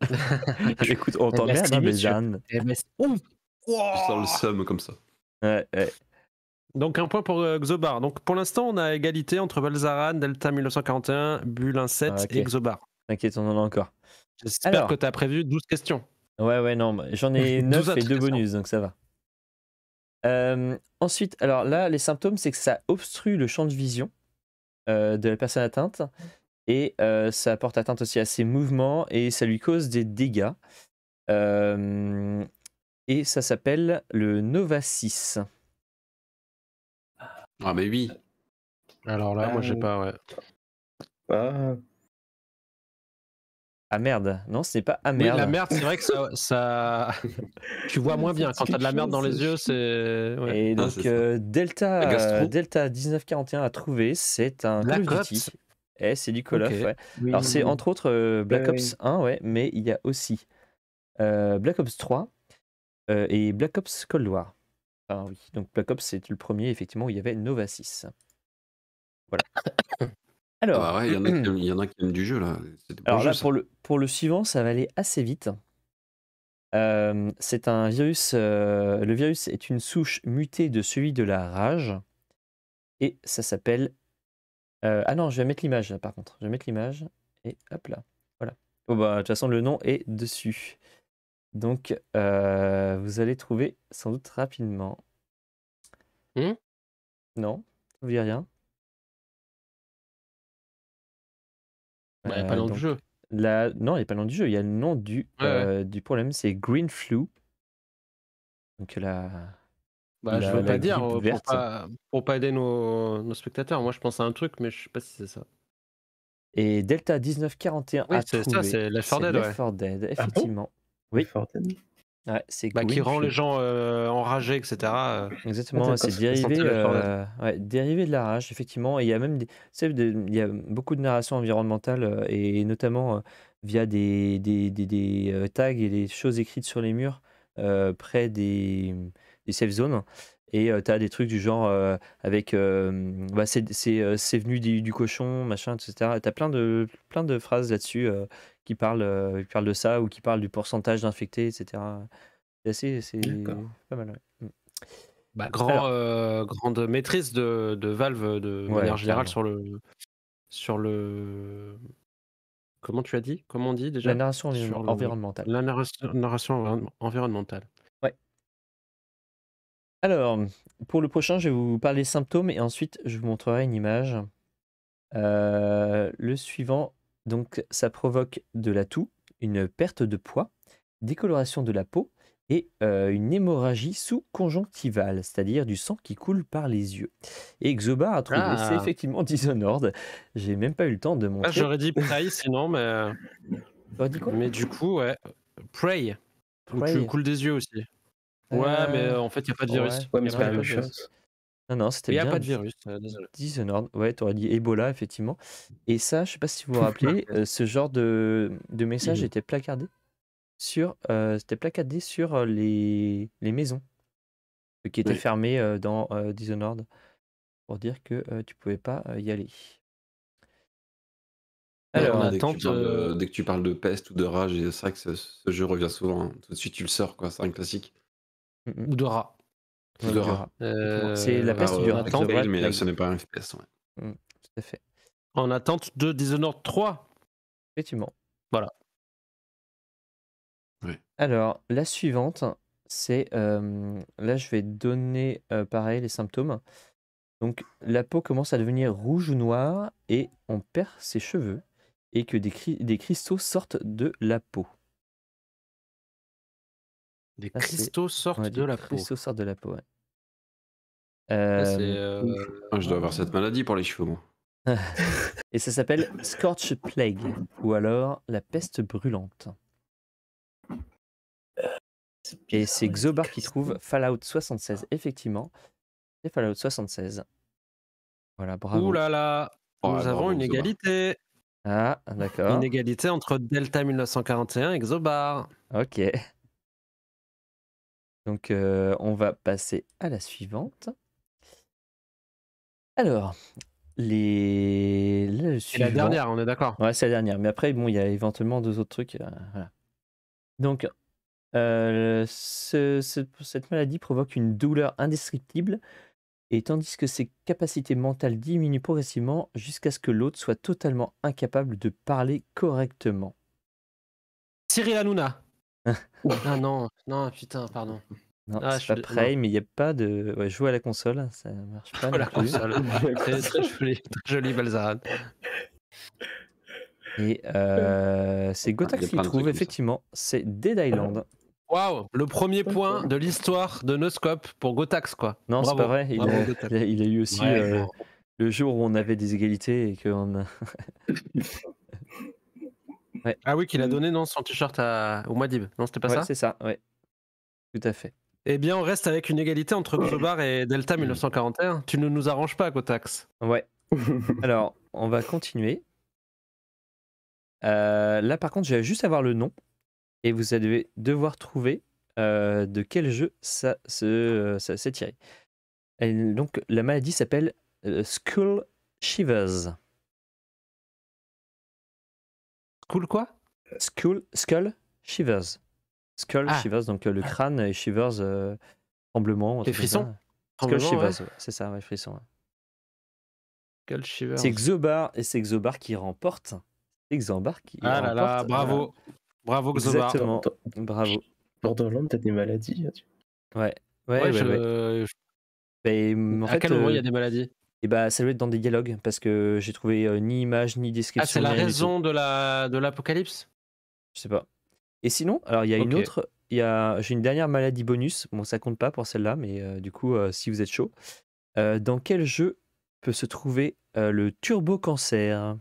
Ah, écoute, on t'en bien mais Jeanne. Je sens le seum comme ça. Donc un point pour Exobar. Euh, Xobar. Donc pour l'instant, on a égalité entre Balzaran, Delta 1941, Bulin 7 ah, et Xobar. T'inquiète, on en a encore. J'espère que que t'as prévu 12 questions. Ouais, ouais, non, bah, j'en ai 9 et 2 bonus, donc ça va. Euh, ensuite, alors là, les symptômes, c'est que ça obstrue le champ de vision euh, de la personne atteinte et euh, ça porte atteinte aussi à ses mouvements et ça lui cause des dégâts. Euh, et ça s'appelle le Nova 6. Ah mais oui. Alors là, moi j'ai pas ah. ah. merde, non, ce n'est pas ah merde. la merde, c'est vrai que ça, tu vois moins bien quand as de la merde dans les yeux, c'est. Et ah, donc euh, Delta, Delta 1941 a trouvé, c'est un eh, c'est du Call of, Alors, c'est entre autres euh, Black Ops 1, ouais, mais il y a aussi euh, Black Ops 3 euh, et Black Ops Cold War. Ah oui, donc Black Ops, c'est le premier, effectivement, où il y avait Nova 6. Voilà. Alors, bah il y, en a qui du jeu, là. Alors là, pour le, pour le suivant, ça va aller assez vite. c'est un virus. le virus est une souche mutée de celui de la rage. Et ça s'appelle euh, ah non, je vais mettre l'image par contre. Je vais mettre l'image et hop là. Voilà. Bon, bah, de toute façon, le nom est dessus. Donc, euh, vous allez trouver sans doute rapidement. Hmm non, ça vous rien. Bah, il n'y a euh, pas le nom du jeu. Non, il n'y a pas le nom du jeu. Il y a le nom du, du problème. C'est Green Flu. Donc, là... Bah, ne je veux pas dire euh, pour pas, pour pas, aider nos, spectateurs. Moi, je pense à un truc, mais je sais pas si c'est ça. Et Delta 1941 oui, c'est ça, c'est la 4 Dead. Left 4 Dead, ah effectivement. oui. c'est bah, qui rend les gens euh, enragés, etc. Euh. Exactement, ah, c'est dérivé, dérivé de la rage, effectivement. Et il y a même des, il y a beaucoup de narration environnementale, et notamment via des, des, tags et des choses écrites sur les murs près des, des safe zones. Et tu as des trucs du genre avec bah, c'est venu du, cochon, machin, etc. Tu as plein de, plein de phrases là-dessus qui, parlent, qui parlent de ça ou qui parlent du pourcentage d'infectés, etc. C'est pas mal. Mmh. Bah, grand, grande maîtrise de, de Valve de manière générale sur le, sur le. Comment tu as dit Comment on dit déjà La narration environnementale. la narration environnementale. Alors, pour le prochain, je vais vous parler symptômes et ensuite je vous montrerai une image. Euh, le suivant, donc ça provoque de la toux, une perte de poids, décoloration de la peau et euh, une hémorragie sous-conjonctivale, c'est-à-dire du sang qui coule par les yeux. Et Xobar a trouvé, ah. c'est effectivement Dishonored. J'ai même pas eu le temps de ah, montrer. J'aurais dit Prey sinon, mais. Euh, dit quoi mais du coup, ouais. Prey. tu des yeux aussi. Ouais, mais euh, euh, en fait, il n'y a pas de virus. Non, non, c'était bien. Il n'y a pas de virus, euh, Dishonored, ouais, t'aurais dit Ebola, effectivement. Et ça, je sais pas si vous vous rappelez, ce genre de, de message mmh. était placardé sur, placardé sur les, les maisons qui étaient fermées dans Dishonored pour dire que tu pouvais pas y aller. Alors, on dès, que tu parles de, dès, que tu parles de peste ou de rage, c'est vrai que ce, jeu revient souvent. Hein. Tout de suite, tu le sors, quoi. C'est un classique. Ou de rat. C'est la bah peste du rat. Attente, mais ce n'est pas un peste mm, tout à fait. En attente de Dishonored 3. Effectivement. Voilà. Alors, la suivante, c'est. Euh, là, je vais donner euh, pareil les symptômes. Donc, la peau commence à devenir rouge ou noire et on perd ses cheveux et que des, des cristaux sortent de la peau. Des cristaux sortent de la peau. Des cristaux sortent de la peau, ouais. Euh, euh, ah, je dois avoir cette maladie pour les cheveux, Et ça s'appelle Scorch Plague, ou alors la peste brûlante. Et c'est Xobar qui trouve Fallout 76, effectivement. C'est Fallout 76. Voilà, bravo. Ouh là là, oh, nous avons une égalité. Ah, d'accord. Une égalité entre Delta 1941 et Xobar. Ok. Donc, euh, on va passer à la suivante. Alors, les. c'est la dernière, on est d'accord. Ouais, c'est la dernière. Mais après, bon, il y a éventuellement deux autres trucs. Euh, Donc, euh, cette maladie provoque une douleur indescriptible. Et tandis que ses capacités mentales diminuent progressivement jusqu'à ce que l'autre soit totalement incapable de parler correctement. Cyril Hanouna. Ah non, non, putain, pardon. Non, ah, je pas suis- mais il n'y a pas de. Ouais, jouer à la console, ça marche pas. la console. très, très joli, très joli Et euh, c'est Gotax qui le trouve, effectivement, c'est Dead Island. Waouh, le premier point de l'histoire de Noscope pour Gotax, quoi. Non, c'est pas vrai. Il a, eu aussi euh, le jour où on avait des égalités et qu'on a- ah oui, qu'il a mmh. donné non, son t-shirt à... au Madib. Non, c'était pas ça C'est ça, ouais. Tout à fait. Eh bien, on reste avec une égalité entre Clobar et Delta 1941. Tu ne nous arranges pas, Cotax. Ouais. Alors, on va continuer. Euh, là, par contre, je vais juste avoir le nom. Et vous allez devoir trouver euh, de quel jeu ça euh, s'est tiré. donc, la maladie s'appelle Skull Shivers. Cool, quoi Skull Shivers. Skull ah. Shivers, donc euh, le ah. crâne et Shivers, euh, tremblement. Les frissons Skull Shivers, c'est ça, ouais, frissons. Skull Shivers. C'est Xobar et c'est Xobar qui remporte. C'est Xobar qui ah remporte. Ah là là, bravo. Bravo Xobar. Exactement, bravo. Borderlands, t'as des maladies. Hein, ouais, ouais, ouais. ouais, ouais. Ben, à quel moment euh, il y a des maladies et bah, ça doit être dans des dialogues parce que j'ai trouvé euh, ni image ni ah, description. Ah, c'est la raison de la de l'apocalypse. Je sais pas. Et sinon, alors il y a une autre, y a j'ai une dernière maladie bonus. Bon, ça compte pas pour celle-là, mais euh, du coup, euh, si vous êtes chaud, dans quel jeu peut se trouver le turbo cancer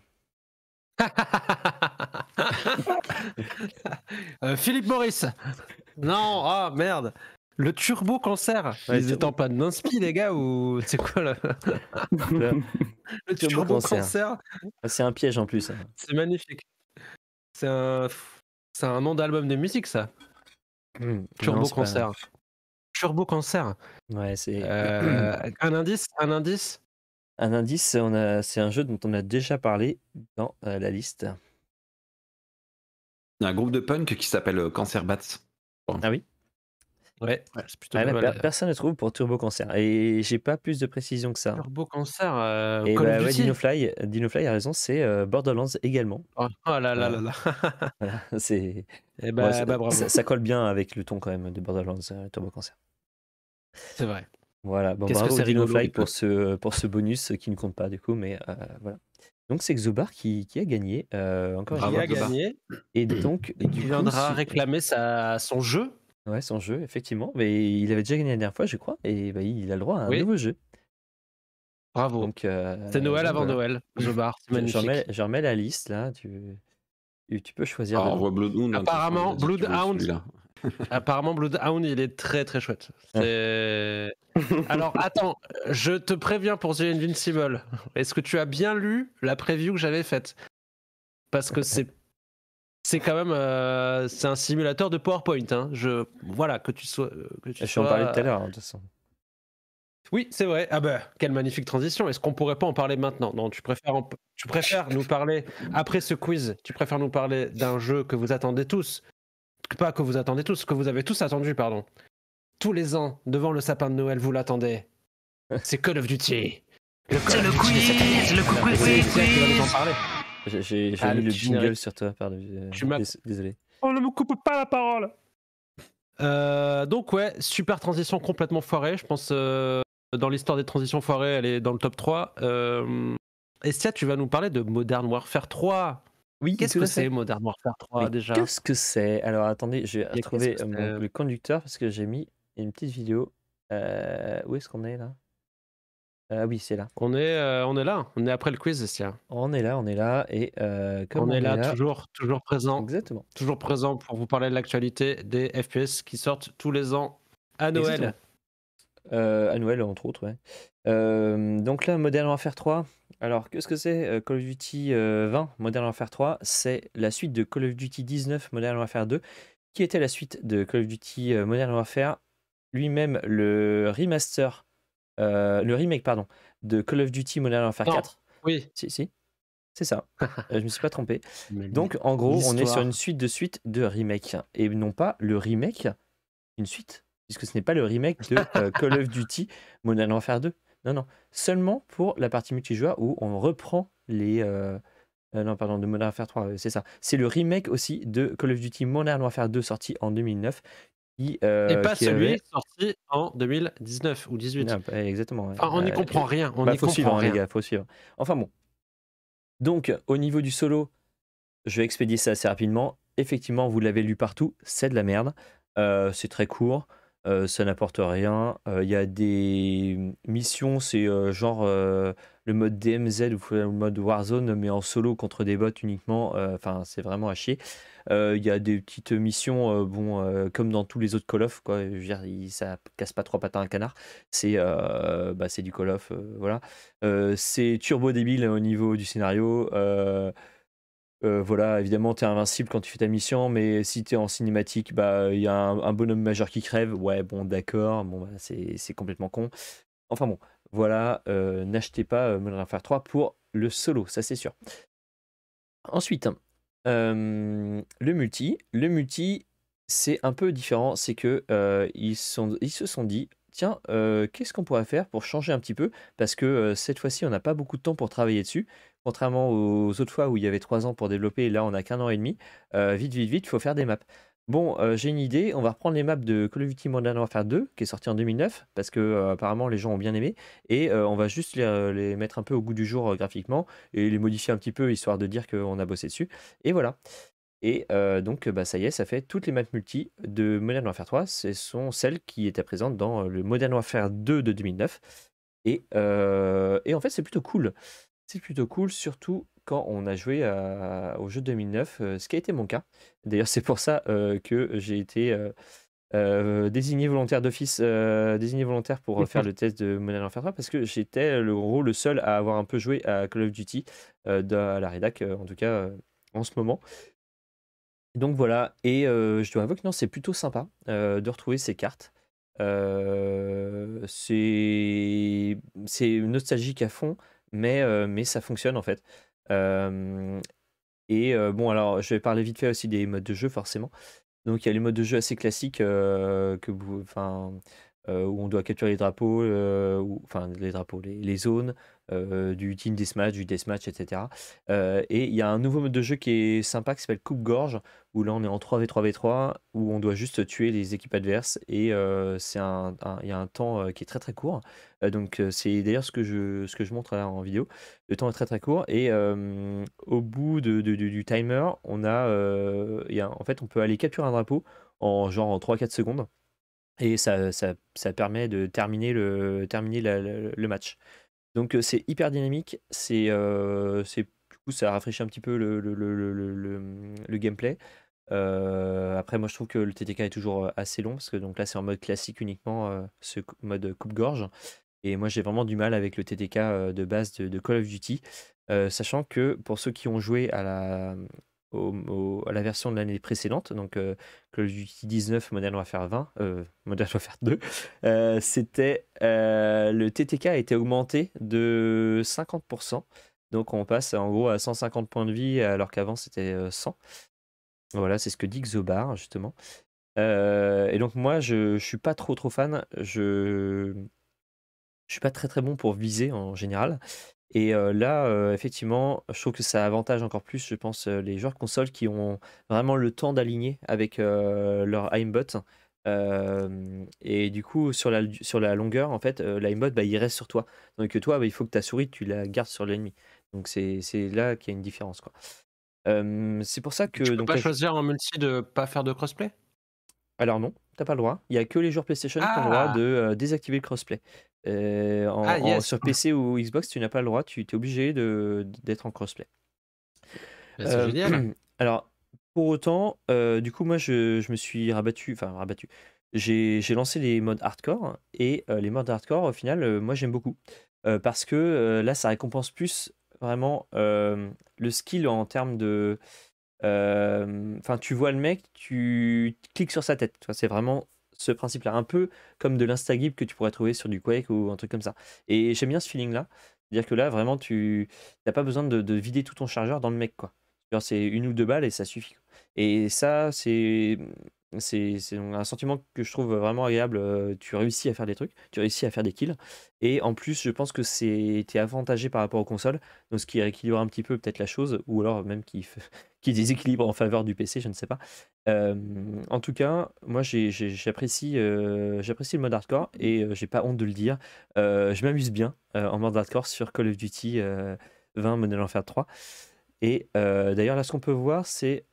Philippe Maurice. Non, oh, merde. Le turbo cancer Ils étaient pas panne d'inspi, les gars, ou c'est quoi là Le turbo, cancer ah, C'est un piège en plus. C'est magnifique. C'est un... c'est un nom d'album de musique, ça. Mmh, turbo cancer Turbo cancer Ouais, c'est. Euh, un indice, un indice. Un indice, on a, c'est un jeu dont on a déjà parlé dans euh, la liste. un groupe de punk qui s'appelle euh, Cancer Bats. Ah oui Ouais, c'est plutôt ah euh. Personne ne trouve pour Turbo Cancer. Et j'ai pas plus de précision que ça. Turbo Cancer, euh, bah Dinofly, Dinofly a raison, c'est euh, Borderlands également. Oh, oh là là là là. Ça, colle bien avec le ton quand même de Borderlands Turbo Cancer. C'est vrai. Voilà, bon, que Dinofly pour ce, pour ce bonus qui ne compte pas du coup, mais voilà. Donc c'est Xobar qui, qui, a gagné. encore qui a gagné. Et donc, il viendra réclamer sa, son jeu Ouais, son jeu, effectivement. Mais il avait déjà gagné la dernière fois, je crois, et bah, il a le droit à un nouveau jeu. Bravo. Donc, euh, C'est Noël avant Noël. Je barre. remets, la liste là. Tu, peux choisir. Ah, hein, apparemment, Bloodhound. Apparemment, Bloodhound, il est très très chouette. Ah. Alors attends, je te préviens pour The Invincible. Est-ce que tu as bien lu la preview que j'avais faite Parce que c'est c'est quand même euh, c'est un simulateur de PowerPoint. Hein. Je voilà que tu sois euh, Je suis en parlais tout à euh, l'heure hein, de Oui, c'est vrai. Ah ben, quelle magnifique transition. Est-ce qu'on pourrait pas en parler maintenant Non, tu préfères, tu préfères nous parler, après ce quiz, tu préfères nous parler d'un jeu que vous attendez tous. Pas que vous attendez tous, que vous avez tous attendu, pardon. Tous les ans, devant le sapin de Noël, vous l'attendez. C'est Call of Duty. Le le quiz, le quiz, de j'ai ah, le jingle sur toi, pardon. Tu Désolé. On ne me coupe pas la parole. Euh, donc ouais, super transition complètement foirée. Je pense euh, dans l'histoire des transitions foirées, elle est dans le top 3. Euh, Estia, tu vas nous parler de Modern Warfare 3. Oui, qu'est-ce que c'est Modern Warfare 3 déjà Qu'est-ce que c'est Alors attendez, je vais trouver euh, le conducteur parce que j'ai mis une petite vidéo. où est-ce qu'on est là euh, oui, c'est là. On est, euh, on est là, on est après le quiz, tiens. On est là, on est là, et euh, comme on, est, là, toujours, toujours présent. Exactement. Toujours présent pour vous parler de l'actualité des FPS qui sortent tous les ans à Noël. à Noël, entre autres, ouais. donc là, Modern Warfare 3. Alors, qu'est-ce que c'est Call of Duty 20, Modern Warfare 3 C'est la suite de Call of Duty 19, Modern Warfare 2, qui était la suite de Call of Duty Modern Warfare, lui-même le remaster euh, le remake, pardon, de Call of Duty Modern Warfare 4. Oui. Si, si. C'est ça. Euh, je me suis pas trompé. Donc, en gros, on est sur une suite de suite de remake. Et non pas le remake, une suite. Puisque ce n'est pas le remake de euh, Call of Duty Modern Warfare 2. Non, non. Seulement pour la partie multijoueur où on reprend les. non, pardon, de Modern Warfare 3, c'est ça. C'est le remake aussi de Call of Duty Modern Warfare 2 sorti en 2009 euh, et pas celui sorti en 2019 ou 2018. Ah, bah, exactement. on n'y euh, comprend rien. On bah, y faut comprend suivre, hein, rien. faut suivre. Enfin bon. Donc, au niveau du solo, je vais expédier ça assez rapidement. Effectivement, vous l'avez lu partout, c'est de la merde. Euh, c'est très court, ça n'apporte rien. Il y a des missions, c'est genre le mode DMZ ou le mode Warzone, mais en solo contre des bots uniquement. Euh, enfin, c'est vraiment à chier. Euh, il y a des petites missions, euh, bon, comme dans tous les autres Call of, quoi. Je veux dire, ça casse pas trois patins à un canard. C'est bah, du Call of, voilà. c'est turbo débile hein, au niveau du scénario. voilà, évidemment, t'es invincible quand tu fais ta mission, mais si t'es en cinématique, bah, il y a un, bonhomme majeur qui crève. Ouais, bon, d'accord, bon, bah, c'est complètement con. Enfin bon, voilà, euh, n'achetez pas euh, Modern Warfare 3 pour le solo, ça c'est sûr. Ensuite, euh, le multi. Le multi, c'est un peu différent. C'est que ils, se sont dit, tiens, qu'est-ce qu'on pourrait faire pour changer un petit peu Parce que cette fois-ci, on n'a pas beaucoup de temps pour travailler dessus. Contrairement aux autres fois où il y avait 3 ans pour développer, là on n'a qu'un an et demi. vite, vite, vite, il faut faire des maps. Bon, euh, j'ai une idée, on va reprendre les maps de Call of Duty Modern Warfare 2, qui est sorti en 2009, parce que euh, apparemment les gens ont bien aimé, et euh, on va juste les, mettre un peu au goût du jour graphiquement, et les modifier un petit peu, histoire de dire qu'on a bossé dessus, et voilà. Et donc, bah, ça y est, ça fait toutes les maps multi de Modern Warfare 3, ce sont celles qui étaient présentes dans le Modern Warfare 2 de 2009, et en fait c'est plutôt cool. C'est plutôt cool, surtout quand on a joué euh, au jeu 2009, euh, ce qui a été mon cas. D'ailleurs, c'est pour ça euh, que j'ai été désigné volontaire d'office, désigné volontaire pour mmh faire le test de Modern Warfare parce que j'étais le gros le seul à avoir un peu joué à Call of Duty à la rédac, en tout cas en ce moment. Donc voilà, et je dois avouer que non, c'est plutôt sympa de retrouver ces cartes. c'est c'est nostalgique à fond mais, euh, mais ça fonctionne en fait. et bon, alors je vais parler vite fait aussi des modes de jeu forcément. Donc il y a les modes de jeu assez classiques que enfin, où on doit capturer les drapeaux, enfin les drapeaux, les zones, euh, du team deathmatch, du deathmatch, etc. Euh, et il y a un nouveau mode de jeu qui est sympa qui s'appelle Coupe Gorge, où là on est en 3v3v3, où on doit juste tuer les équipes adverses, et euh, il un, y a un temps qui est très très court. donc c'est d'ailleurs ce, que je, ce que je montre là en vidéo. Le temps est très très court, et au bout du timer, on a, en fait on peut aller capturer un drapeau en genre en 3-4 secondes et ça, permet de terminer le, terminer le match. Donc c'est hyper dynamique, c'est, du coup ça rafraîchit un petit peu le, le, mmh, gameplay. après moi je trouve que le TTK est toujours assez long parce que donc là c'est en mode classique uniquement, ce mode coupe-gorge. Et moi j'ai vraiment du mal avec le TTK de base de Call of Duty, sachant que pour ceux qui ont joué à la, mmh, à la version de l'année précédente, donc que euh, Call Duty 19, Modern faire 20, euh, Modern faire 2, euh, c'était euh, le TTK a été augmenté de 50%. Donc on passe en gros à 150 points de vie alors qu'avant c'était 100. Voilà, c'est ce que dit Xobar justement. et donc moi je, je suis pas trop trop fan. Je je suis pas très très bon pour viser en général. Et là, effectivement, je trouve que ça avantage encore plus, je pense, les joueurs consoles qui ont vraiment le temps d'aligner avec leur aimbot. et du coup, sur la, sur la longueur, en fait, l'aimbot, bah, il reste sur toi. Donc toi, bah, il faut que ta souris, tu la gardes sur l'ennemi. Donc c'est là qu'il y a une différence. c'est pour ça que... Tu peux pas choisir en multi de pas faire de crossplay Alors non, t'as pas le droit. Il y a que les joueurs PlayStation qui ont le droit ah! de désactiver le crossplay. Euh, ah, sur PC ou Xbox, tu n'as pas le droit, tu es obligé d'être en crossplay. Bah, c'est euh, génial. Alors, pour autant, euh, du coup, moi, je, je, me suis rabattu, enfin, rabattu. J'ai lancé les modes hardcore et les modes hardcore, au final, moi, j'aime beaucoup parce que là, ça récompense plus vraiment le skill en termes de. Enfin, tu vois le mec, tu cliques sur sa tête. C'est vraiment ce principe-là, un peu comme de l'instagib que tu pourrais trouver sur du Quake ou un truc comme ça. Et j'aime bien ce feeling-là, c'est-à-dire que là, vraiment, tu n'as pas besoin de, vider tout ton chargeur dans le mec, quoi. C'est une ou deux balles et ça suffit. Et ça, c'est c'est un sentiment que je trouve vraiment agréable. Tu réussis à faire des trucs, tu réussis à faire des kills. Et en plus, je pense que t'es avantagé par rapport aux consoles, donc ce qui rééquilibre un petit peu peut-être la chose, ou alors même qui, qui déséquilibre en faveur du PC, je ne sais pas. en tout cas, moi j'apprécie j'apprécie le mode hardcore et j'ai pas honte de le dire. je m'amuse bien en mode hardcore sur Call of Duty 20 Modern Warfare 3. Et d'ailleurs, là, ce qu'on peut voir, c'est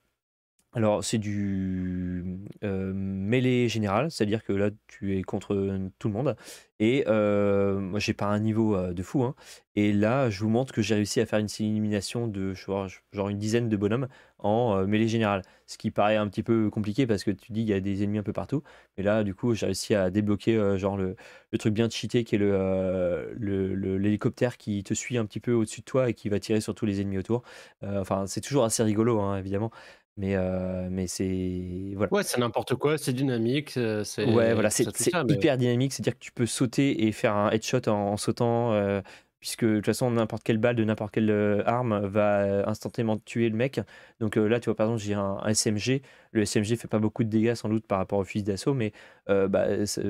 alors, c'est du euh, mêlée générale, c'est-à-dire que là, tu es contre euh, tout le monde. Et euh, moi, j'ai pas un niveau de fou. Hein. Et là, je vous montre que j'ai réussi à faire une élimination de genre, une dizaine de bonhommes en mêlée générale. Ce qui paraît un petit peu compliqué parce que tu dis qu'il y a des ennemis un peu partout. Mais là, du coup, j'ai réussi à débloquer genre le, truc bien cheaté qui est l'hélicoptère le, qui te suit un petit peu au-dessus de toi et qui va tirer sur tous les ennemis autour. enfin, c'est toujours assez rigolo, hein, évidemment. Mais, euh, mais c'est. Voilà. Ouais, c'est n'importe quoi, c'est dynamique. Euh, c'est, ouais, voilà, c'est, hyper dynamique, c'est-à-dire que tu peux sauter et faire un headshot en, sautant, euh, puisque de toute façon, n'importe quelle balle de n'importe quelle arme va instantanément tuer le mec. Donc là, tu vois, par exemple, j'ai un, SMG. Le SMG fait pas beaucoup de dégâts sans doute par rapport au fusil d'assaut, mais bah,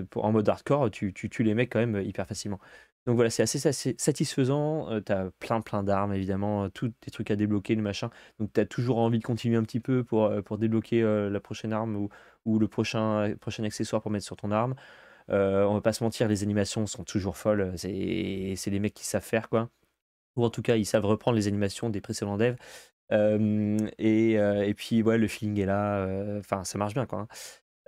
pour, en mode hardcore, tu, tu tues les mecs quand même hyper facilement. Donc voilà, c'est assez, satisfaisant. Euh, t'as tu as plein, plein d'armes, évidemment, euh, tous tes trucs à débloquer, le machin. Donc tu as toujours envie de continuer un petit peu pour, euh, pour débloquer la prochaine arme ou, ou le prochain, prochain accessoire pour mettre sur ton arme. on va pas se mentir, les animations sont toujours folles. C'est des mecs qui savent faire, quoi. Ou en tout cas, ils savent reprendre les animations des précédents devs. Et, puis, ouais, le feeling est là. Enfin, ça marche bien, quoi. Hein.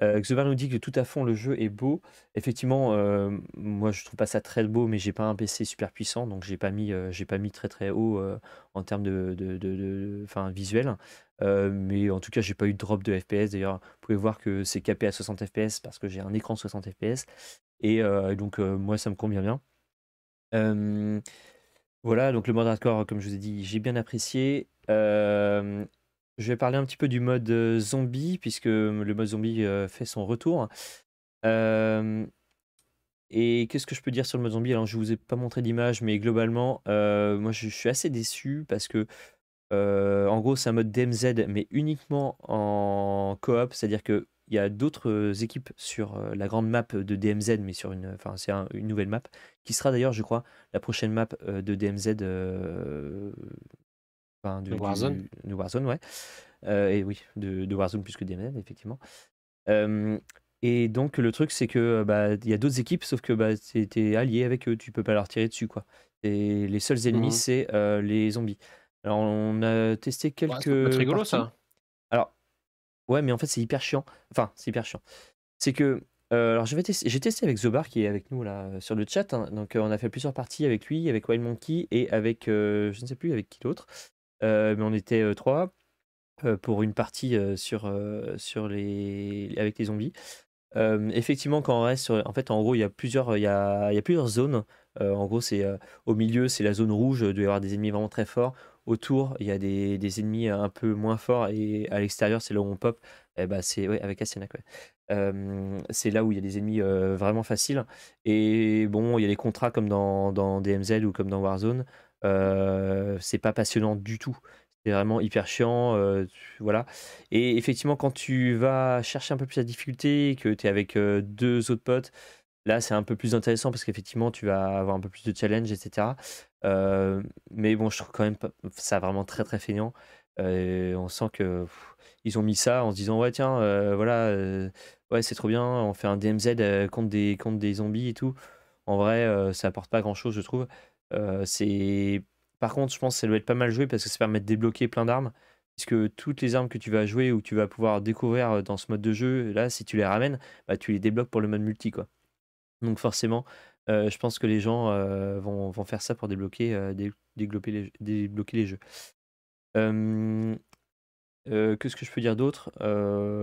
Euh, nous dit que tout à fond le jeu est beau. Effectivement, euh, moi je trouve pas ça très beau, mais j'ai pas un PC super puissant, donc j'ai pas mis, euh, j'ai pas mis très très haut euh, en termes de, de, visuel. mais en tout cas, j'ai pas eu de drop de FPS. D'ailleurs, vous pouvez voir que c'est capé à 60 FPS parce que j'ai un écran 60 FPS. Et donc moi ça me convient bien. voilà, donc le mode hardcore, comme je vous ai dit, j'ai bien apprécié. Je vais parler un petit peu du mode zombie, puisque le mode zombie fait son retour. et qu'est-ce que je peux dire sur le mode zombie Alors, je ne vous ai pas montré d'image, mais globalement, moi, je, suis assez déçu parce que, en gros, c'est un mode DMZ, mais uniquement en coop, c'est-à-dire que il y a d'autres équipes sur la grande map de DMZ, mais sur une, enfin c'est une nouvelle map qui sera d'ailleurs, je crois, la prochaine map de DMZ de, Warzone. de Warzone, ouais. Euh, et oui, de, Warzone plus que DMM, effectivement. et donc, le truc, c'est que bah, il y a d'autres équipes, sauf que bah, es allié avec eux, tu peux pas leur tirer dessus, quoi. Et les seuls mmh ennemis, c'est euh, les zombies. Alors, on a testé quelques. Ouais, c'est rigolo, ça. Alors, ouais, mais en fait, c'est hyper chiant. Enfin, c'est hyper chiant. C'est que euh, alors j'ai testé, avec Zobar qui est avec nous là sur le chat. Hein. Donc on a fait plusieurs parties avec lui, avec Wild Monkey et avec je ne sais plus avec qui d'autre. Euh, mais on était euh, trois euh, pour une partie sur, sur les... avec les zombies. effectivement, quand on reste En fait, en gros, il y a plusieurs, il a, plusieurs zones. en gros, c'est au milieu, c'est la zone rouge, il doit y avoir des ennemis vraiment très forts. Autour, il y a des, ennemis un peu moins forts. Et à l'extérieur, c'est là où on pop. Eh bah, c'est avec c'est là où il y a des ennemis vraiment faciles. Et bon, il y a des contrats comme dans, dans DMZ ou comme dans Warzone c'est pas passionnant du tout. C'est vraiment hyper chiant. voilà. Et effectivement, quand tu vas chercher un peu plus la difficulté, que tu es avec deux autres potes, Là, c'est un peu plus intéressant parce qu'effectivement, tu vas avoir un peu plus de challenge, etc. mais bon, je trouve quand même ça vraiment très très feignant. on sent que ils ont mis ça en se disant ouais tiens voilà ouais c'est trop bien on fait un DMZ contre des contre des zombies et tout en vrai ça apporte pas grand chose je trouve euh, c'est par contre, je pense que ça doit être pas mal joué parce que ça permet de débloquer plein d'armes. Puisque toutes les armes que tu vas jouer ou que tu vas pouvoir découvrir euh, dans ce mode de jeu, là, si tu les ramènes, bah, tu les débloques pour le mode multi. quoi. Donc forcément, euh, je pense que les gens vont, vont, faire ça pour débloquer, les, débloquer les jeux. Qu'est-ce que je peux dire d'autre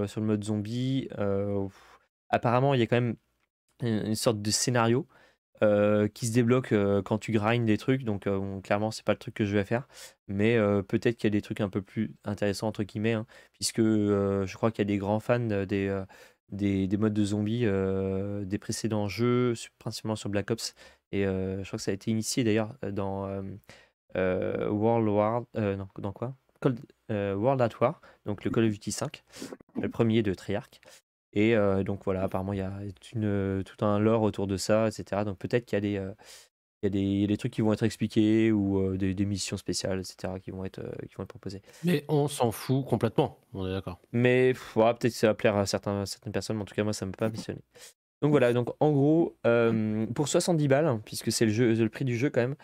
sur le mode zombie Apparemment, il y a quand même une sorte de scénario euh, qui se débloque euh, quand tu grindes des trucs. Donc, euh, clairement, c'est pas le truc que je vais faire. Mais peut-être qu'il y a des trucs un peu plus intéressants, entre guillemets, hein. puisque je crois qu'il y a des grands fans des, des, modes de zombies des précédents jeux, principalement sur Black Ops. Et je crois que ça a été initié d'ailleurs dans World War. dans quoi World at War, donc le Call of Duty 5, le premier de Treyarch. Et donc voilà, apparemment, il y a une, tout un lore autour de ça, etc. Donc peut-être qu'il y a des, y a des, trucs qui vont être expliqués ou des, missions spéciales, etc., qui vont être, qui vont être proposées. Mais on s'en fout complètement, on est d'accord. Mais ouais, peut-être que ça va plaire à, certains, certaines personnes, mais en tout cas, moi, ça ne pas missionner. Mmh. Donc voilà, donc en gros, mmh. pour 70 balles, hein, puisque c'est le, jeu, le prix du jeu quand même,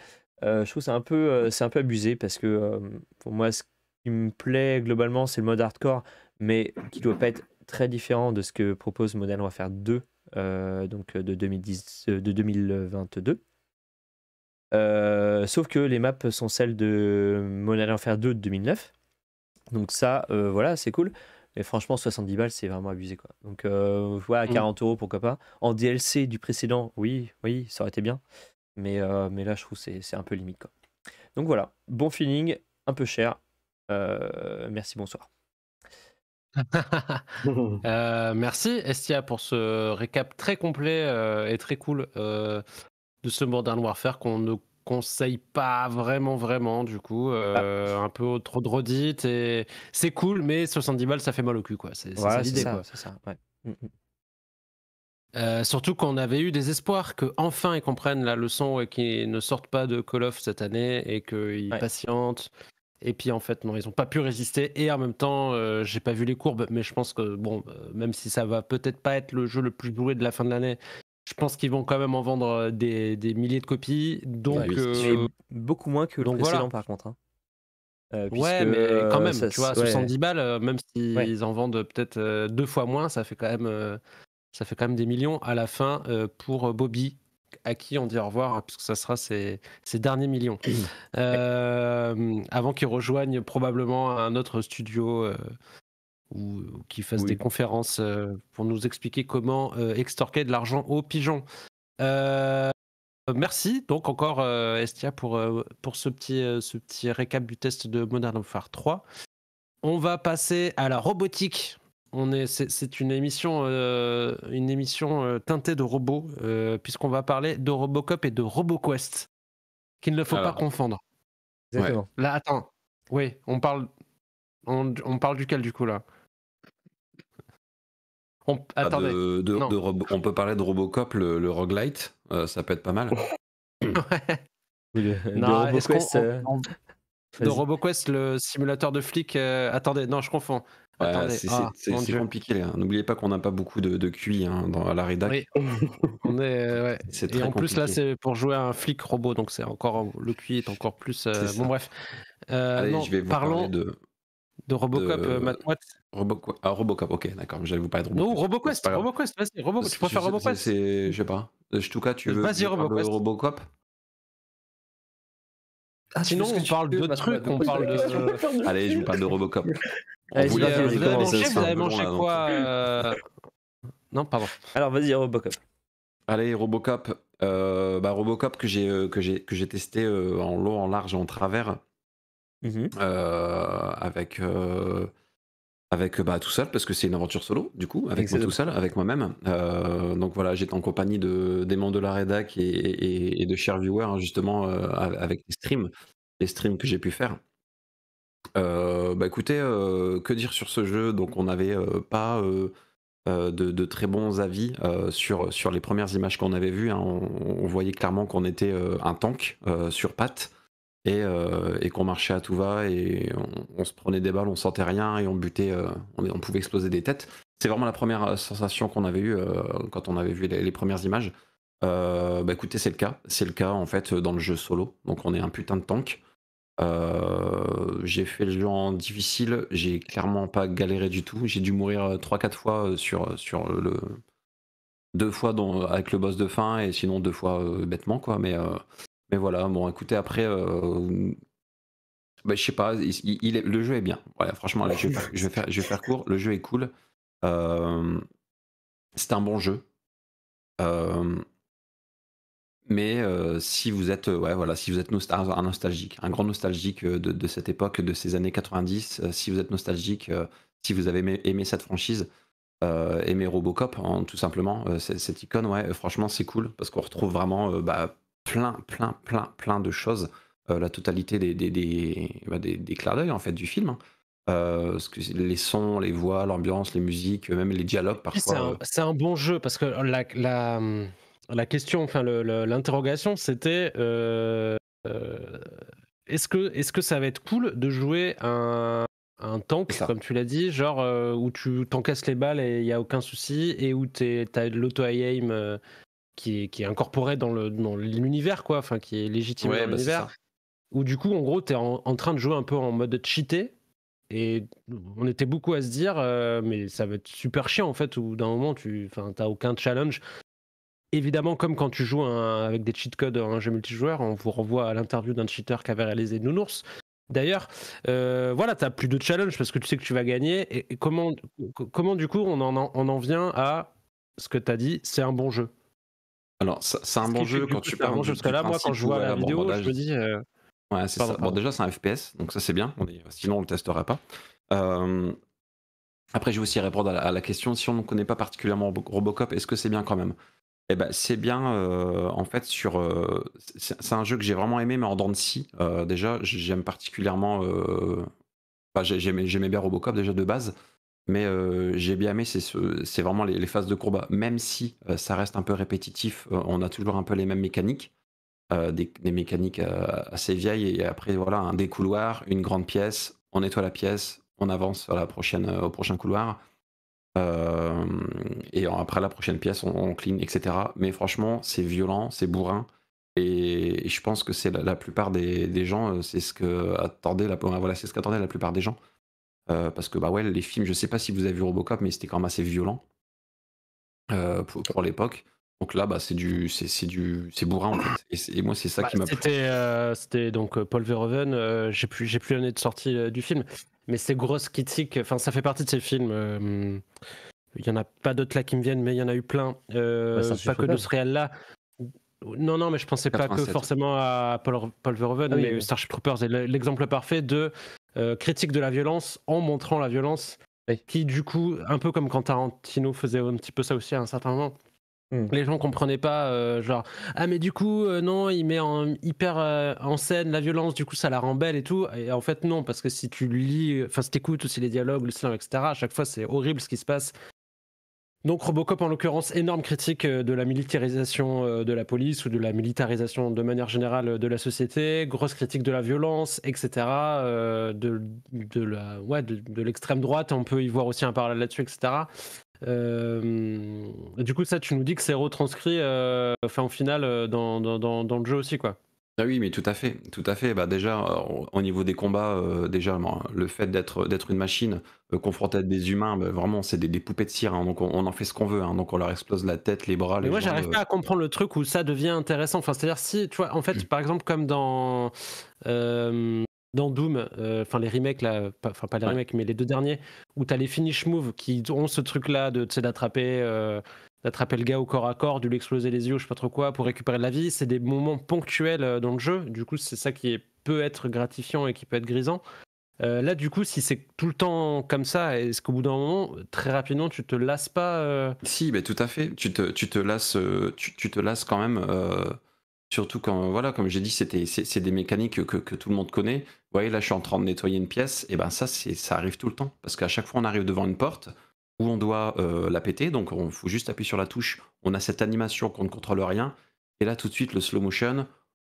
je trouve c'est un, peu, c'est un peu abusé parce que pour moi, ce qui me plaît globalement, c'est le mode hardcore, mais qui doit pas être très différent de ce que propose Modern Warfare 2 euh, donc euh, de, 2010, euh, de 2022. sauf que les maps sont celles de Modern Warfare 2 de 2009. Donc ça, voilà, c'est cool. Mais franchement, 70 balles, c'est vraiment abusé. Quoi. Donc voilà, 40 mm. euros, pourquoi pas. En DLC du précédent, oui, oui, ça aurait été bien. Mais, mais là, je trouve que c'est un peu limite. Donc voilà, bon feeling, un peu cher. merci, bonsoir. Euh, merci Estia pour ce récap très complet euh, et très cool euh, de ce Modern Warfare qu'on ne conseille pas vraiment vraiment du coup ah. un peu trop de redites et c'est cool mais 70 balles ça fait mal au cul quoi c'est l'idée ça, mm, mm. surtout qu'on avait eu des espoirs que enfin ils comprennent la leçon et qu'ils ne sortent pas de Call of cette année et qu'ils patientent et puis en fait, non, ils n'ont pas pu résister. Et en même temps, euh, j'ai pas vu les courbes, mais je pense que bon, euh, même si ça va peut-être pas être le jeu le plus doué de la fin de l'année, je pense qu'ils vont quand même en vendre euh, des, milliers de copies. Donc bah, beaucoup moins que le précédent par contre. Hein. ouais, mais quand même, tu vois, 70 balles, même s'ils en vendent peut-être deux fois moins, ça fait quand même, ça fait quand même des millions à la fin pour Bobby, à qui on dit au revoir, hein, puisque ça sera ses, derniers millions. Euh, avant qu'ils rejoignent probablement un autre studio euh, ou, qu'ils fassent des conférences euh, pour nous expliquer comment extorquer de l'argent aux pigeons. merci donc encore Estia pour, pour ce, petit, ce petit récap du test de Modern Warfare 3. On va passer à la robotique on est, c'est, une émission, euh, une émission euh, teintée de robots, euh, puisqu'on va parler de Robocop et de Roboquest, qu'il ne faut pas confondre. Exactement. Là, attends. Oui, on parle, on, on, parle duquel du coup là on, ah, on peut parler de Robocop, le, le roguelite, ça peut être pas mal. non, RoboQuest, de RoboQuest, le simulateur de flic. attendez, non, je confonds. Bah, c'est ah, compliqué. Hein. N'oubliez pas qu'on n'a pas beaucoup de, de QI hein, dans, à la rédac. Oui. on est, euh, ouais. est Et en plus, là, c'est pour jouer à un flic robot, donc c'est encore le QI est encore plus. Euh, bon, bref. Euh, Allez, non, je vais vous parlons de. De Robocop, de... Euh, Matt Ah, Robocop, ok, d'accord, Je vais vous parler de Robocop. Non, Roboquest, Roboquest, vas-y, Robo... tu préfères Roboquest Je sais pas. En tout cas, tu veux. Vas-y, Robocop ah, Sinon, on parle d'autres trucs, Allez, je vous parle de Robocop. Ah, vous avez mangé quoi euh, Non, pardon. Alors vas-y, Robocop. Allez, Robocop. Euh, bah, Robocop que j'ai euh, testé en long, en large en travers. Mhm. avec avec bah, tout seul parce que c'est une aventure solo du coup avec tout seul avec moi-même donc voilà j'étais en compagnie de membres de la rédac et, de Cher Viewers hein, justement avec les les streams que j'ai pu faire euh, bah écoutez, euh, que dire sur ce jeu Donc on n'avait euh, pas de, très bons avis sur, les premières images qu'on avait vues. Hein. On, voyait clairement qu'on était un tank sur pattes et, qu'on marchait à tout va et on, se prenait des balles, on sentait rien et on butait, on, pouvait exploser des têtes. C'est vraiment la première sensation qu'on avait eue quand on avait vu les, les premières images. bah écoutez, c'est le cas. C'est le cas en fait dans le jeu solo. Donc on est un putain de tank. Euh, j'ai fait le jeu en difficile, j'ai clairement pas galéré du tout. J'ai dû mourir 3-4 euh, fois euh, sur, sur le. Deux fois avec le boss de fin et sinon deux fois bêtement, quoi. Mais, mais voilà, bon, écoutez, après. Bah, je sais pas, le jeu est bien. Voilà, franchement, je, vais faire, je, vais faire, court. Le jeu est cool. c'est un bon jeu. Euh, mais euh, si vous êtes, euh, ouais, voilà, si vous êtes un nostalgique, un grand nostalgique euh, de, cette époque, de ces années 90, si vous êtes nostalgique, si vous avez aimé, cette franchise, aimé Robocop, hein, tout simplement, cette icône, ouais, franchement, c'est cool parce qu'on retrouve vraiment bah, plein, plein, plein, plein de choses, la totalité des, des, des, bah, des, d'œil en fait du film. Hein. les sons, les voix, l'ambiance, les musiques, même les dialogues C'est parfois. c'est un bon jeu parce que la, la question, enfin l'interrogation, c'était euh, euh, est-ce que, est -ce que ça va être cool de jouer un, un tank, comme tu l'as dit, genre euh, où tu t'encaisses les balles et il n'y a aucun souci, et où tu as l'auto-aim qui, est incorporé dans l'univers, quoi, enfin qui est légitime dans bah, l'univers. Où du coup, en gros, tu es en, train de jouer un peu en mode cheaté, et on était beaucoup à se dire, mais ça va être super chiant en fait, où d'un moment, tu n'as aucun challenge évidemment, comme quand tu joues avec des cheat codes un jeu multijoueur, on vous revoit à l'interview d'un cheater qui avait réalisé Nounours. D'ailleurs, euh, voilà, tu n'as plus de challenge parce que tu sais que tu vas gagner. Et, comment, comment, du coup, on en, vient à ce que tu as dit, c'est un bon jeu Alors, c'est un, bon jeu quand tu parles. Parce que là, moi, quand je vois la vidéo, je me dis. Euh, bon, déjà, c'est un FPS, donc ça, c'est bien. Sinon, on ne le testera pas. Euh, après, je vais aussi répondre à la question si on ne connaît pas particulièrement Robocop, est-ce que c'est bien quand même eh ben, c'est bien, euh, en fait, sur. Euh, c'est un jeu que j'ai vraiment aimé, mais en dents de scie. Euh, déjà, j'aime particulièrement. j'ai- j'aimais, bien Robocop déjà de base, mais j'ai bien aimé, c'est, c'est vraiment les, phases de combat. Même si ça reste un peu répétitif, on a toujours un peu les mêmes mécaniques, des, mécaniques assez vieilles, et après, voilà, un couloirs une grande pièce, on nettoie la pièce, on avance la prochaine, au prochain couloir. Euh, et après la prochaine pièce, on, clean, etc. Mais franchement, c'est violent, c'est bourrin. Et, je pense que c'est la, plupart des, gens, euh, c'est ce que la, voilà, c'est ce qu'attendait la plupart des gens. Euh, parce que bah ouais, les films, je sais pas si vous avez vu Robocop, mais c'était quand même assez violent pour l'époque. Donc là, bah, c'est du, c'est, du, c'est bourrin en fait. Et, moi, c'est ça bah, qui m'a plu. c'était euh, donc euh, Paul Verhoeven. Euh, j'ai plus, j'ai plus l'année de sortie du film, mais c'est grosse critiques, Enfin, ça fait partie de ces films. Il y en a pas d'autres là qui me viennent, mais il y en a eu plein. Bah, pas que de ce réel là. Non, non, mais je pensais pas que forcément à Paul, Verhoeven, ah mais Starship Troopers est l'exemple parfait de critique de la violence en montrant la violence, qui du coup, un peu comme quand Tarantino faisait un petit peu ça aussi à un certain moment Hmm. Les gens comprenaient pas, euh, genre, ah, mais du coup, euh, non, il met en, hyper euh, en scène la violence, du coup, ça la rend belle et tout. Et en fait, non, parce que si tu lis, enfin, si t'écoutes aussi les dialogues, le silence, etc., à chaque fois, c'est horrible ce qui se passe. Donc, Robocop, en l'occurrence, énorme critique de la militarisation de la police ou de la militarisation de manière générale de la société, grosse critique de la violence, etc., de, de l'extrême droite, on peut y voir aussi un parallèle là-dessus, etc. Euh, du coup, ça, tu nous dis que c'est retranscrit euh, enfin, en finale euh, dans, dans, le jeu aussi, quoi. Ah oui, mais tout à fait, tout à fait. Bah déjà, euh, au niveau des combats, déjà le fait d'être une machine confrontée à des humains, bah, vraiment, c'est des, poupées de cire. Hein. donc on, en fait ce qu'on veut. Hein. donc on leur explose la tête, les bras. Mais moi, j'arrive pas à comprendre le truc où ça devient intéressant. Enfin, c'est-à-dire si, tu vois, en fait, mm. par exemple, comme dans dans Doom, euh, enfin les remakes, enfin pas, les remakes, mais les deux derniers, où tu as les finish moves qui ont ce truc-là de d'attraper euh, d'attraper le gars au corps à corps, de lui exploser les yeux, je sais pas trop quoi, pour récupérer de la vie. C'est des moments ponctuels euh, dans le jeu. Du coup, c'est ça qui peut être gratifiant et qui peut être grisant. là, du coup, si c'est tout le temps comme ça, est-ce qu'au bout d'un moment, très rapidement, tu te lasses pas Si, mais tout à fait. Tu te, tu te lasses, tu te lasses quand même Surtout quand, voilà, comme j'ai dit, c'est, des mécaniques que, tout le monde connaît. Vous voyez, là, je suis en train de nettoyer une pièce. Et eh ben ça, ça arrive tout le temps. Parce qu'à chaque fois, on arrive devant une porte où on doit euh, la péter. Donc, on faut juste appuyer sur la touche. On a cette animation qu'on ne contrôle rien. Et là, tout de suite, le slow motion,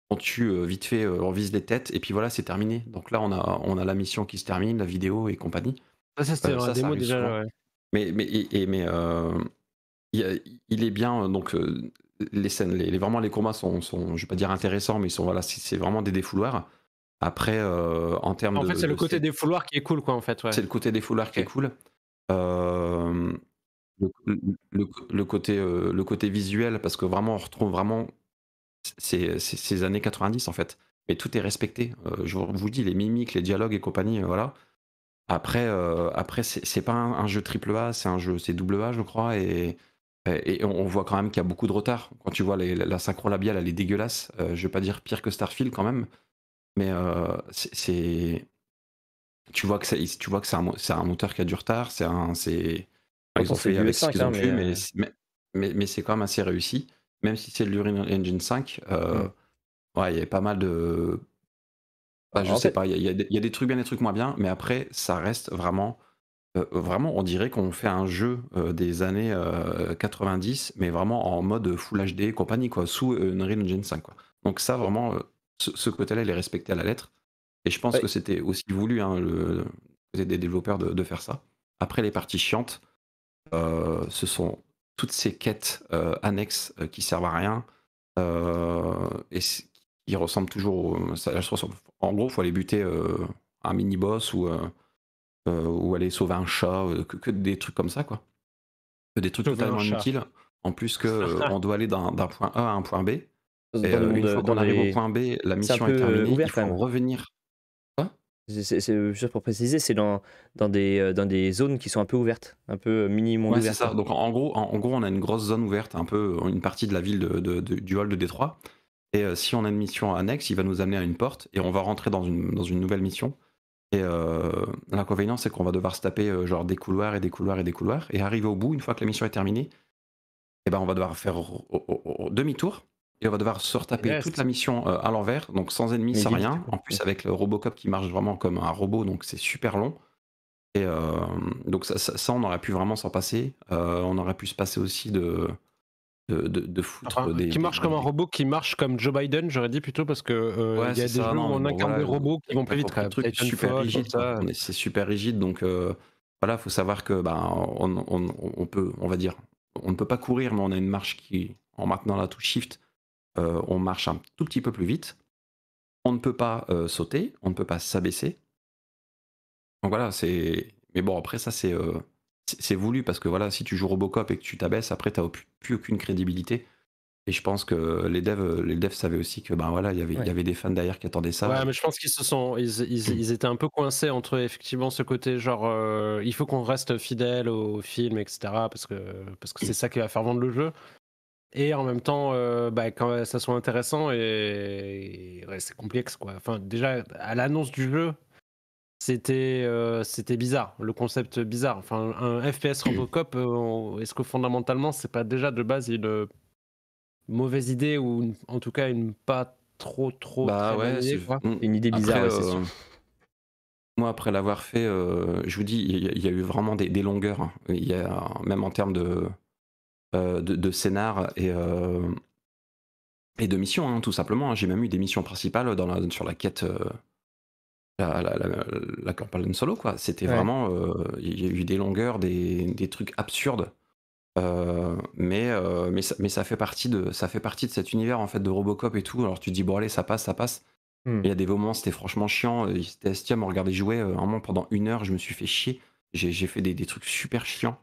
on tue euh, vite fait, euh, on vise les têtes. Et puis voilà, c'est terminé. Donc là, on a, on a la mission qui se termine, la vidéo et compagnie. ça, c'est la Mais, mais, mais il est bien, donc les scènes, les, vraiment les combats sont, sont, je vais pas dire intéressants, mais sont voilà, c'est vraiment des défouloirs. Après, euh, en termes de. En fait, c'est le côté défouloir qui est cool, quoi, en fait. C'est le côté des qui est cool. Euh, le, côté, euh, le côté visuel, parce que vraiment, on retrouve vraiment ces, ces, années 90, en fait. Mais tout est respecté. je vous dis, les mimiques, les dialogues et compagnie, voilà. Après, après c'est pas un, jeu triple c'est un jeu, c'est double je crois, et euh, et on, voit quand même qu'il y a beaucoup de retard. Quand tu vois la synchro labiale, elle est dégueulasse. Je euh, je vais pas dire pire que Starfield quand même, mais euh, c'est tu vois que c'est tu vois que c'est un, moteur qui a du retard. C'est un c'est ils ont fait avec ce qu'ils ont hein, mais, mais, c'est quand même assez réussi. Même si c'est l'Unreal Engine 5, mm. ouais, il y a pas mal de bah, je ne sais pas, il y, y, a des trucs bien, des trucs moins bien, mais après ça reste vraiment euh, euh, vraiment, on dirait qu'on fait un jeu, euh, des années, 90, mais vraiment en mode full HD et compagnie quoi, sous Unreal Engine 5 quoi. Donc ça vraiment, ce côté-là, il est respecté à la lettre et je pense que c'était aussi voulu, hein, des développeurs de faire ça. Après les parties chiantes, ce sont toutes ces quêtes, annexes, qui servent à rien, et qui ressemblent toujours En gros, il faut aller buter, un mini boss ou, euh, ou aller sauver un chat, euh, que, des trucs comme ça, quoi. Des trucs totalement inutiles. En plus que euh, on doit aller d'un point A à un point B. Et une fois qu'on arrive au point B, la mission est, terminée, il faut revenir. Quoi c'est juste pour préciser, c'est dans, dans, des, dans des zones qui sont un peu ouvertes, un peu minimum monde c'est ça. Donc en gros, en, gros, on a une grosse zone ouverte, un peu une partie de la ville du hall de Détroit. Et si on a une mission annexe, il va nous amener à une porte et on va rentrer dans une nouvelle mission. Et euh, l'inconvénient, c'est qu'on va devoir se taper euh, genre des couloirs et des couloirs et des couloirs. Et arriver au bout, une fois que la mission est terminée, et eh ben, on va devoir faire demi-tour. Et on va devoir se retaper toute la mission euh, à l'envers, donc sans ennemis, sans rien. En plus, avec le Robocop qui marche vraiment comme un robot, donc c'est super long. Et donc ça, on aurait pu vraiment s'en passer. on aurait pu se passer aussi de, de, foutre des, qui marche comme un robot qui marche comme Joe Biden j'aurais dit plutôt parce que euh, y a des gens jeux on incarne des robots qui vont plus vite super c'est super rigide donc voilà, euh, voilà faut savoir que bah, on, on, peut on va dire on ne peut pas courir mais on a une marche qui en maintenant la touche shift euh, on marche un tout petit peu plus vite on ne peut pas sauter on ne peut pas s'abaisser donc voilà c'est mais bon après ça c'est c'est voulu parce que voilà, si tu joues Robocop et que tu t'abaisses, après tu plus, plus aucune crédibilité. Et je pense que les devs, les devs savaient aussi que ben voilà, il y avait des fans derrière qui attendaient ça. mais je pense qu'ils se sont, hmm. ils, étaient un peu coincés entre effectivement ce côté genre, euh, il faut qu'on reste fidèle au film, etc. Parce que parce que c'est ça qui va faire vendre le jeu. Et en même temps, euh, bah, quand ça soit intéressant c'est complexe quoi. Enfin, déjà à l'annonce du jeu, c'était euh, c'était bizarre, le concept bizarre. Enfin, un FPS Robocop, euh, est-ce que fondamentalement, c'est pas déjà de base une euh, mauvaise idée ou en tout cas une pas trop trop bah idée, une idée bizarre. Moi, après l'avoir fait, je vous dis, il y, a eu vraiment des, longueurs. Hein. Il y a même en termes de, de, scénar et et de missions, hein, tout simplement. Hein. J'ai même eu des missions principales dans la, sur la quête la, la, la, campagne solo, quoi. C'était vraiment. Euh, il y a eu des longueurs, des, trucs absurdes. Euh, mais, euh, mais, ça, mais ça, fait partie de, ça fait partie de cet univers en fait de Robocop et tout. Alors tu dis, bon allez, ça passe, ça passe. Hmm. Il y a des moments, c'était franchement chiant. C'était STM, on regardait jouer un moment pendant une heure, je me suis fait chier. J'ai fait des, des, trucs super chiants.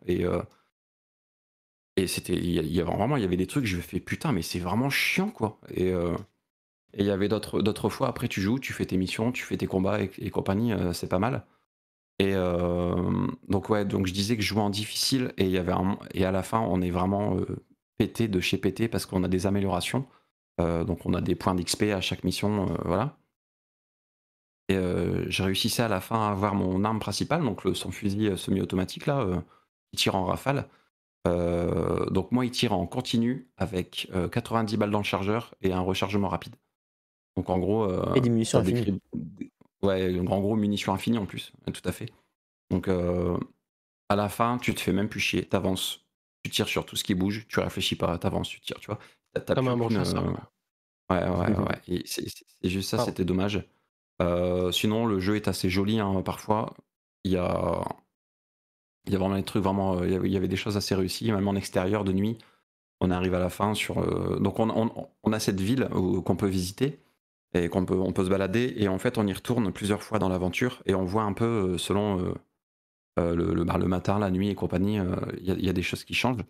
Et, c'était, il y, avait vraiment, il y avait des trucs, je me fais putain, mais c'est vraiment chiant quoi. Et, et il y avait d'autres fois, après tu joues, tu fais tes missions, tu fais tes combats et, compagnie, euh, c'est pas mal. Et euh, donc ouais, donc je disais que je jouais en difficile et, y avait et à la fin on est vraiment euh, pété de chez pété parce qu'on a des améliorations. donc on a des points d'XP à chaque mission, voilà. Et je réussissais à la fin à avoir mon arme principale, donc son fusil semi-automatique là, qui tire en rafale. donc moi il tire en continu avec 90 balles dans le chargeur et un rechargement rapide. Donc en gros. Euh, et munitions infinies. Ouais, en gros, munitions infinies en plus, hein, tout à fait. Donc euh, à la fin, tu te fais même plus chier, avances, tu tires sur tout ce qui bouge, tu réfléchis pas, t'avances, tu tires, tu vois. Comme un euh, Ouais, ouais, ouais. c'est, juste ça, c'était dommage. sinon, le jeu est assez joli hein, parfois. Il y a. Il y a vraiment des trucs vraiment. Il y avait des choses assez réussies, même en extérieur de nuit on arrive à la fin sur donc on, on, a cette ville qu'on peut visiter et qu'on peut, on peut se balader. Et en fait, on y retourne plusieurs fois dans l'aventure et on voit un peu, euh, selon euh, euh, le, le, matin, la nuit et compagnie, il y, a des choses qui changent.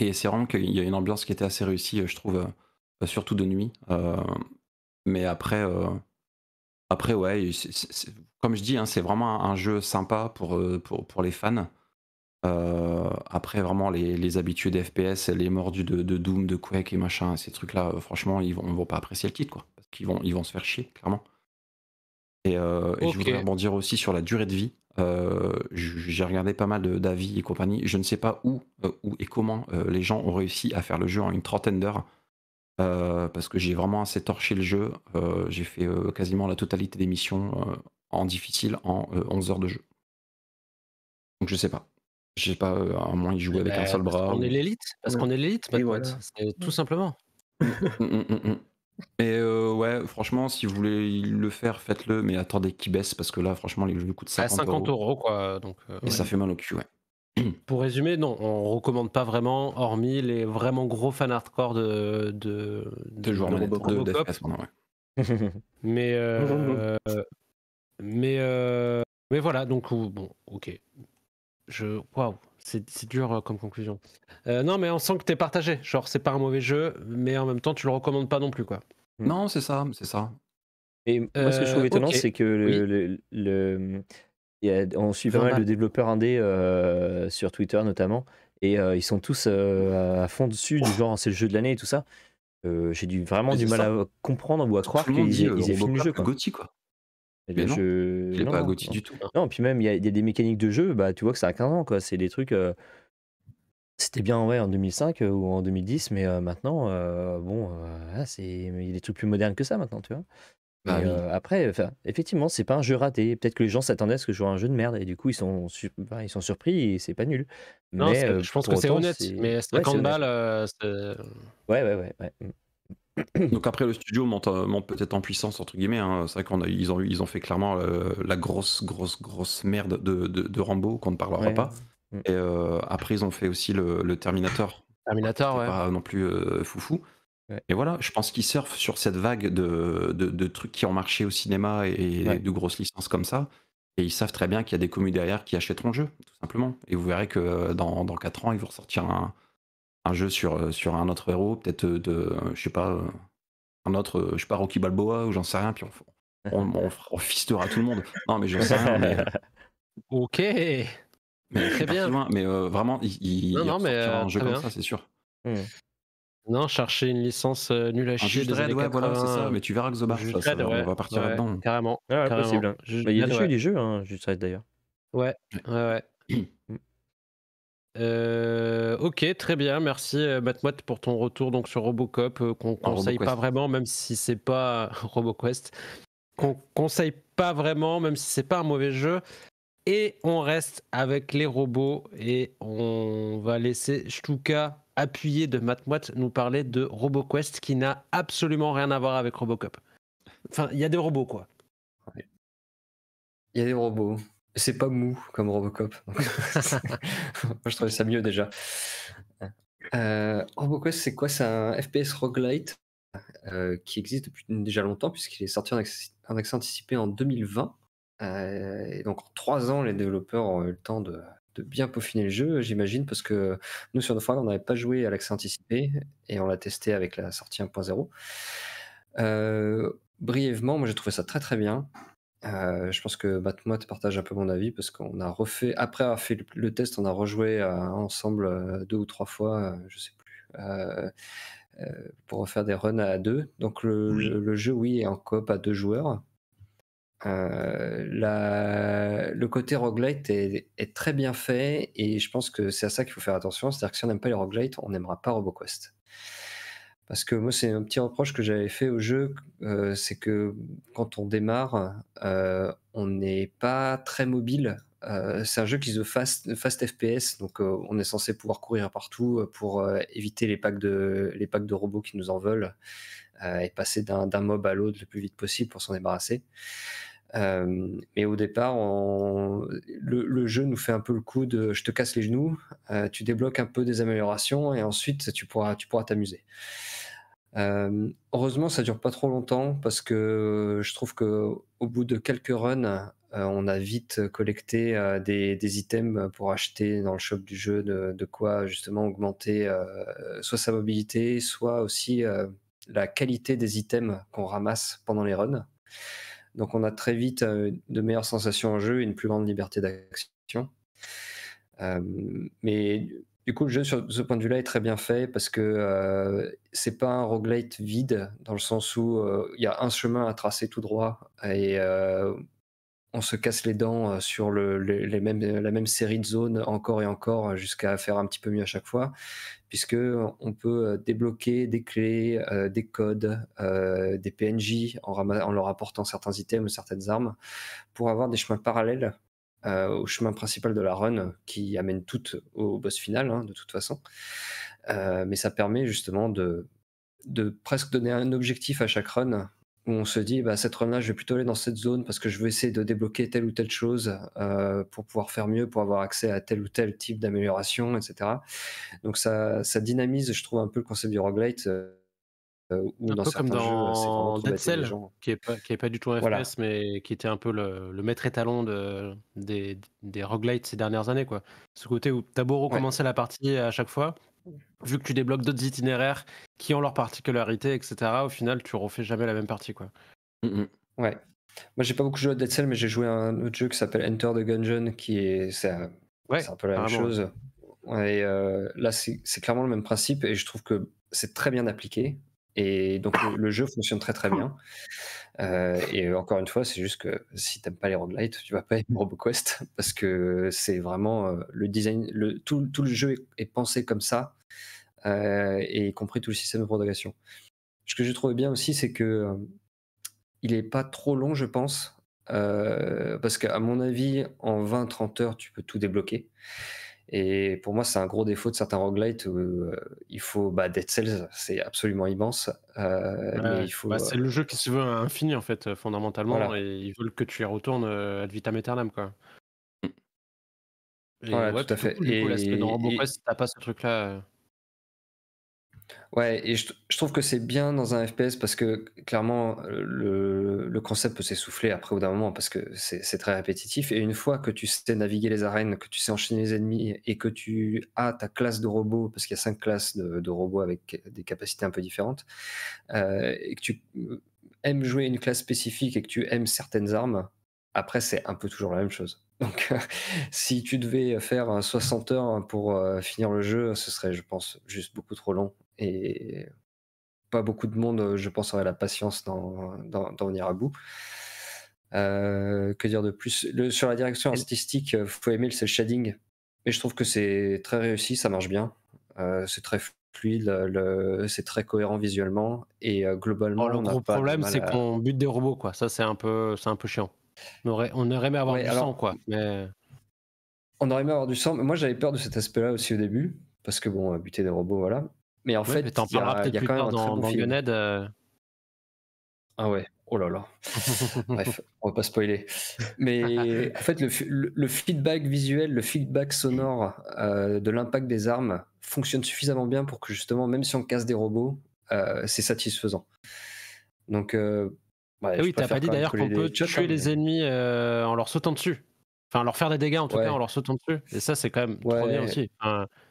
Et c'est vraiment qu'il y a une ambiance qui était assez réussie, je trouve, surtout de nuit. mais après, après ouais, comme je dis, hein, c'est vraiment un, jeu sympa pour, pour, les fans. après, vraiment, les, les habitués d'FPS FPS, les mordus de, Doom, de Quake et machin, ces trucs-là, franchement, ils vont, vont pas apprécier le kit quoi vont, ils vont se faire chier, clairement. Et, euh, je voudrais rebondir aussi sur la durée de vie. Euh, j'ai regardé pas mal d'avis et compagnie. Je ne sais pas où, euh, où et comment les gens ont réussi à faire le jeu en une trentaine d'heures. parce que j'ai vraiment assez torché le jeu. j'ai fait quasiment la totalité des missions en difficile en 11 heures de jeu. Donc je sais pas. Je sais pas, à moins ils jouent avec un eh seul ben, bras. On est l'élite. Parce qu'on est l'élite, Tout simplement. Hum, hum, hum, mais euh, ouais, franchement, si vous voulez le faire, faites-le. Mais attendez qu'il baisse parce que là, franchement, les jeux coûtent 50, euros. quoi, donc, euh, et ça fait mal au cul, ouais. Pour résumer, non, on recommande pas vraiment, hormis les vraiment gros fan hardcore de de, de, de joueurs de, de ouais. mais euh, mais mais voilà, donc bon, ok. Je waouh, c'est dur euh, comme conclusion. Euh, non, mais on sent que t'es partagé. Genre, c'est pas un mauvais jeu, mais en même temps, tu le recommandes pas non plus, quoi. Mm. Non, c'est ça, c'est ça. Et moi, ce que je trouve euh, étonnant, c'est que le, on suit vraiment le développeur indé sur Twitter notamment, et ils sont tous à fond dessus, du genre c'est le jeu de l'année et tout ça. J'ai vraiment du mal à comprendre ou à croire qu'ils aient fini le jeu. Quoi. quoi. Eh ben, je... il n'est pas agouti du tout. Non, puis même, il y, a des mécaniques de jeu, bah, tu vois que ça a 15 ans, quoi. C'est des trucs. Euh, c'était bien ouais, en 2005 euh, ou en 2010, mais euh, maintenant, bon, c'est... il y a des trucs plus modernes que ça maintenant, tu vois. Bah après, effectivement, c'est pas un jeu raté. Peut-être que les gens s'attendaient à ce que je joue un jeu de merde, et du coup, ils sont, bah, ils sont surpris et c'est pas nul. mais, je pense que c'est honnête, mais c'est 50 balles. ouais, ouais. ouais. Mm. Donc après, le studio monte, peut-être en puissance, entre guillemets. Hein. C'est vrai qu'ils ont, ils ont fait clairement euh, la grosse, grosse, grosse merde de, de, Rambo, qu'on ne parlera pas. Mm. Et euh, après, ils ont fait aussi le, Terminator. Terminator, ouais. Pas non plus euh, foufou. Et voilà, je pense qu'ils surfent sur cette vague de, de, trucs qui ont marché au cinéma et, de grosses licences comme ça. Et ils savent très bien qu'il y a des communes derrière qui achèteront le jeu, tout simplement. Et vous verrez que dans, dans 4 ans, ils vont ressortir un, un jeu sur, euh, sur un autre héros, peut-être euh, de, euh, je sais pas, un autre, je sais pas, Rocky Balboa ou j'en sais rien, puis on, on, fistera tout le monde. Non, mais j'en sais rien. Mais... Ok. très bien. mais vraiment, il, non, il mais, un jeu comme ça, c'est sûr. Hmm. Non, chercher une licence nulle à chier. Des red ouais, voilà, c'est ça. Mais tu verras que Zobar, on va partir là-dedans. Carrément. Ah, carrément. possible. Hein. il y a des jeux, des jeux, hein, d'ailleurs. Ouais, ouais, ouais. Euh, ok, très bien, merci euh, Matmoit pour ton retour donc sur Robocop euh, qu'on conseille pas vraiment, même si c'est pas Roboquest, qu'on conseille pas vraiment, même si c'est pas un mauvais jeu. Et on reste avec les robots et on va laisser Stuka appuyer de Matmoit nous parler de RoboQuest qui n'a absolument rien à voir avec Robocop. Enfin, il y a des robots quoi. Il y a des robots. C'est pas mou comme Robocop. Moi, je trouvais ça mieux déjà. Euh, c'est quoi C'est un FPS roguelite euh, qui existe depuis déjà longtemps, puisqu'il est sorti en, accès, anticipé en 2020. Euh, donc, en trois ans, les développeurs ont eu le temps de, bien peaufiner le jeu, j'imagine, parce que nous, sur Naufrag, on n'avait pas joué à l'accès anticipé et on l'a testé avec la sortie 1.0. Euh, brièvement, moi, j'ai trouvé ça très très bien. Euh, je pense que tu partage un peu mon avis parce qu'on a refait, après avoir fait le, test, on a rejoué euh, ensemble euh, deux ou trois fois, je sais plus, pour refaire des runs à deux. Donc le, jeu, oui, est en coop à deux joueurs. le côté roguelite est, est, très bien fait et je pense que c'est à ça qu'il faut faire attention. C'est-à-dire que si on n'aime pas les roguelites, on n'aimera pas RoboQuest. Parce que moi, c'est un petit reproche que j'avais fait au jeu, euh, c'est que quand on démarre, euh, on n'est pas très mobile. Euh, c'est un jeu qui se fast, fast FPS, donc on est censé pouvoir courir partout pour éviter les packs, de, les packs de robots qui nous en veulent et passer d'un mob à l'autre le plus vite possible pour s'en débarrasser. mais au départ, le, jeu nous fait un peu le coup de je te casse les genoux, tu débloques un peu des améliorations et ensuite tu pourras tu pourras t'amuser. Euh, heureusement, ça dure pas trop longtemps parce que euh, je trouve que au bout de quelques runs, euh, on a vite collecté des, items pour acheter dans le shop du jeu de, de quoi justement augmenter soit sa mobilité, soit aussi la qualité des items qu'on ramasse pendant les runs. Donc on a très vite de meilleures sensations en jeu et une plus grande liberté d'action. mais du coup, le jeu sur ce point de vue-là est très bien fait parce que euh, c'est pas un roguelite vide dans le sens où euh, il y a un chemin à tracer tout droit et euh, on se casse les dents euh, sur le, les, mêmes, la même série de zones encore et encore jusqu'à faire un petit peu mieux à chaque fois, puisque on peut débloquer des clés, des codes, des PNJ en, en, leur apportant certains items ou certaines armes pour avoir des chemins parallèles euh, au chemin principal de la run qui amène toutes au boss final, hein, de toute façon. Euh, mais ça permet justement de, de presque donner un objectif à chaque run où on se dit bah, cette run-là, je vais plutôt aller dans cette zone parce que je veux essayer de débloquer telle ou telle chose euh, pour pouvoir faire mieux, pour avoir accès à tel ou tel type d'amélioration, etc. Donc ça, ça dynamise, je trouve, un peu le concept du roguelite un peu comme dans Dead Cell, qui n'est pas, du tout un FPS, mais qui était un peu le, maître étalon de, des, des roguelites ces dernières années. Quoi. Ce côté où t'as beau recommencer la partie à chaque fois, vu que tu débloques d'autres itinéraires qui ont leurs particularités, etc., au final, tu refais jamais la même partie. Quoi. Mmh ouais. Moi, j'ai pas beaucoup joué à Dead Cell, mais j'ai joué à un autre jeu qui s'appelle Enter the Gungeon, qui est, un, peu la même chose. Et là, c'est clairement le même principe, et je trouve que c'est très bien appliqué. Et donc le, jeu fonctionne très très bien. Euh, et encore une fois, c'est juste que si t'aimes pas les roguelites, tu vas pas aimer RoboQuest parce que c'est vraiment euh, le design, tout, le jeu est, pensé comme ça, euh, et y compris tout le système de propagation. Ce que j'ai trouvé bien aussi, c'est que il est pas trop long, je pense, parce qu'à mon avis, en 20-30 heures, tu peux tout débloquer. Et pour moi, c'est un gros défaut de certains roguelites où euh, il faut. Bah, Dead Cells, c'est absolument immense. Euh, faut. Bah, c'est le jeu euh, qui se veut infini, en fait, fondamentalement. Et ils veulent que tu y retournes à vitam aeternam, quoi. voilà, mm. tout à fait. et, coup, et, t'as pas ce truc-là. Ouais, et je, trouve que c'est bien dans un FPS parce que clairement, le, concept peut s'essouffler après au d'un moment parce que c'est très répétitif. Et une fois que tu sais naviguer les arènes, que tu sais enchaîner les ennemis et que tu as ta classe de robots, parce qu'il y a cinq classes de, robots avec des capacités un peu différentes, euh, et que tu euh, aimes jouer une classe spécifique et que tu aimes certaines armes, après, c'est un peu toujours la même chose. Donc, euh, si tu devais faire 60 heures pour finir le jeu, ce serait, je pense, juste beaucoup trop long et pas beaucoup de monde, euh, je pense, aurait la patience d'en venir à bout. Euh, que dire de plus Sur la direction artistique, euh, faut aimer le shading. Mais je trouve que c'est très réussi, ça marche bien. c'est très fluide, c'est très cohérent visuellement et globalement. Oh, le gros problème, c'est qu'on bute des robots, quoi. Ça, c'est un peu, c'est un peu chiant. On aurait, aimé avoir du sang, quoi. Mais... On aurait aimé avoir du sang. Mais moi, j'avais peur de cet aspect-là aussi au début, parce que bon, buter des robots, voilà. Mais en fait, il y a quand plus dans, bon dans euh. Ah ouais, oh là là. Bref, on va pas spoiler. Mais en fait, le, feedback visuel, le feedback sonore euh, de l'impact des armes fonctionne suffisamment bien pour que justement, même si on casse des robots, euh, c'est satisfaisant. Donc, ouais, eh oui, pas dit d'ailleurs qu'on peut tuer hein, les ennemis en leur sautant dessus. Enfin, leur faire des dégâts en tout cas en leur sautant dessus. Et ça, c'est quand même trop bien aussi.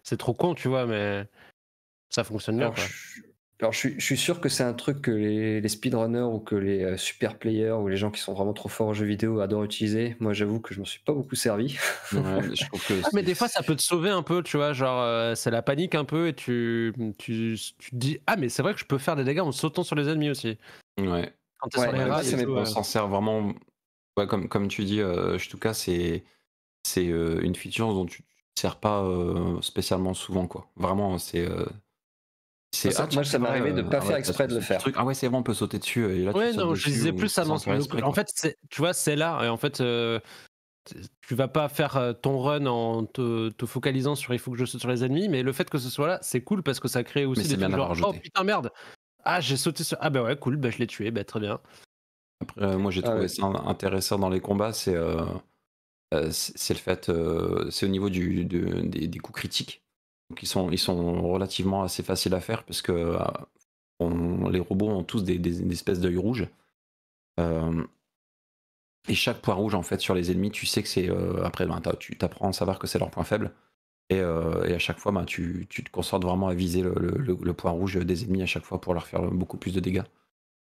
c'est trop con, tu vois, mais ça fonctionne bien. Alors, Je, suis sûr que c'est un truc que les, speedrunners ou que les euh, super players ou les gens qui sont vraiment trop forts en jeux vidéo adorent utiliser. Moi, j'avoue que je m'en suis pas beaucoup servi. Ah, mais des fois, ça peut te sauver un peu, tu vois. Genre, euh, c'est la panique un peu et tu, tu, tu te dis Ah, mais c'est vrai que je peux faire des dégâts en sautant sur les ennemis aussi. Ouais. Quand ouais, ouais, on s'en sert vraiment. Ouais, comme, comme tu dis, tout euh, cas c'est c'est une feature dont tu ne sers pas spécialement souvent. Quoi. Vraiment, c'est c'est moi, ça m'est arrivé de euh, pas ah faire exprès de le faire. Ah ouais, c'est bon on peut sauter dessus. Et non, je disais plus ça En fait, tu vois, c'est là. Et en fait, euh, tu vas pas faire euh, ton run en te, focalisant sur il faut que je saute sur les ennemis, mais le fait que ce soit là, c'est cool parce que ça crée aussi mais des trucs genre oh putain merde, ah j'ai sauté sur ah bah ouais cool, Ben je l'ai tué, Ben très bien. Après, moi j'ai ah trouvé ça intéressant dans les combats, c'est c'est le fait, c'est au niveau du, des coups critiques donc ils sont, ils sont relativement assez faciles à faire parce que euh, les robots ont tous des, espèces d'œil rouge. Euh, et chaque point rouge en fait sur les ennemis, tu sais que c'est euh, après ben, tu t'apprends à savoir que c'est leur point faible. Et, à chaque fois, ben, tu, te concentres vraiment à viser le, point rouge des ennemis à chaque fois pour leur faire beaucoup plus de dégâts.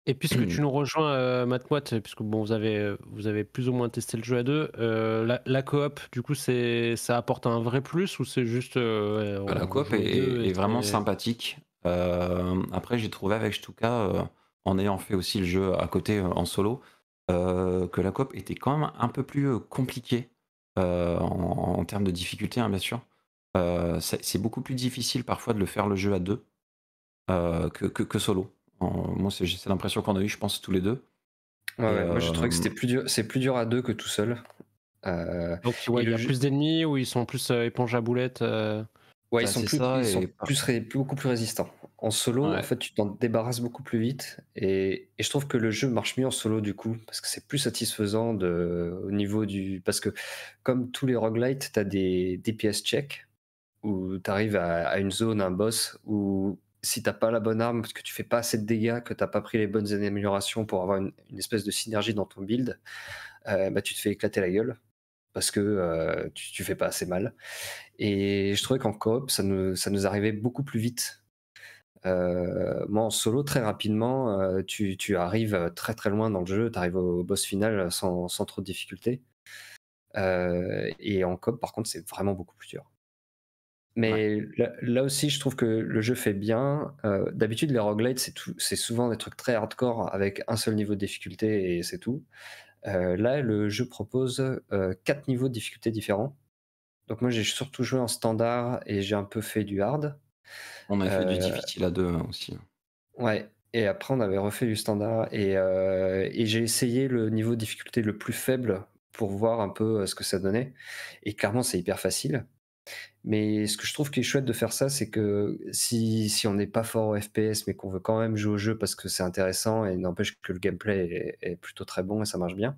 Et puisque tu nous rejoins, euh, puisque bon, vous avez, euh, vous avez plus ou moins testé le jeu à deux, euh, la, coop, du coup, c'est, ça apporte un vrai plus ou c'est juste. Euh, la coop est, vraiment sympathique. après, j'ai trouvé avec Stuka, en ayant fait aussi le jeu à côté en solo, que la coop était quand même un peu plus compliquée en, termes de difficulté, hein, bien sûr. c'est, beaucoup plus difficile parfois de le faire le jeu à deux que solo moi, c'est l'impression qu'on a eu, je pense, tous les deux. Ouais, ouais, moi, je trouvais que euh, c'était plus dur, c'est plus dur à deux que tout seul. Euh, Donc, ouais, il y a plus d'ennemis ou ils sont plus euh, éponge à boulettes Ouais, ils sont, plus, ils sont beaucoup plus résistants. En solo, en fait, tu t'en débarrasses beaucoup plus vite. Et, et, je trouve que le jeu marche mieux en solo, du coup, parce que c'est plus satisfaisant de, au niveau du. Parce que, comme tous les roguelites, tu as des DPS check où tu arrives à, à, une zone, un boss, où si t'as pas la bonne arme, parce que tu fais pas assez de dégâts, que t'as pas pris les bonnes améliorations pour avoir une, espèce de synergie dans ton build, euh, bah, tu te fais éclater la gueule parce que euh, tu, fais pas assez mal. Et je trouvais qu'en coop, ça nous, ça nous arrivait beaucoup plus vite. Euh, moi, en solo, très rapidement, tu, arrives très très loin dans le jeu, tu arrives au boss final sans, sans trop de difficultés. et en coop, par contre, c'est vraiment beaucoup plus dur. Mais là, aussi, je trouve que le jeu fait bien. Euh, d'habitude, les roguelites, c'est souvent des trucs très hardcore avec un seul niveau de difficulté et c'est tout. Euh, là, le jeu propose euh, quatre niveaux de difficulté différents. Donc moi, j'ai surtout joué en standard et j'ai un peu fait du hard. On a fait du difficile à deux hein, aussi. Ouais. Et après, on avait refait du standard et, et j'ai essayé le niveau de difficulté le plus faible pour voir un peu ce que ça donnait. Et clairement, c'est hyper facile. Mais ce que je trouve qui est chouette de faire ça, c'est que si, si on n'est pas fort au FPS, mais qu'on veut quand même jouer au jeu parce que c'est intéressant et n'empêche que le gameplay est, plutôt très bon et ça marche bien,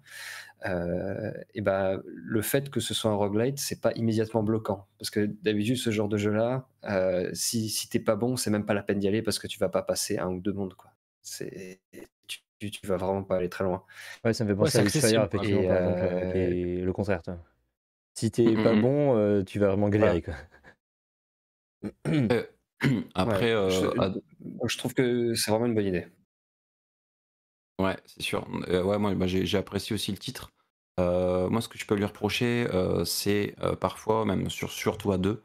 euh, et ben, le fait que ce soit un roguelite, c'est pas immédiatement bloquant. Parce que d'habitude, ce genre de jeu-là, euh, si, si t'es pas bon, c'est même pas la peine d'y aller parce que tu vas pas passer un ou deux mondes. Quoi. C'est, tu, tu, vas vraiment pas aller très loin. Ouais, ça me fait penser à et, euh, et, le contraire, toi. Si t'es pas mmh bon, euh, tu vas vraiment galérer. Euh, après, euh, je, trouve que c'est vraiment une bonne idée. Ouais, c'est sûr. ouais, moi, bah, j'ai apprécié aussi le titre. moi, ce que je peux lui reprocher, c'est parfois, même sur, surtout à deux,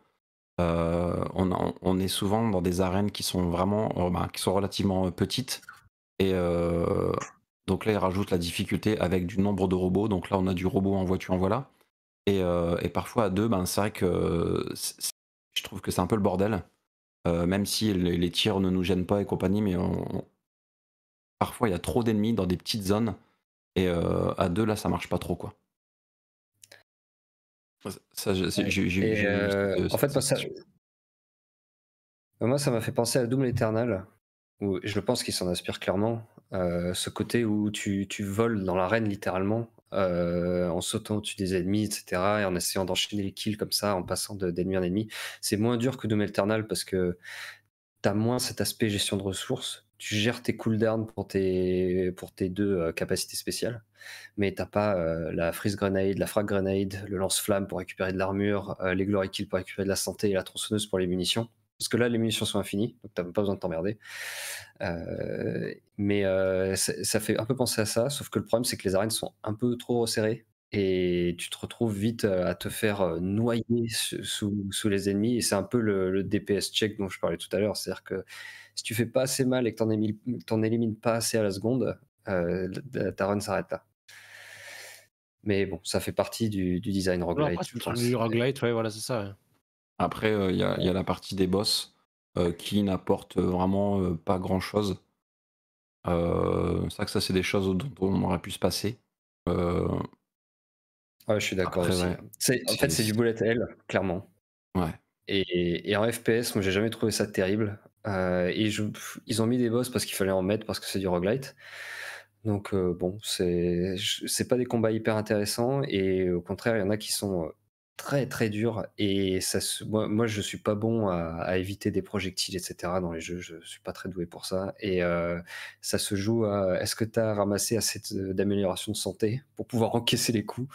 on, est souvent dans des arènes qui sont vraiment, bah, qui sont relativement petites. Et donc là, il rajoute la difficulté avec du nombre de robots. Donc là, on a du robot en voiture, en voilà. Euh, et, parfois à deux, ben, c'est vrai que je trouve que c'est un peu le bordel. Euh, même si les, tirs ne nous gênent pas et compagnie, mais parfois il y a trop d'ennemis dans des petites zones. Et euh, à deux, là, ça marche pas trop, quoi. en fait, moi, ça m'a fait penser à Doom Eternal, où je pense qu'il s'en inspire clairement. ce côté où tu, tu voles dans l'arène littéralement euh, en sautant au-dessus des ennemis, etc. Et en essayant d'enchaîner les kills comme ça, en passant d'ennemi en ennemi. C'est moins dur que Doom Eternal parce que t'as moins cet aspect gestion de ressources. Tu gères tes cooldowns pour tes, pour tes deux euh, capacités spéciales, mais t'as pas euh, la frise grenade, la frag grenade, le lance-flamme pour récupérer de l'armure, les glory kills pour récupérer de la santé et la tronçonneuse pour les munitions parce que là, les munitions sont infinies, donc tu n'as pas besoin de t'emmerder. Euh, mais euh, ça fait un peu penser à ça, sauf que le problème, c'est que les arènes sont un peu trop resserrées et tu te retrouves vite euh, à te faire noyer sous, les ennemis. Et c'est un peu le, DPS check dont je parlais tout à l'heure. C'est-à-dire que si tu fais pas assez mal et que t'en élimines, élimines pas assez à la seconde, ta run s'arrête là. Mais bon, ça fait partie du, design roguelite. Du roguelite, ouais, voilà, c'est ça. Après, euh, il y, a la partie des boss euh, qui n'apporte euh, vraiment pas grand chose. c'est ça que ça, c'est des choses dont on aurait pu se passer. Ah, je suis d'accord en fait, c'est du bullet hell, clairement. Ouais. Et, en FPS, moi, j'ai jamais trouvé ça terrible. et ils ont mis des boss parce qu'il fallait en mettre parce que c'est du roguelite. Donc bon, c'est c'est pas des combats hyper intéressants et au contraire, il y en a qui sont très très dur et ça moi, moi je suis pas bon à, éviter des projectiles etc dans les jeux je suis pas très doué pour ça et euh, ça se joue à est-ce que tu as ramassé assez d'amélioration de santé pour pouvoir encaisser les coups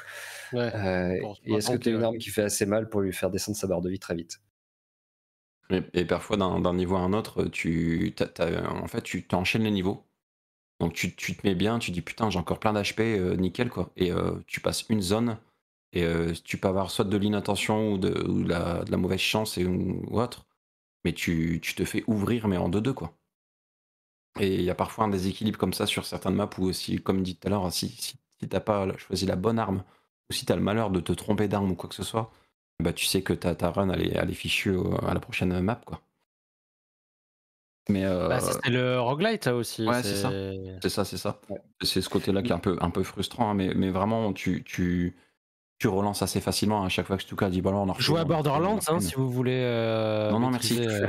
ouais, euh, et est-ce que tu as une arme qui fait assez mal pour lui faire descendre sa barre de vie très vite et, parfois d'un niveau à un autre tu en fait tu t'enchaînes les niveaux donc tu, te mets bien tu dis putain j'ai encore plein d'HP euh, nickel quoi et tu passes une zone et euh, tu peux avoir soit de l'inattention ou, de, la, mauvaise chance ou, autre, mais tu, te fais ouvrir, mais en 2-2, quoi. Et il y a parfois un déséquilibre comme ça sur certaines maps où, aussi, comme dit tout à l'heure, si, si, si t'as pas choisi la bonne arme, ou si as le malheur de te tromper d'arme ou quoi que ce soit, bah tu sais que ta, ta run, elle est, fichue à la prochaine map, quoi. Mais euh, bah, c'est le roguelite aussi. Ouais, c'est ça. C'est ça, c'est ce côté-là qui est un peu, un peu frustrant, hein, mais, mais, vraiment, tu, tu relances assez facilement hein. à chaque fois que tu dit bon, on en à Borderlands hein, si vous voulez. Euh, non, non, merci. Euh,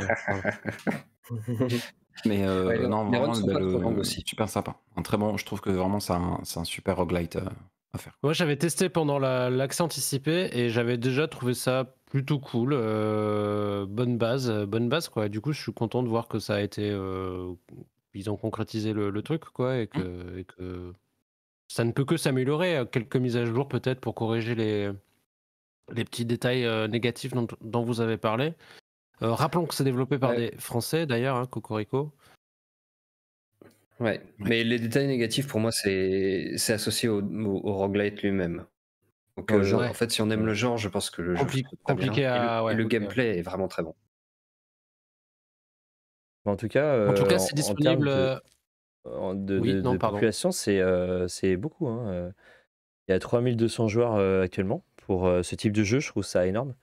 mais euh, non, vraiment, ben, euh, aussi. super sympa. Un très bon, je trouve que vraiment, c'est un, super roguelite à faire. Moi, j'avais testé pendant l'accès anticipé et j'avais déjà trouvé ça plutôt cool. bonne base, bonne base, quoi. Du coup, je suis content de voir que ça a été. ils ont concrétisé le, truc, quoi, Et que mm ça ne peut que s'améliorer. Euh, quelques mises à jour peut-être pour corriger les, petits détails euh, négatifs dont, vous avez parlé. Euh, rappelons que c'est développé par des Français d'ailleurs, hein, Cocorico. Ouais. mais les détails négatifs pour moi c'est associé au, roguelite lui-même. en fait, si on aime le genre, je pense que le jeu compliqué à... le, gameplay est vraiment très bon. En tout cas, en tout cas, c'est disponible de, population, c'est euh, beaucoup. Hein, euh. Il y a 3200 joueurs euh, actuellement pour ce type de jeu, je trouve ça énorme.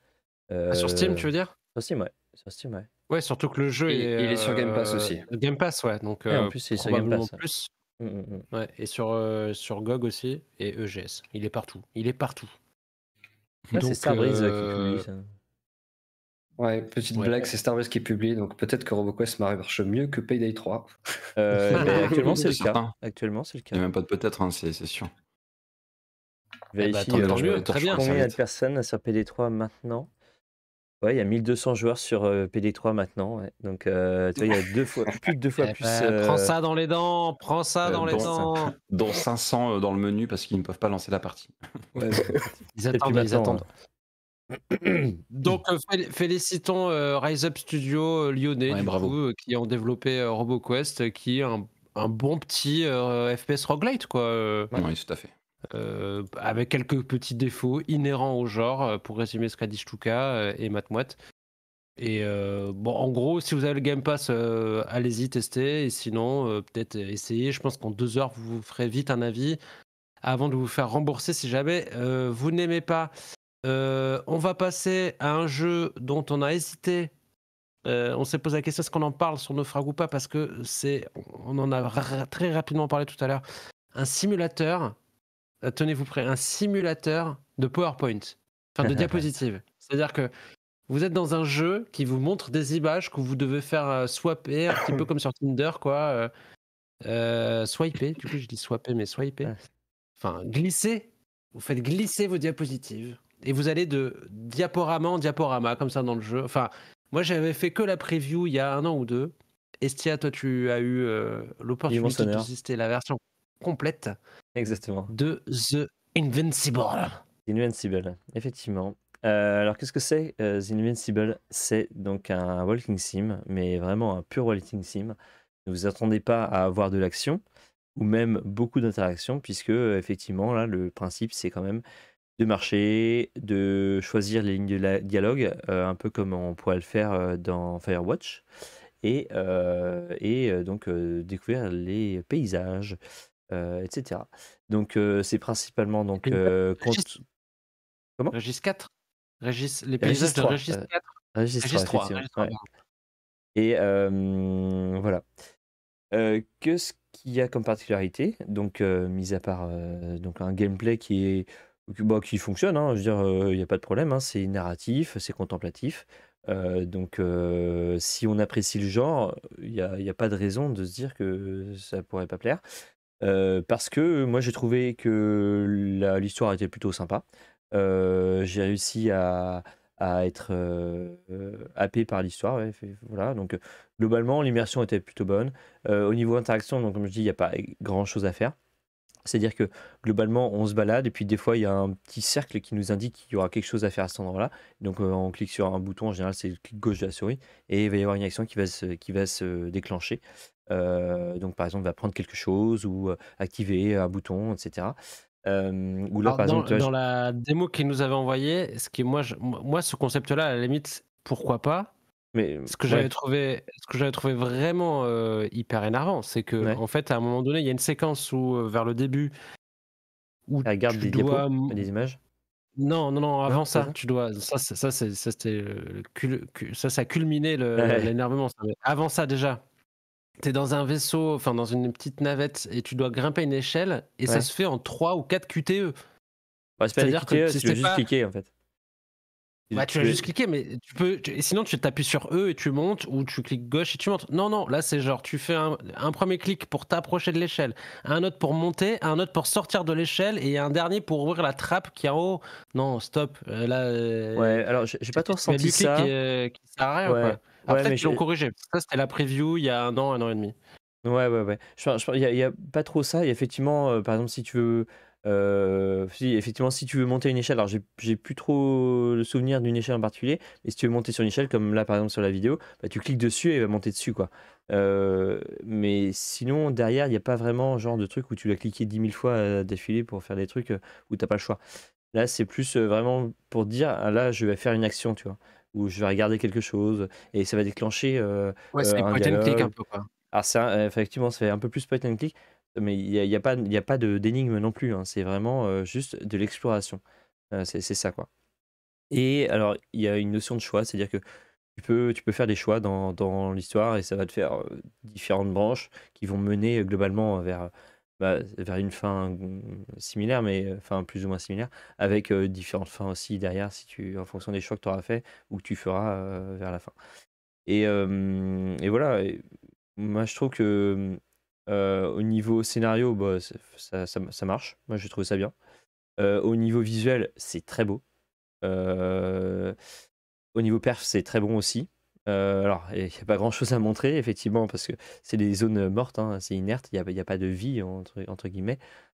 Ah, sur Steam, tu veux dire Sur Steam, ouais. Sur Steam, ouais. Ouais, surtout que le jeu il, est, sur Game Pass aussi. Game Pass, ouais. Donc, en plus, il sur Game Pass. Plus. Hum, hum, hum. Ouais, et sur, sur GOG aussi, et EGS. Il est partout. Il est partout. c'est Sabrise qui publie ça. Ouais, petite blague, c'est Star Wars qui est publié, donc peut-être que RoboQuest marche mieux que Payday 3. Euh, actuellement, c'est le cas. Actuellement, c'est le Il n'y a même pas de peut-être, hein, c'est sûr. Eh bah, ici, euh, Combien de personnes sur Payday 3 maintenant Ouais, il y a 1200 joueurs sur euh, PD3 maintenant. Donc, il y a deux fois, plus deux fois eh plus. Bah, prends ça dans les dents, prends ça dans les dents. Dans 500 dans le menu parce qu'ils ne peuvent pas lancer la partie. ils attendent, ils attendent. Hein. Donc, euh, félicitons euh, Rise Up Studio euh, lyonnais qui ont développé RoboQuest, qui est un, bon petit FPS roguelite, quoi. Oui, tout à fait. avec quelques petits défauts inhérents au genre, pour résumer ce qu'a dit Stuka et Matmoite. Et bon, en gros, si vous avez le Game Pass, allez-y tester, et sinon, peut-être essayez. Je pense qu'en deux heures, vous, vous ferez vite un avis avant de vous faire rembourser si jamais vous n'aimez pas. Euh, on va passer à un jeu dont on a hésité. Euh, on s'est posé la question est-ce qu'on en parle sur Naufrag ou pas Parce que c'est, on en a très rapidement parlé tout à l'heure. Un simulateur, euh, tenez-vous prêt, un simulateur de PowerPoint, enfin de diapositive. C'est-à-dire que vous êtes dans un jeu qui vous montre des images que vous devez faire swapper, un petit peu comme sur Tinder, quoi. Euh, swiper, du coup je dis swapper, mais swiper. Enfin, glisser. Vous faites glisser vos diapositives et vous allez de diaporama en diaporama, comme ça dans le jeu. Enfin, moi j'avais fait que la preview il y a un an ou deux. Estia, toi tu as eu euh, l'opportunité de tester la version complète Exactement. de The Invincible. Invincible, effectivement. Euh, alors qu'est-ce que c'est euh, The Invincible C'est donc un walking sim, mais vraiment un pur walking sim. Ne vous attendez pas à avoir de l'action ou même beaucoup d'interactions, puisque effectivement là le principe c'est quand même de marcher, de choisir les lignes de dialogue, euh, un peu comme on pourrait le faire euh, dans Firewatch, et, euh, et donc découvrir les paysages, etc. Donc c'est principalement donc Comment Régis 4 Régis... Les paysages de Régis 4 Régis 3, Régis 3, Et voilà. Qu'est-ce qu'il y a comme particularité Donc, mis à part donc un gameplay qui est qui, bah, qui fonctionne, hein, je veux dire, il n'y a pas de problème, hein, c'est narratif, c'est contemplatif. donc, si on apprécie le genre, il n'y a, a, pas de raison de se dire que ça pourrait pas plaire. parce que moi, j'ai trouvé que l'histoire était plutôt sympa. j'ai réussi à, à être happé par l'histoire. voilà. Donc, globalement, l'immersion était plutôt bonne. au niveau interaction, donc, comme je dis, il n'y a pas grand chose à faire. C'est-à-dire que globalement, on se balade et puis des fois, il y a un petit cercle qui nous indique qu'il y aura quelque chose à faire à cet endroit-là. Donc, euh, on clique sur un bouton, en général, c'est le clic gauche de la souris, et il va y avoir une action qui va se, qui va se déclencher. Euh, donc, par exemple, on va prendre quelque chose ou euh, activer un bouton, etc. dans, la démo qu'il nous avait envoyée, moi, moi, ce concept-là, à la limite, pourquoi pas ce que j'avais trouvé, ce que j'avais trouvé vraiment euh, hyper énervant, c'est que en fait, à un moment donné, il y a une séquence où, euh, vers le début, où La garde tu des dois, des images. non, non, non, avant ça, tu dois, ça, ça, ça, c'était euh, ça, ça a culminé l'énervement. Avant ça, déjà, tu es dans un vaisseau, enfin dans une petite navette, et tu dois grimper une échelle, et ça se fait en 3 ou 4 QTE. c'est à dire que e, tu en fait tu, vas juste cliquer, mais tu peux. sinon, tu t'appuies sur E et tu montes, ou tu cliques gauche et tu montes. Non, non, là, c'est genre, tu fais un, premier clic pour t'approcher de l'échelle, un autre pour monter, un autre pour sortir de l'échelle, et un dernier pour ouvrir la trappe qui est en haut. Non, stop. Euh, là. Euh, ouais, alors, j'ai pas trop ressenti ça. Euh, qui sert rien, Après, ils corrigé. Ça, c'était la preview il y a un an, un an et demi. Ouais, ouais, ouais. Il y n'y a, pas trop ça. a effectivement, par exemple, si tu veux euh, effectivement, si tu veux monter une échelle, alors j'ai plus trop le souvenir d'une échelle en particulier, mais si tu veux monter sur une échelle, comme là par exemple sur la vidéo, bah, tu cliques dessus et il va monter dessus. quoi. Euh, mais sinon, derrière, il n'y a pas vraiment genre de truc où tu dois cliquer 10 000 fois euh, défiler pour faire des trucs où tu pas le choix. Là, c'est plus vraiment pour dire, ah, là, je vais faire une action, tu vois, ou je vais regarder quelque chose, et ça va déclencher. ouais, c'est un, and click un peu, quoi. Alors, ça, effectivement, c'est un peu plus point and click mais il n'y a, y a, pas, a pas d'énigme non plus, hein. c'est vraiment euh, juste de l'exploration. Euh, c'est ça quoi. Et alors, il y a une notion de choix, c'est-à-dire que tu peux, tu peux faire des choix dans, dans l'histoire et ça va te faire euh, différentes branches qui vont mener euh, globalement vers, bah, vers une fin mmh, similaire, mais enfin plus ou moins similaire, avec différentes fins aussi derrière si tu, en fonction des choix que tu auras fait ou que tu feras vers la fin. Et, et voilà, moi je trouve que mmh, euh, au niveau scénario, bah, ça, ça, marche. Moi, je trouve ça bien. Euh, au niveau visuel, c'est très beau. Euh, au niveau perf, c'est très bon aussi. alors, il n'y a pas grand chose à montrer, effectivement, parce que c'est des zones mortes, hein. c'est inerte, il n'y a, pas de vie, entre, entre guillemets.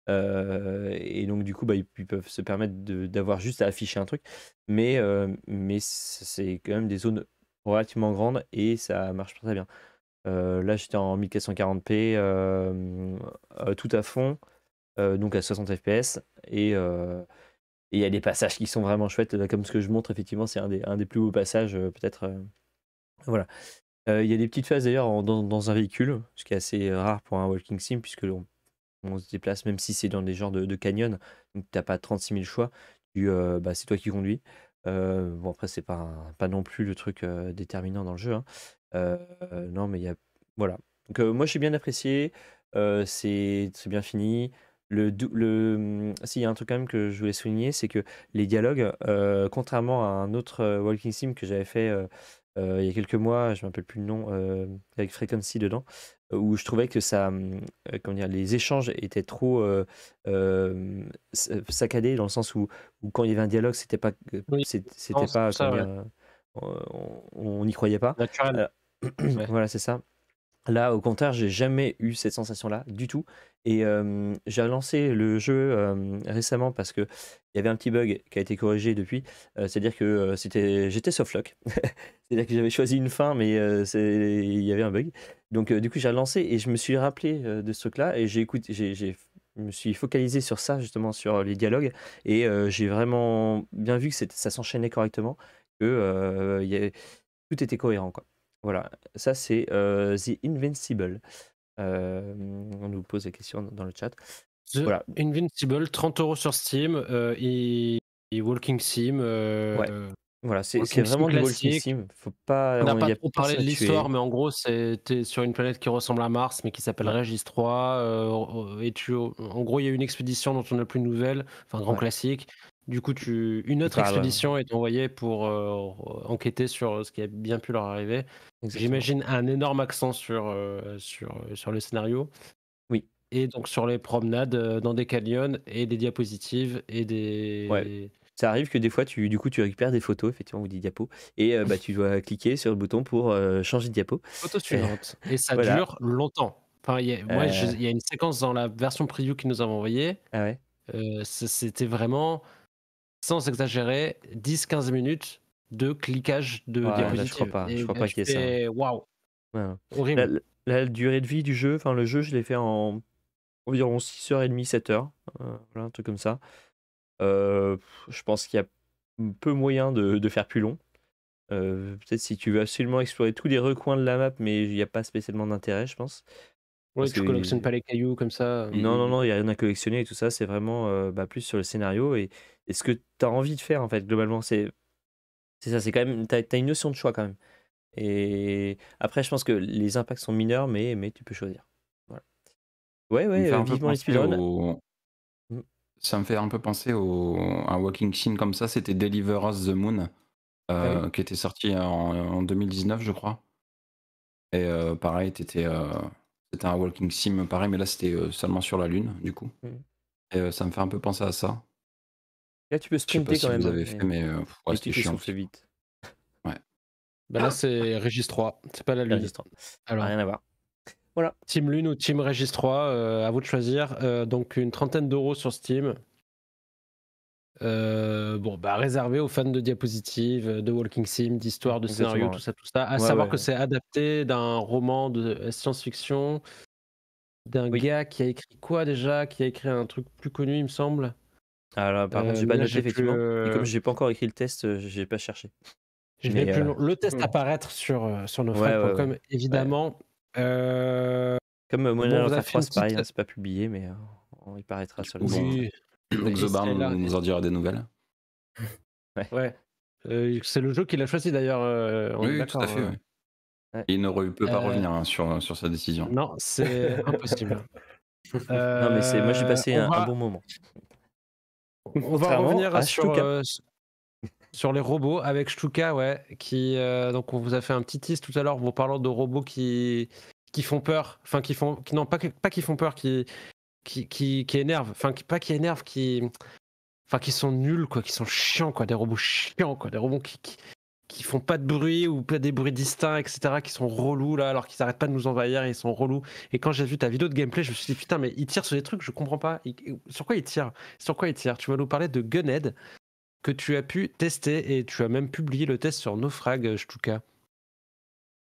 et donc, du coup, bah, ils, peuvent se permettre d'avoir juste à afficher un truc. Mais, mais c'est quand même des zones relativement grandes et ça marche très bien. Euh, là, j'étais en 1440p euh, euh, tout à fond, donc à 60 fps. Et il y a des passages qui sont vraiment chouettes. Bah, comme ce que je montre, effectivement, c'est un des, plus beaux passages, peut-être. voilà. Il y a des petites phases d'ailleurs dans, un véhicule, ce qui est assez rare pour un walking sim, puisque on, se déplace, même si c'est dans des genres de, canyons, canyon, donc t'as pas 36 000 choix, bah, c'est toi qui conduis. bon, après, c'est pas, pas non plus le truc déterminant dans le jeu, hein. Euh, non, mais il y a. Voilà. Donc, euh, moi, j'ai bien apprécié. Euh, c'est bien fini. Le, le, hum, s'il y a un truc quand même que je voulais souligner, c'est que les dialogues, contrairement à un autre Walking Sim que j'avais fait il y a quelques mois, je ne me rappelle plus le nom, avec Frequency dedans, où je trouvais que ça, hum, comment dire, les échanges étaient trop saccadés dans le sens où, quand il y avait un dialogue, c'était pas, c'était pas, on n'y croyait pas. Voilà, c'est ça. Là, au contraire, j'ai jamais eu cette sensation-là du tout. Et j'ai lancé le jeu récemment parce que il y avait un petit bug qui a été corrigé depuis. Euh, c'est-à-dire que c'était, j'étais lock. C'est-à-dire que j'avais choisi une fin, mais il y avait un bug. Donc du coup, j'ai lancé et je me suis rappelé de ce truc-là et j'ai écouté, j'ai me suis focalisé sur ça justement sur les dialogues et j'ai vraiment bien vu que ça s'enchaînait correctement, que tout était cohérent quoi. Voilà, ça c'est euh, The Invincible. Euh, on nous pose la question dans le chat. The Invincible, 30 euros sur Steam euh, et, Walking Sim. Voilà, c'est vraiment du Walking Sim. Faut pas, on n'a pas trop parlé de l'histoire, mais en gros, c'était sur une planète qui ressemble à Mars, mais qui s'appelle Regis 3. et en gros, il y a une expédition dont on n'a plus de nouvelles, enfin, grand classique. Du coup, tu... une autre expédition est envoyée pour euh, enquêter sur euh, ce qui a bien pu leur arriver. J'imagine un énorme accent sur, euh, sur, sur le scénario. Oui. Et donc sur les promenades dans des canyons et des diapositives et des. Ça arrive que des fois, tu, du coup, tu récupères des photos, effectivement, ou des diapos, et bah, tu dois cliquer sur le bouton pour changer de diapo. Photo suivante. et ça dure longtemps. Enfin, il y a une séquence dans la version preview qu'ils nous ont envoyée. Ah ouais. c'était vraiment sans exagérer, 10-15 minutes de cliquage de je crois pas, je crois pas qu'il y ait ça. La, durée de vie du jeu, enfin le jeu, je l'ai fait en environ 6h30, 7h, euh, un truc comme ça. Euh, je pense qu'il y a peu moyen de, faire plus long. Euh, peut-être si tu veux absolument explorer tous les recoins de la map, mais il n'y a pas spécialement d'intérêt, je pense tu collectionnes pas les cailloux comme ça. Euh. Non, non, non, il n'y a rien à collectionner et tout ça. C'est vraiment euh, bah, plus sur le scénario et, ce que tu as envie de faire, en fait, globalement. C'est ça, c'est quand même. Tu as, une notion de choix quand même. Et après, je pense que les impacts sont mineurs, mais, mais tu peux choisir. Voilà. Ouais, ouais, euh, vivement les speedruns. Mmh. Ça me fait un peu penser au... à un Walking scene comme ça. C'était Deliver Us the Moon, ah qui était sorti en, en, 2019, je crois. Et pareil, tu étais c'était un walking sim pareil, mais là c'était euh, seulement sur la Lune, du coup. Mm. Et euh, ça me fait un peu penser à ça. Là, tu peux sprinter Je sais pas quand si même. Vous hein, avez fait, mais, euh, ouais, c'était chiant. vite. Ouais. Bah là, c'est Régis 3, c'est pas la Lune. Alors, rien à voir. Voilà. Team Lune ou Team Régis 3, à vous de choisir. donc, une trentaine d'euros sur Steam. Euh, bon, bah, réservé aux fans de diapositives, euh, de Walking Sim, d'histoire, de scénario, tout ça, tout ça. À savoir que c'est adapté d'un roman de euh, science-fiction d'un gars qui a écrit quoi déjà Qui a écrit un truc plus connu, il me semble. Alors, par contre, j'ai pas noté, effectivement. Et comme j'ai pas encore écrit le test, j'ai pas cherché. Je Le test apparaître hmm. sur, sur nos évidemment. Comme Moyen bon, France, pareil, c'est pas publié, mais il paraîtra sur le donc nous en dira des nouvelles. Ouais. Euh, c'est le jeu qu'il a choisi d'ailleurs. Euh, oui, tout à fait. Euh. Il ne peut pas revenir hein, sur, sur sa décision. Non, c'est impossible. non, mais c'est moi j'ai passé un, bon moment. On va revenir sur, les robots avec Stuka, ouais. Qui donc on vous a fait un petit tease tout à l'heure vous parlant de robots qui qui font peur, enfin qui font, qui, non pas, pas qui font peur, qui qui, qui, qui énervent, enfin qui, pas qui énervent, qui, enfin qui sont nuls quoi, qui sont chiants quoi, des robots chiants quoi, des robots qui, qui, font pas de bruit ou pas des bruits distincts, etc., qui sont relous là, alors qu'ils arrêtent pas de nous envahir, ils sont relous. Et quand j'ai vu ta vidéo de gameplay, je me suis dit putain, mais ils tirent sur des trucs, je comprends pas. Sur quoi ils tirent Sur quoi ils tirent Tu vas nous parler de Gunhead que tu as pu tester et tu as même publié le test sur Naufrag, cas euh,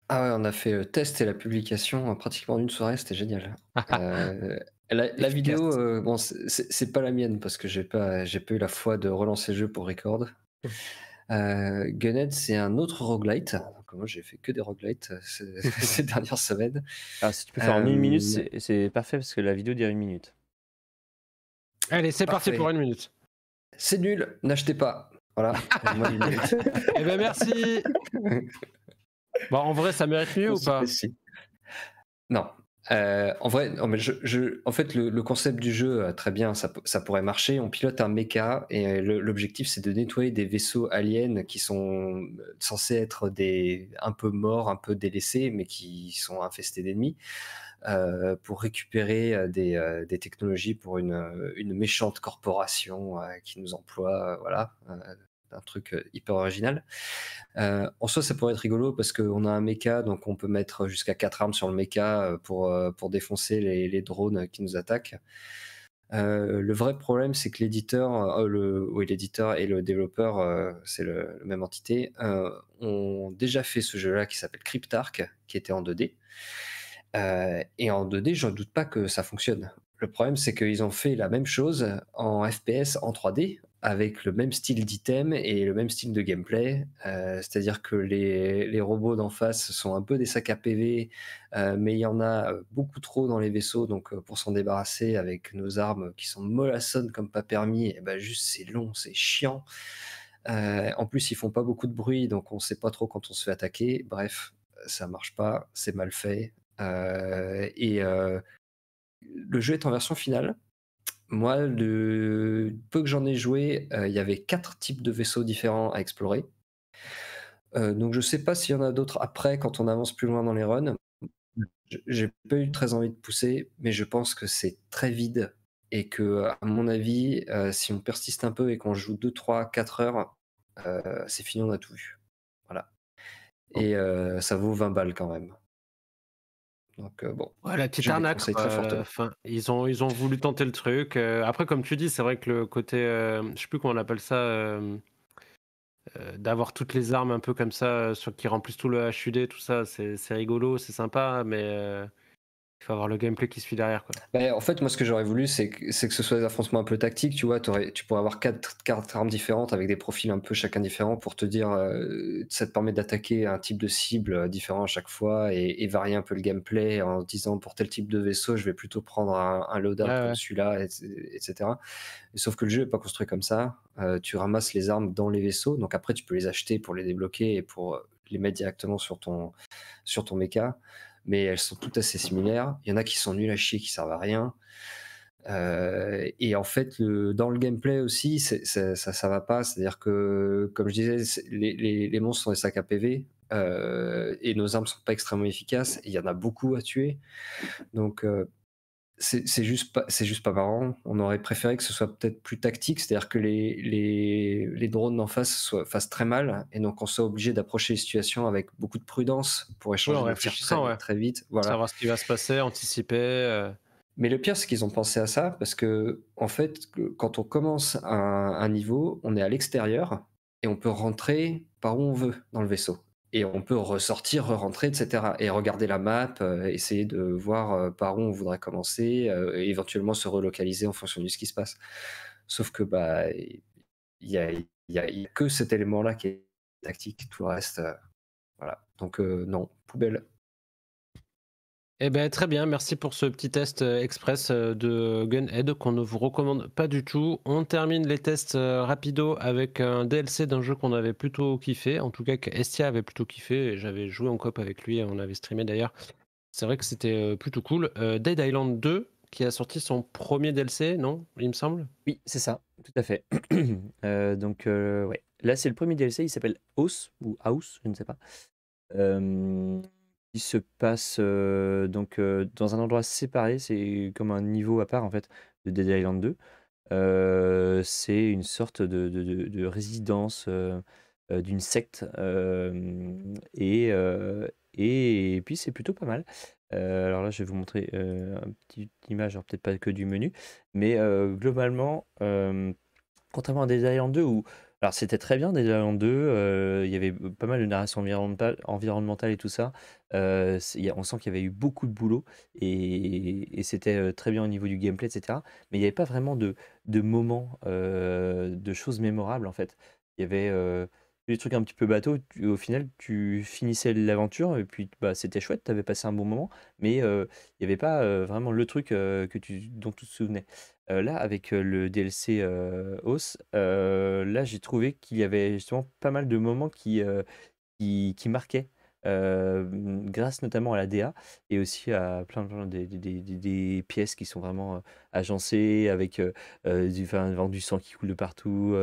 Ah ouais, on a fait le euh, test et la publication euh, pratiquement en une soirée, c'était génial. La, vidéo, euh, bon, c'est pas la mienne parce que j'ai pas, pas eu la foi de relancer le jeu pour record. Euh, Gunhead, c'est un autre roguelite. Donc, moi, j'ai fait que des roguelites euh, ces, dernières semaines. Ah si tu peux faire en une euh, minute, c'est parfait parce que la vidéo dure une minute. Allez, c'est parti pour une minute. C'est nul, n'achetez pas. Voilà. eh ben merci. bon, bah, en vrai, ça mérite mieux ou pas Non. Euh, en vrai, en fait, le, concept du jeu, euh, très bien, ça, pourrait marcher. On pilote un mecha et euh, l'objectif, c'est de nettoyer des vaisseaux aliens qui sont censés être des un peu morts, un peu délaissés, mais qui sont infestés d'ennemis. pour récupérer des, technologies pour une, méchante corporation qui nous emploie, voilà, un truc euh, hyper original. Euh, en soi, ça pourrait être rigolo parce qu'on a un mecha, donc on peut mettre jusqu'à quatre armes sur le mecha euh, pour, pour défoncer les, drones qui nous attaquent. le vrai problème, c'est que l'éditeur, le, oui, l'éditeur et le développeur, c'est la même entité, ont déjà fait ce jeu-là qui s'appelle Cryptark, qui était en 2D. et en 2D, je ne doute pas que ça fonctionne. Le problème, c'est qu'ils ont fait la même chose en FPS en 3D, avec le même style d'item et le même style de gameplay. Euh, c'est-à-dire que les, robots d'en face sont un peu des sacs à PV, euh, mais il y en a euh, beaucoup trop dans les vaisseaux, donc pour s'en débarrasser avec nos armes qui sont molassonnes comme pas permis, et eh ben, juste c'est long, c'est chiant. en plus, ils font pas beaucoup de bruit, donc on sait pas trop quand on se fait attaquer. Bref, ça marche pas, c'est mal fait. et le jeu est en version finale, moi, le peu que j'en ai joué, euh, il y avait quatre types de vaisseaux différents à explorer. Euh, donc je ne sais pas s'il y en a d'autres après quand on avance plus loin dans les runs. J'ai pas eu très envie de pousser, mais je pense que c'est très vide et que, à mon avis, euh, si on persiste un peu et qu'on joue 2, 3, 4 heures, c'est fini, on a tout vu. Voilà. Et ça vaut 20 balles quand même. Euh, bon. Voilà, la petite arnaque. Euh, ils, ont, ils ont voulu tenter le truc. Euh, après, comme tu dis, c'est vrai que le côté, je ne sais plus comment on appelle ça, d'avoir toutes les armes un peu comme ça, qui remplissent tout le HUD, tout ça, c'est rigolo, c'est sympa, mais il faut avoir le gameplay qui suit derrière. Quoi. Bah, en fait, moi, ce que j'aurais voulu, c'est que, que, ce soit des affrontements un peu tactiques. Tu vois, tu pourrais avoir quatre, quatre, armes différentes avec des profils un peu chacun différent pour te dire, euh, ça te permet d'attaquer un type de cible euh, différent à chaque fois et, varier un peu le gameplay en disant pour tel type de vaisseau, je vais plutôt prendre un, loader loadout comme celui-là, etc. sauf que le jeu n'est pas construit comme ça. Euh, tu ramasses les armes dans les vaisseaux, donc après, tu peux les acheter pour les débloquer et pour les mettre directement sur ton, sur ton méca mais elles sont toutes assez similaires. Il y en a qui sont nuls à chier, qui servent à rien. Euh, et en fait, dans le gameplay aussi, ça, ça, va pas. C'est-à-dire que, comme je disais, les, monstres sont des sacs à PV. Euh, et nos armes sont pas extrêmement efficaces. Il y en a beaucoup à tuer. Donc, euh, c'est juste pas c'est juste pas marrant. On aurait préféré que ce soit peut-être plus tactique, c'est-à-dire que les, les, drones en face fassent très mal et donc on soit obligé d'approcher les situations avec beaucoup de prudence pour échanger très, vite. Voilà. Savoir ce qui va se passer, anticiper. Euh. Mais le pire, c'est qu'ils ont pensé à ça parce que en fait, quand on commence un niveau, on est à l'extérieur et on peut rentrer par où on veut dans le vaisseau et on peut ressortir, re-rentrer, etc. Et regarder la map, euh, essayer de voir euh, par où on voudrait commencer, euh, éventuellement se relocaliser en fonction de ce qui se passe. Sauf que bah il y a, a que cet élément-là qui est tactique, tout le reste, voilà. Donc non, poubelle. Eh ben, très bien, merci pour ce petit test euh, express euh, de Gunhead qu'on ne vous recommande pas du tout. On termine les tests euh, rapido avec un DLC d'un jeu qu'on avait plutôt kiffé, en tout cas qu'Estia avait plutôt kiffé, et j'avais joué en cop avec lui, on avait streamé d'ailleurs. C'est vrai que c'était plutôt cool. Dead Island 2, qui a sorti son premier DLC, non Il me semble Oui, c'est ça, tout à fait. donc, ouais. Là, c'est le premier DLC, il s'appelle House, ou House, je ne sais pas qui se passe donc dans un endroit séparé, c'est comme un niveau à part en fait de Dead Island 2. c'est une sorte de, résidence d'une secte et, et, et, puis c'est plutôt pas mal. alors là, je vais vous montrer une petite image, peut-être pas que du menu, mais globalement, contrairement à Dead Island 2 où alors c'était très bien déjà en deux, il y avait pas mal de narration environnementale, et tout ça. on sent qu'il y avait eu beaucoup de boulot et, c'était très bien au niveau du gameplay, etc. Mais il n'y avait pas vraiment de, moments, de choses mémorables en fait. Il y avait, des trucs un petit peu bateau, au final, tu finissais l'aventure et puis bah, c'était chouette, tu avais passé un bon moment, mais euh, il n'y avait pas euh, vraiment le truc euh, que tu, dont tu te souvenais. là, avec le DLC Os, là, j'ai trouvé qu'il y avait justement pas mal de moments qui, qui marquaient grâce notamment à la DA et aussi à plein, de, des pièces qui sont vraiment agencées avec du, enfin, du sang qui coule de partout,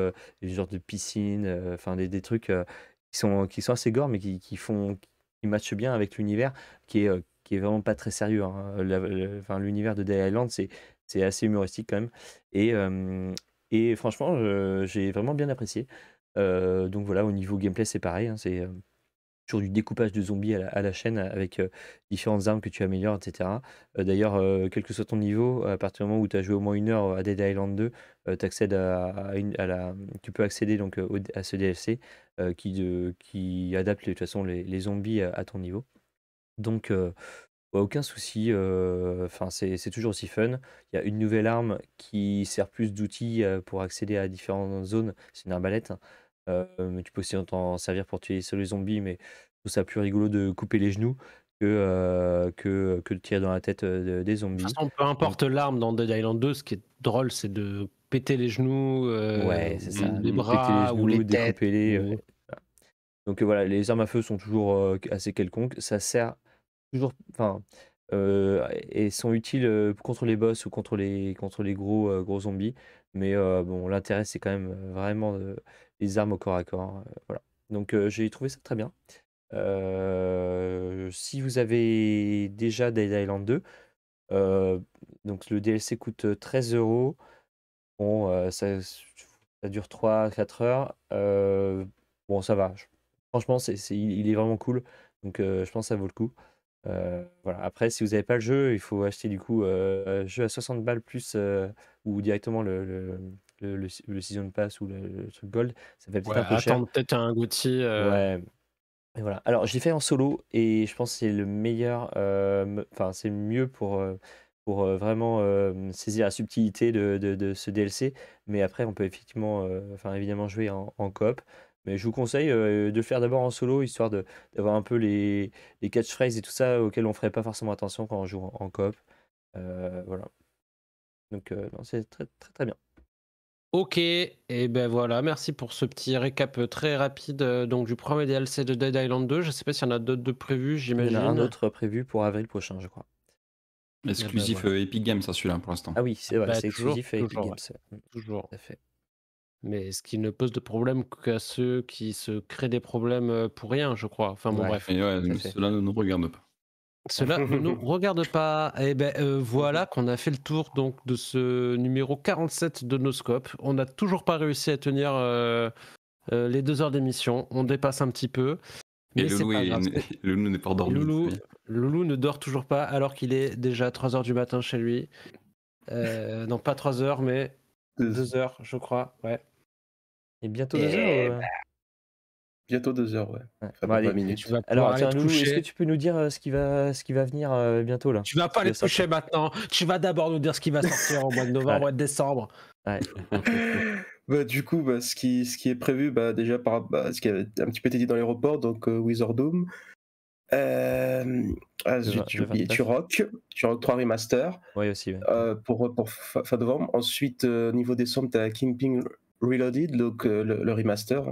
des genre de piscine, enfin des, des, trucs qui, sont, qui sont assez gore mais qui, qui font qui matchent bien avec l'univers qui est qui est vraiment pas très sérieux. Hein. L'univers de Day Island, c'est assez humoristique quand même. Et, et franchement, j'ai vraiment bien apprécié. donc voilà, au niveau gameplay, c'est pareil. Hein, c'est Toujours du découpage de zombies à la, chaîne euh, avec euh, différentes armes que tu améliores, etc. Euh, d'ailleurs, quel que soit ton niveau, à partir du moment où tu as joué au moins une heure à Dead Island 2, accèdes à, la, tu peux accéder donc à ce DLC qui, adapte façon les, zombies à, ton niveau. Donc, bah, aucun souci, enfin c'est toujours aussi fun. Il y a une nouvelle arme qui sert plus d'outil pour accéder à différentes zones, c'est une arbalète. Hein tu peux aussi t'en servir pour tuer sur les zombies, mais je trouve ça plus rigolo de couper les genoux que, que, de tirer dans la tête des zombies. peu importe l'arme dans Dead Island 2, ce qui est drôle, c'est de péter les genoux, les bras les ou les têtes. Donc voilà, les armes à feu sont toujours assez quelconques. Ça sert toujours, enfin, et sont utiles contre les boss ou contre les contre les gros gros zombies. Mais bon, l'intérêt c'est quand même vraiment de les armes au corps à corps. Euh, voilà. Donc euh, j'ai trouvé ça très bien. Euh, si vous avez déjà Dead Island 2, donc le DLC coûte 13 euros. Bon, ça, dure 3-4 heures. bon, ça va. Franchement, c'est, il est vraiment cool. Donc je pense que ça vaut le coup. voilà. Après, si vous n'avez pas le jeu, il faut acheter du coup euh, jeu à 60 balles plus ou directement le, le, le, season pass ou le, truc gold, ça fait peut-être un peu attends, cher. peut-être un euh. Ouais. voilà. Alors, je l'ai fait en solo et je pense que c'est le meilleur. Euh, enfin, c'est mieux pour euh, pour vraiment saisir la subtilité de, de, ce DLC. Mais après, on peut effectivement, enfin évidemment jouer en, en, coop. Mais je vous conseille de le faire d'abord en solo, histoire d'avoir un peu les, les, catchphrases et tout ça auxquels on ferait pas forcément attention quand on joue en, coop. voilà. Donc c'est très, très très bien. Ok, et ben voilà, merci pour ce petit récap très rapide donc du premier DLC de Dead Island 2. Je ne sais pas s'il y en a d'autres de prévus, j'imagine. Il y en a un autre prévu pour avril prochain, je crois. Exclusif eh ben euh, Epic Games, ça hein, celui-là pour l'instant. Ah oui, c'est exclusif Epic Games. Toujours. Mais ce qui ne pose de problème qu'à ceux qui se créent des problèmes euh, pour rien, je crois. Enfin bon, bref. cela ne nous regarde pas. Cela ne nous regarde pas. Et eh ben euh, voilà qu'on a fait le tour donc de ce numéro 47 de nos scopes. On n'a toujours pas réussi à tenir euh, euh, les deux heures d'émission. On dépasse un petit peu. Mais Et Loulou, n'est pas dormi. Loulou, ne dort toujours pas alors qu'il est déjà 3 heures du matin chez lui. non, pas 3 heures, mais 2 heures, je crois. Ouais. Et bientôt 2 heures. Bah, Bientôt deux heures, ouais. Enfin, minutes. Tu vas Alors, est-ce que tu peux nous dire euh, ce, qui va, ce qui va venir euh, bientôt là Tu vas pas les toucher maintenant. Tu vas d'abord nous dire ce qui va sortir au mois de novembre, au mois de décembre. Ouais. bah, du coup, bah, ce, qui, ce qui est prévu, bah, déjà par bah, ce qui avait un petit peu été dit dans l'aéroport, donc euh, Wizard Doom. Tu j'ai Tu Turok, Turok 3 Remaster. Oui, aussi. pour, fin novembre. Ensuite, au niveau décembre, tu as Kingpin Reloaded, donc le remaster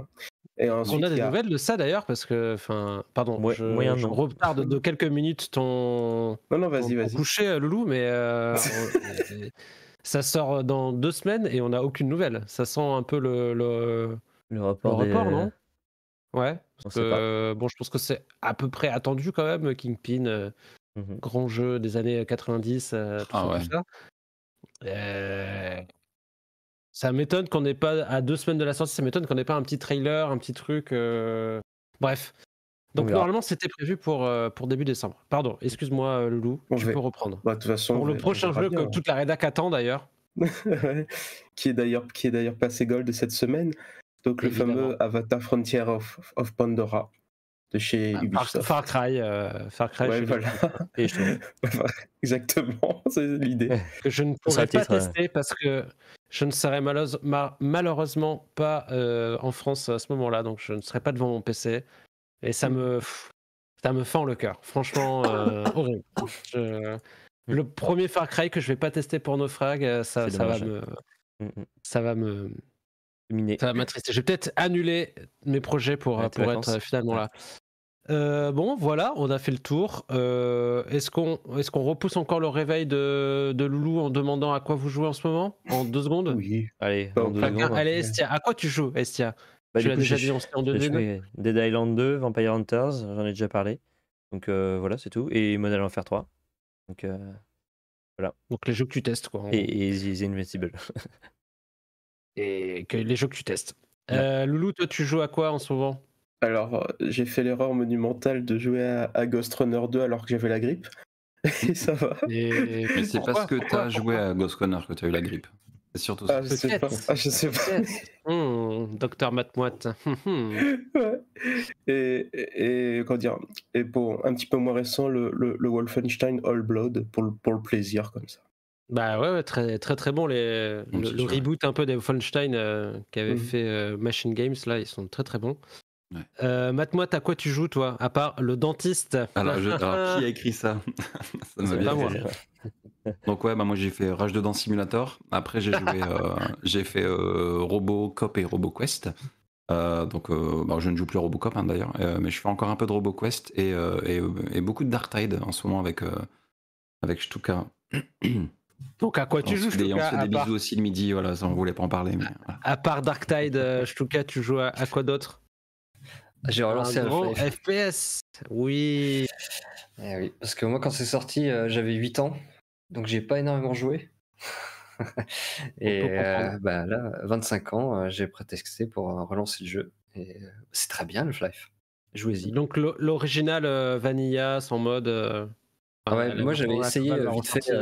on a des nouvelles de ça d'ailleurs parce que, enfin, pardon, ouais, je, moyen, je retarde de quelques minutes ton, non, non, vas-y, vas-y. coucher, euh, Loulou, mais euh, ça sort dans deux semaines et on n'a aucune nouvelle. Ça sent un peu le, le, le rapport, non euh, Ouais. bon, je pense que c'est à peu près attendu quand même, Kingpin, mhm. grand jeu des années 90, ah, Ouais. Ça m'étonne qu'on n'ait pas, à deux semaines de la sortie, ça m'étonne qu'on n'ait pas un petit trailer, un petit truc. Euh. Bref. Donc normalement, c'était prévu pour, euh, pour début décembre. Pardon, excuse-moi, euh, Loulou, tu peux reprendre. Bah, de toute façon, pour le prochain jeu que hein. toute la rédac attend d'ailleurs. qui est d'ailleurs qui est d'ailleurs passé gold cette semaine. Donc le fameux Avatar Frontier of Pandora chez ah, Ubisoft. Far, Cry, euh, Far Cry. Exactement, c'est l'idée. je ne pourrais pas tester parce que je ne serais malheureusement pas euh, en France à ce moment-là, donc je ne serais pas devant mon PC. Et ça me, ça me fend le cœur. Franchement, euh, Le mm. premier Far Cry que je vais pas tester pour Naufrag, ça, ça va me, hein. mm, mm. ça va me miner. Ça va m'attrister. Je vais peut-être annuler mes projets pour, pour être finalement là. Euh, bon, voilà, on a fait le tour. Euh, est-ce qu'on repousse encore le réveil de, de, Loulou en demandant à quoi vous jouez en ce moment En deux secondes Oui. Allez, Allez, Estia, à quoi tu joues, Estia bah, Tu l'as déjà dit, en deux secondes. Dead Island 2, Vampire Hunters, j'en ai déjà parlé. Donc euh, voilà, c'est tout. Et Model Enfer 3. Donc voilà. Donc les jeux que tu testes, quoi. Et, et The Invincible. et les jeux que tu testes. Loulou, toi, tu joues à quoi en ce moment alors, euh, j'ai fait l'erreur monumentale de jouer à, Ghost Runner 2 alors que j'avais la grippe. Et ça va. Mais c'est parce que t'as joué à Ghost Runner que t'as eu la grippe. C'est surtout ça. Ah, je sais pas. Ah, sais pas. Hmm, docteur Matmoite. et, dire Et pour un petit peu moins récent, le, Wolfenstein All Blood pour le, plaisir comme ça. Bah ouais, très très très bon les, le, reboot un peu des Wolfenstein qui euh, qu'avait mmh. fait euh, Machine Games là, ils sont très très bons. Ouais. Euh, à quoi tu joues, toi, à part le dentiste alors, qui a écrit ça Ça bien moi. Donc, ouais, bah, moi j'ai fait Rage de Dents Simulator. Après, j'ai joué, euh, j'ai fait euh, Robocop et RoboQuest. Euh, donc, euh, bah, je ne joue plus Robocop hein, d'ailleurs, mais je fais encore un peu de RoboQuest et, et, et, beaucoup de Dark Tide en ce moment avec, avec Stuka. Donc à quoi tu joues Stuka On se fait des bisous aussi le midi, voilà, ça on voulait pas en parler. À part Dark Tide, Stuka, tu joues à quoi d'autre j'ai relancé un FPS. Eh oui. Parce que moi, quand c'est sorti, euh, j'avais 8 ans. Donc, j'ai pas énormément joué. et euh, bah, là, 25 ans, euh, j'ai prétexté pour relancer le jeu. Et c'est très bien, le F.L.I.F.E. Jouez-y. Donc, l'original Vanilla, sans mode. Euh, euh, moi j'avais essayé vite fait.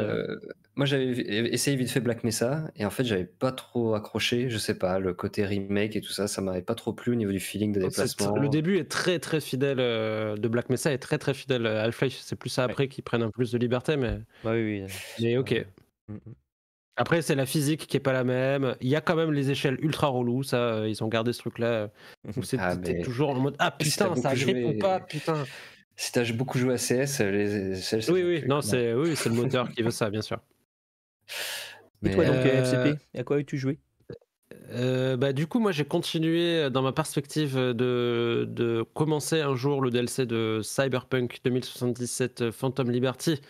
moi j'avais essayé vite fait Black Mesa et en fait j'avais pas trop accroché, je sais pas, le côté remake et tout ça, ça m'avait pas trop plu au niveau du feeling de oh, déplacement Le début est très très fidèle euh, de Black Mesa est très très fidèle à Half-Life. C'est plus ça après qu'ils prennent un plus de liberté, mais. Bah oui. oui. Mais ok. Mm, mm. Après c'est la physique qui est pas la même. Il y a quand même les échelles ultra relou, ça ils ont gardé ce truc là. c'était toujours en mode ah putain ça grippe ou pas putain. Si t'as beaucoup joué à CS, les, oui, oui, non, c'est oui, le moteur qui veut ça, bien sûr. Mais Et toi, donc, FCP, euh, à quoi as-tu joué euh, bah, du coup, moi j'ai continué dans ma perspective de, de, commencer un jour le DLC de Cyberpunk 2077 euh, Phantom Liberty.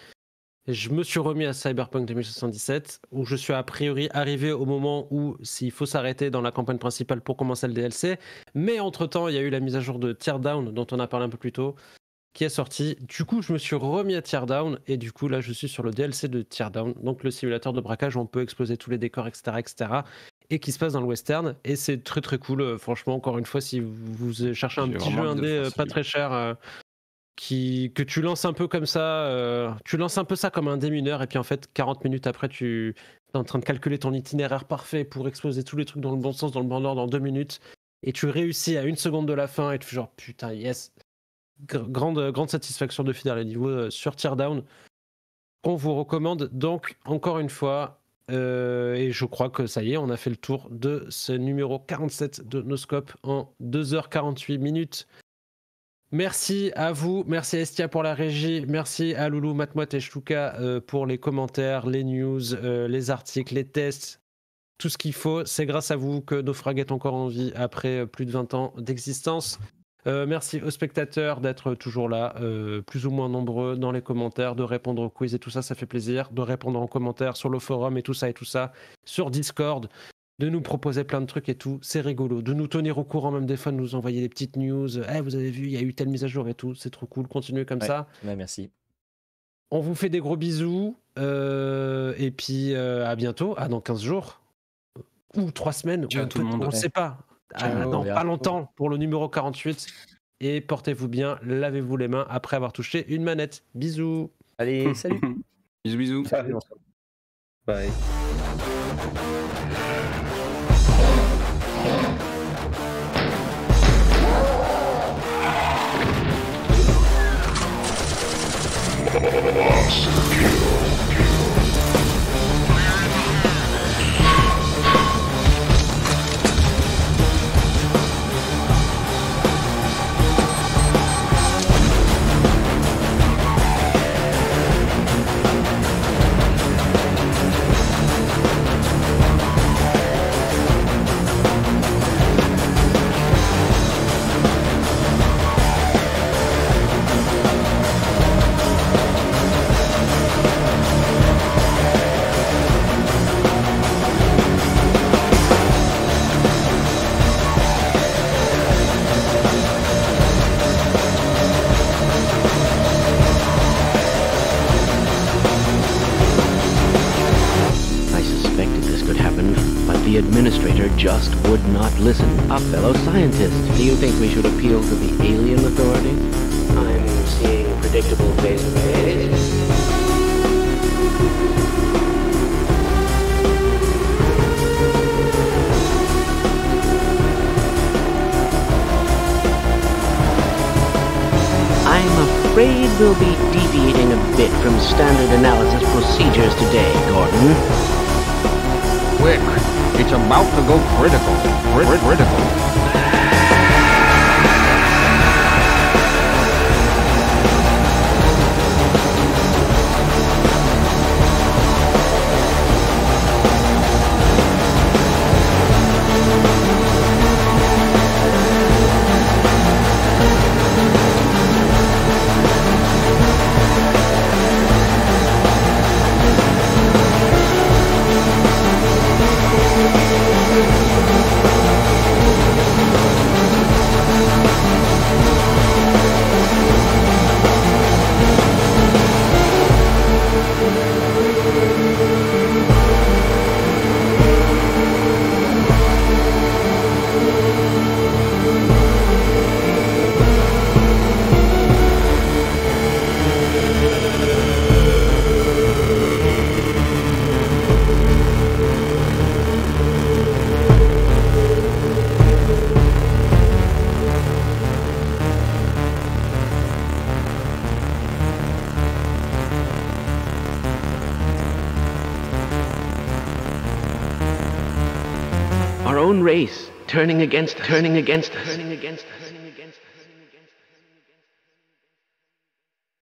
je me suis remis à Cyberpunk 2077, où je suis a priori arrivé au moment où s'il faut s'arrêter dans la campagne principale pour commencer le DLC. Mais entre-temps, il y a eu la mise à jour de Teardown, dont on a parlé un peu plus tôt, qui est sorti. Du coup, je me suis remis à Teardown et du coup, là, je suis sur le DLC de Teardown, donc le simulateur de braquage où on peut exploser tous les décors, etc., etc. Et qui se passe dans le western. Et c'est très très cool. Euh, franchement, encore une fois, si vous cherchez un petit jeu indé euh, pas très cher, euh, qui, que tu lances un peu comme ça, tu lances un peu ça comme un démineur, et puis en fait, 40 minutes après, tu es en train de calculer ton itinéraire parfait pour exploser tous les trucs dans le bon sens, dans le bon ordre, dans deux minutes, et tu réussis à une seconde de la fin, et tu fais genre putain, yes, grande, grande satisfaction de finir les niveau euh, sur Teardown on vous recommande. Donc, encore une fois, euh, et je crois que ça y est, on a fait le tour de ce numéro 47 de Noscope en 2h48 minutes. Merci à vous, merci Estia pour la régie, merci à Loulou, Matmoit et euh, pour les commentaires, les news, les articles, les tests, tout ce qu'il faut. C'est grâce à vous que Nofrag est encore en vie après plus de 20 ans d'existence. Euh, merci aux spectateurs d'être toujours là, euh, plus ou moins nombreux dans les commentaires, de répondre aux quiz et tout ça, ça fait plaisir, de répondre en commentaire sur le forum et tout ça et tout ça, sur Discord, de nous proposer plein de trucs et tout, c'est rigolo, de nous tenir au courant même des fois, de nous envoyer des petites news, eh, vous avez vu, il y a eu telle mise à jour et tout, c'est trop cool, continuez comme ça. merci. On vous fait des gros bisous euh, et puis à bientôt, à dans 15 jours ou 3 semaines, on ne sait pas, ah, euh, pas longtemps pour le numéro 48. Et portez-vous bien, lavez-vous les mains après avoir touché une manette. Bisous. Allez, salut. bisous, bisous. Bye. a fellow scientist. Do you think we should appeal to the alien? against us. Turning against us.